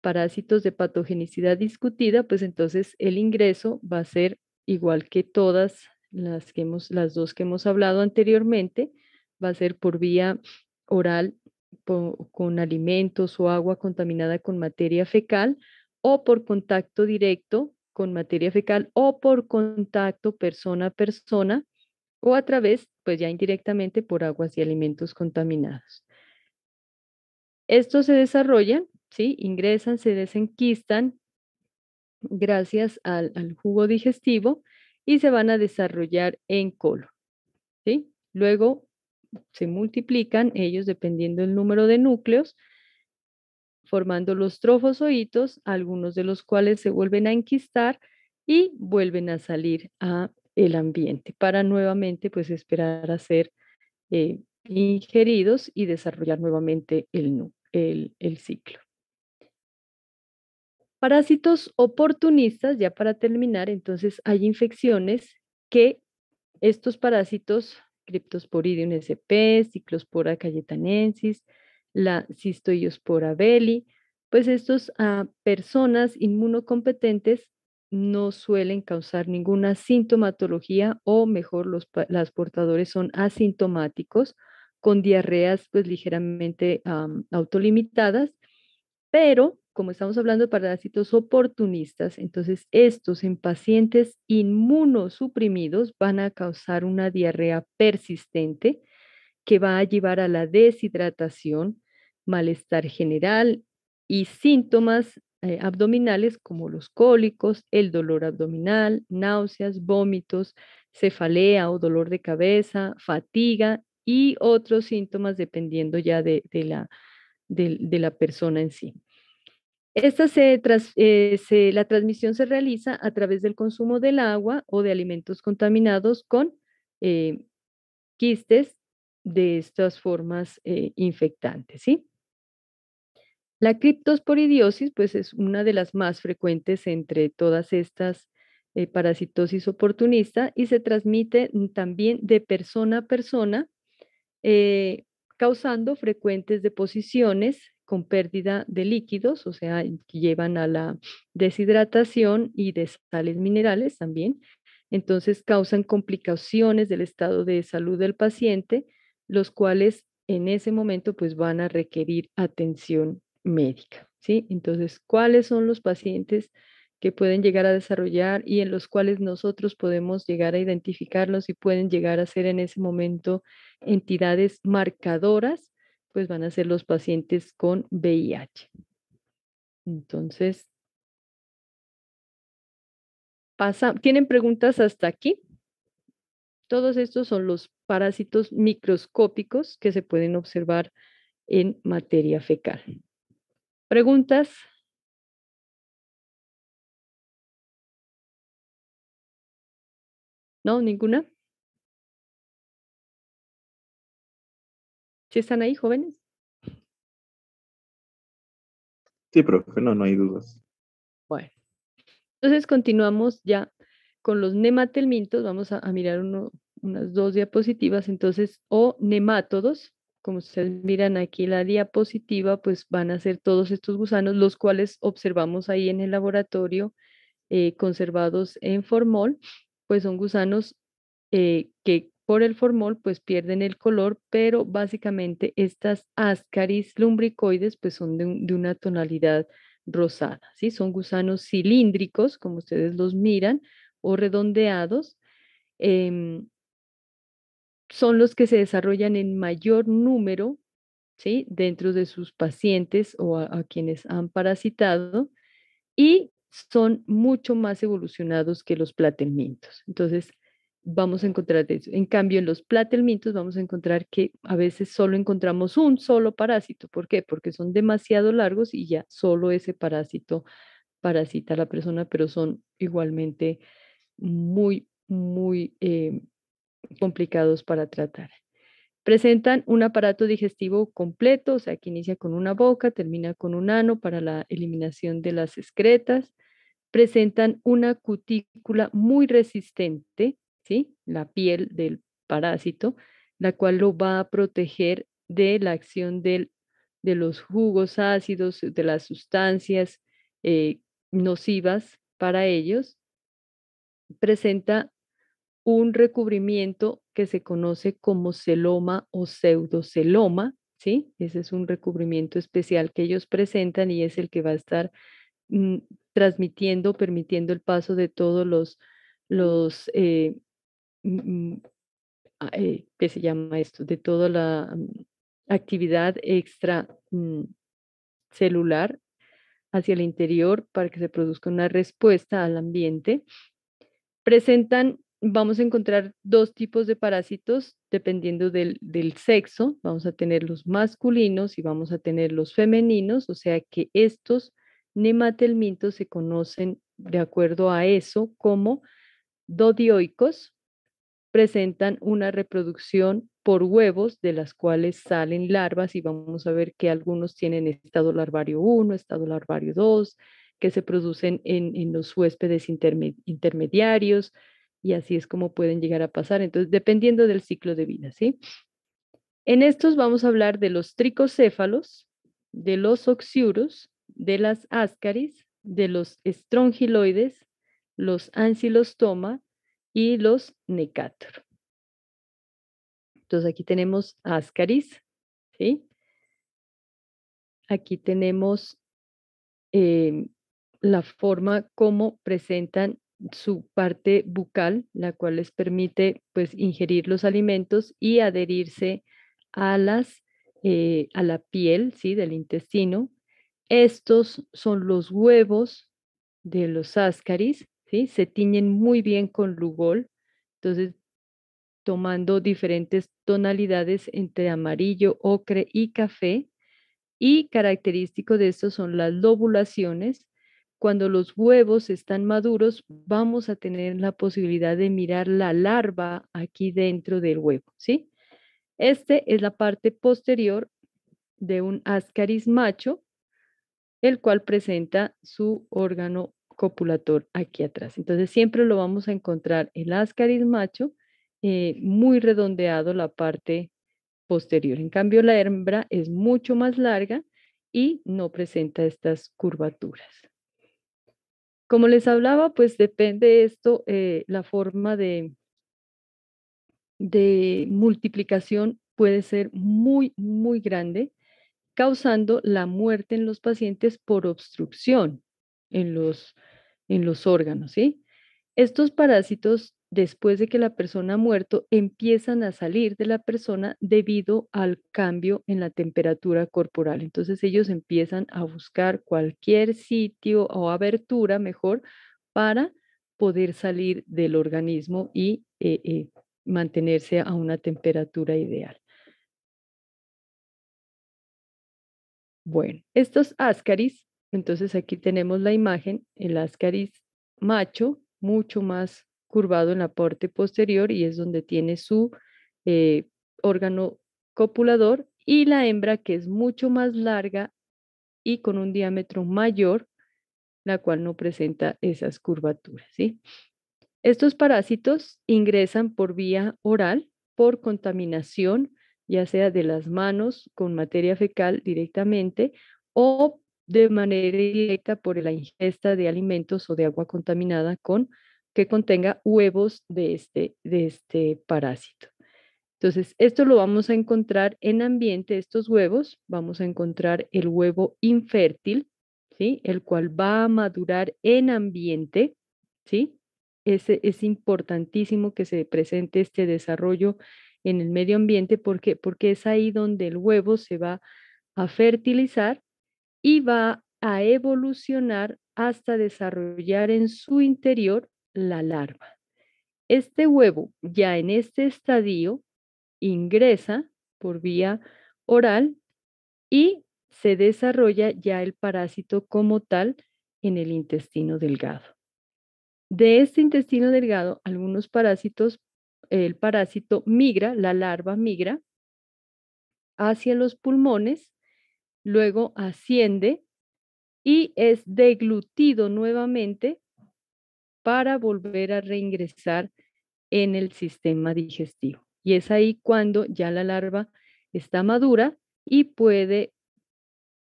parásitos de patogenicidad discutida, pues entonces el ingreso va a ser igual que todas las que hemos las dos que hemos hablado anteriormente, va a ser por vía oral con alimentos o agua contaminada con materia fecal o por contacto directo con materia fecal o por contacto persona a persona o a través, pues ya indirectamente, por aguas y alimentos contaminados. Estos se desarrollan, ¿sí? ingresan, se desenquistan gracias al, jugo digestivo y se van a desarrollar en colon. ¿sí? Luego se multiplican ellos dependiendo del número de núcleos formando los trofozoitos, algunos de los cuales se vuelven a enquistar y vuelven a salir a el ambiente para nuevamente pues esperar a ser eh, ingeridos y desarrollar nuevamente el, el ciclo. Parásitos oportunistas, ya para terminar, entonces hay infecciones que estos parásitos, Cryptosporidium sp, Ciclospora cayetanensis, la cistoiospora belli, pues estas ah, personas inmunocompetentes no suelen causar ninguna sintomatología o mejor, los las portadores son asintomáticos con diarreas pues ligeramente autolimitadas, pero como estamos hablando de parásitos oportunistas, entonces estos en pacientes inmunosuprimidos van a causar una diarrea persistente que va a llevar a la deshidratación, malestar general y síntomas eh, abdominales como los cólicos, el dolor abdominal, náuseas, vómitos, cefalea o dolor de cabeza, fatiga y otros síntomas dependiendo ya de, la, la, persona en sí. Esta eh, se, la transmisión se realiza a través del consumo del agua o de alimentos contaminados con eh, quistes de estas formas infectantes. ¿sí? La criptosporidiosis pues, es una de las más frecuentes entre todas estas eh, parasitosis oportunistas y se transmite también de persona a persona, eh, causando frecuentes deposiciones con pérdida de líquidos, o sea, que llevan a la deshidratación y de sales minerales también. Entonces causan complicaciones del estado de salud del paciente, los cuales en ese momento pues van a requerir atención médica, ¿sí? Entonces, ¿cuáles son los pacientes que pueden llegar a desarrollar y en los cuales nosotros podemos llegar a identificarlos y pueden llegar a ser en ese momento entidades marcadoras? Pues van a ser los pacientes con VIH. Entonces, ¿tienen preguntas hasta aquí? Todos estos son los parásitos microscópicos que se pueden observar en materia fecal. ¿Preguntas?
¿No? ¿Ninguna? ¿Sí están ahí, jóvenes? Sí, profe, no, no hay dudas. Bueno,
entonces continuamos ya con los nematelmintos. Vamos a, mirar uno, unas dos diapositivas, entonces, o nematodos como ustedes miran aquí la diapositiva, pues van a ser todos estos gusanos, los cuales observamos ahí en el laboratorio eh, conservados en formol, pues son gusanos eh, que por el formol pues pierden el color, pero básicamente estas ascaris lumbricoides pues son de, una tonalidad rosada, ¿sí? Son gusanos cilíndricos, como ustedes los miran, o redondeados, em, son los que se desarrollan en mayor número ¿sí? dentro de sus pacientes o a, quienes han parasitado y son mucho más evolucionados que los platelmintos. Entonces, vamos a encontrar eso. En cambio, en los platelmintos vamos a encontrar que a veces solo encontramos un solo parásito. ¿Por qué? Porque son demasiado largos y ya solo ese parásito parasita a la persona, pero son igualmente muy, muy eh, complicados para tratar. Presentan un aparato digestivo completo, o sea, que inicia con una boca, termina con un ano para la eliminación de las excretas. Presentan una cutícula muy resistente, ¿sí? La piel del parásito, la cual lo va a proteger de la acción del, de los jugos ácidos, de las sustancias eh, nocivas para ellos. Presenta un recubrimiento que se conoce como celoma o pseudoceloma, ¿sí? Ese es un recubrimiento especial que ellos presentan y es el que va a estar mm, transmitiendo, permitiendo el paso de todos los, los eh, mm, mm, ah, eh, ¿qué se llama esto? De toda la actividad extracelular hacia el interior para que se produzca una respuesta al ambiente. Presentan vamos a encontrar dos tipos de parásitos dependiendo del, del, sexo. Vamos a tener los masculinos y vamos a tener los femeninos, o sea que estos nematelmintos se conocen de acuerdo a eso como dodioicos. Presentan una reproducción por huevos de las cuales salen larvas y vamos a ver que algunos tienen estado larvario 1, estado larvario 2, que se producen en, los huéspedes intermediarios y así es como pueden llegar a pasar. Entonces, dependiendo del ciclo de vida, ¿sí? En estos vamos a hablar de los tricocéfalos, de los oxiuros, de las áscaris, de los estrongiloides, los ancilostoma y los necator. Entonces aquí tenemos áscaris, ¿sí? Aquí tenemos em, la forma como presentan su parte bucal, la cual les permite pues ingerir los alimentos y adherirse a las eh, a la piel, sí, del intestino. Estos son los huevos de los ascaris, sí, se tiñen muy bien con lugol, entonces tomando diferentes tonalidades entre amarillo, ocre y café. Y característico de estos son las lobulaciones, cuando los huevos están maduros, vamos a tener la posibilidad de mirar la larva aquí dentro del huevo, ¿sí? Este es la parte posterior de un ascaris macho, el cual presenta su órgano copulator aquí atrás. Entonces siempre lo vamos a encontrar el ascaris macho, eh, muy redondeado la parte posterior. En cambio, la hembra es mucho más larga y no presenta estas curvaturas. Como les hablaba, pues depende esto, eh, la forma de, de multiplicación puede ser muy, muy grande, causando la muerte en los pacientes por obstrucción en los, en los órganos, ¿sí? Estos parásitos después de que la persona ha muerto empiezan a salir de la persona debido al cambio en la temperatura corporal. Entonces ellos empiezan a buscar cualquier sitio o abertura mejor para poder salir del organismo y eh, eh, mantenerse a una temperatura ideal. Bueno, estos ascaris, entonces aquí tenemos la imagen, el ascaris macho, mucho más curvado en la parte posterior y es donde tiene su eh, órgano copulador y la hembra que es mucho más larga y con un diámetro mayor, la cual no presenta esas curvaturas. Estos parásitos ingresan por vía oral, por contaminación, ya sea de las manos con materia fecal directamente o de manera directa por la ingesta de alimentos o de agua contaminada con que contenga huevos de este, de este parásito. Entonces, esto lo vamos a encontrar en ambiente, estos huevos, vamos a encontrar el huevo infértil, ¿sí? El cual va a madurar en ambiente, ¿sí? Ese, es importantísimo que se presente este desarrollo en el medio ambiente porque, porque es ahí donde el huevo se va a fertilizar y va a evolucionar hasta desarrollar en su interior la larva. Este huevo ya en este estadio ingresa por vía oral y se desarrolla ya el parásito como tal en el intestino delgado. De este intestino delgado, algunos parásitos, el parásito migra, la larva migra hacia los pulmones, luego asciende y es deglutido nuevamente para volver a reingresar en el sistema digestivo. Y es ahí cuando ya la larva está madura y puede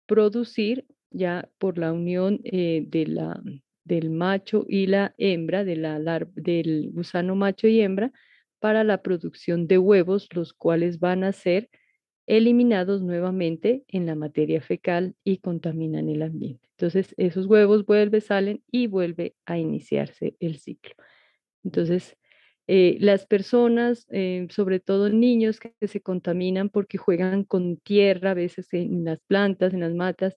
producir ya por la unión eh, de la, del macho y la hembra, de la del gusano macho y hembra, para la producción de huevos, los cuales van a ser eliminados nuevamente en la materia fecal y contaminan el ambiente. Entonces, esos huevos vuelven, salen y vuelve a iniciarse el ciclo. Entonces, eh, las personas, eh, sobre todo niños que se contaminan porque juegan con tierra, a veces en las plantas, en las matas,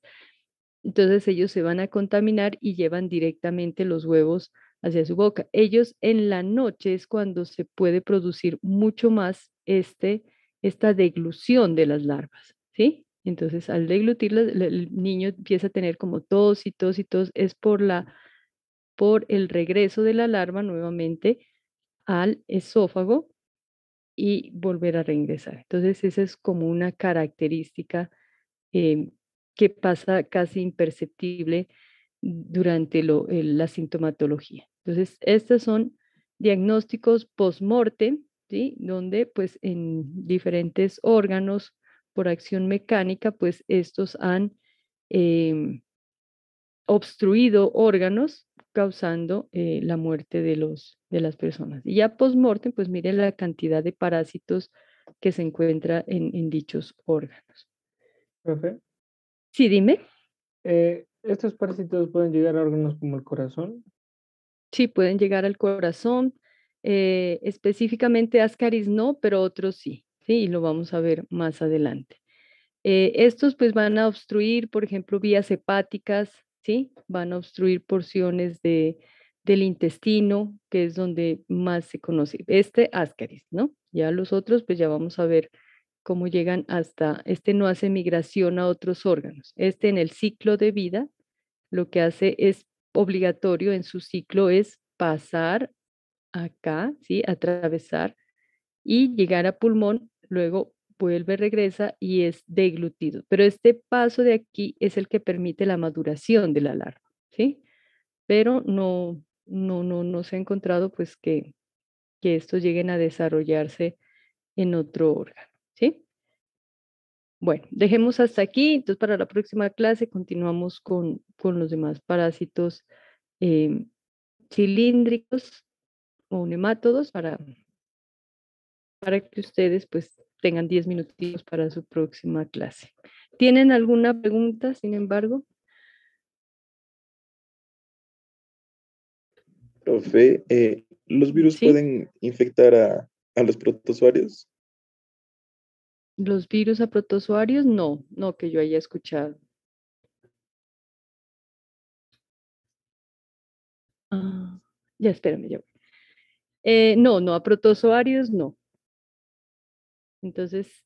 entonces ellos se van a contaminar y llevan directamente los huevos hacia su boca. Ellos en la noche es cuando se puede producir mucho más este esta deglución de las larvas, ¿sí? Entonces, al deglutirlas, el niño empieza a tener como tos y tos y tos, es por, la, por el regreso de la larva nuevamente al esófago y volver a reingresar. Entonces, esa es como una característica eh, que pasa casi imperceptible durante la sintomatología. Entonces, estos son diagnósticos post donde pues en diferentes órganos por acción mecánica, pues estos han em, obstruido órganos causando eh, la muerte de, los, de las personas. Y ya post-mortem, pues miren la cantidad de parásitos que se encuentra en, dichos órganos. Profe. Sí, dime.
Eh, ¿Estos parásitos pueden llegar a órganos como el corazón?
Sí, pueden llegar al corazón, eh, específicamente Ascaris no, pero otros sí, sí, y lo vamos a ver más adelante. Eh, estos pues van a obstruir, por ejemplo, vías hepáticas, sí, van a obstruir porciones de, del intestino, que es donde más se conoce. Este Ascaris, ¿no? Ya los otros pues ya vamos a ver cómo llegan hasta, este no hace migración a otros órganos. Este en el ciclo de vida lo que hace es obligatorio en su ciclo es pasar acá, ¿sí? Atravesar y llegar a pulmón, luego vuelve, regresa y es deglutido. Pero este paso de aquí es el que permite la maduración de la larva, ¿sí? Pero no, no, no, se ha encontrado pues que, estos lleguen a desarrollarse en otro órgano, ¿sí? Bueno, dejemos hasta aquí. Entonces, para la próxima clase continuamos con, con los demás parásitos eh, cilíndricos o nemátodos para, para que ustedes pues tengan 10 minutitos para su próxima clase. ¿Tienen alguna pregunta,
sin embargo? Profe, eh, ¿los virus pueden infectar a, los protozoarios?
Los virus a protozoarios, no, no que yo haya escuchado.
Ah, ya espérame, ya voy. Eh, no, no, a protozoarios no. Entonces,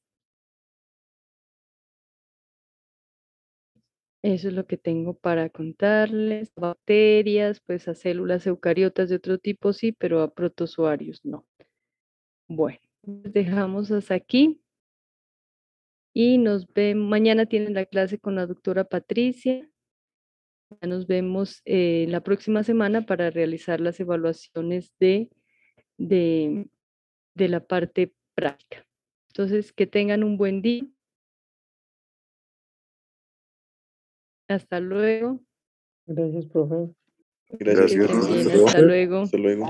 eso es lo que tengo para contarles. Bacterias, pues a células eucariotas de otro tipo sí, pero a protozoarios no. Bueno, dejamos hasta aquí. Y nos vemos, mañana tienen la clase con la doctora Patricia. Nos vemos eh, la próxima semana para realizar las evaluaciones de de, de la parte práctica.
Entonces, que tengan un buen día. Hasta luego. Gracias, profe. Gracias, Hasta Hasta luego. Hasta luego.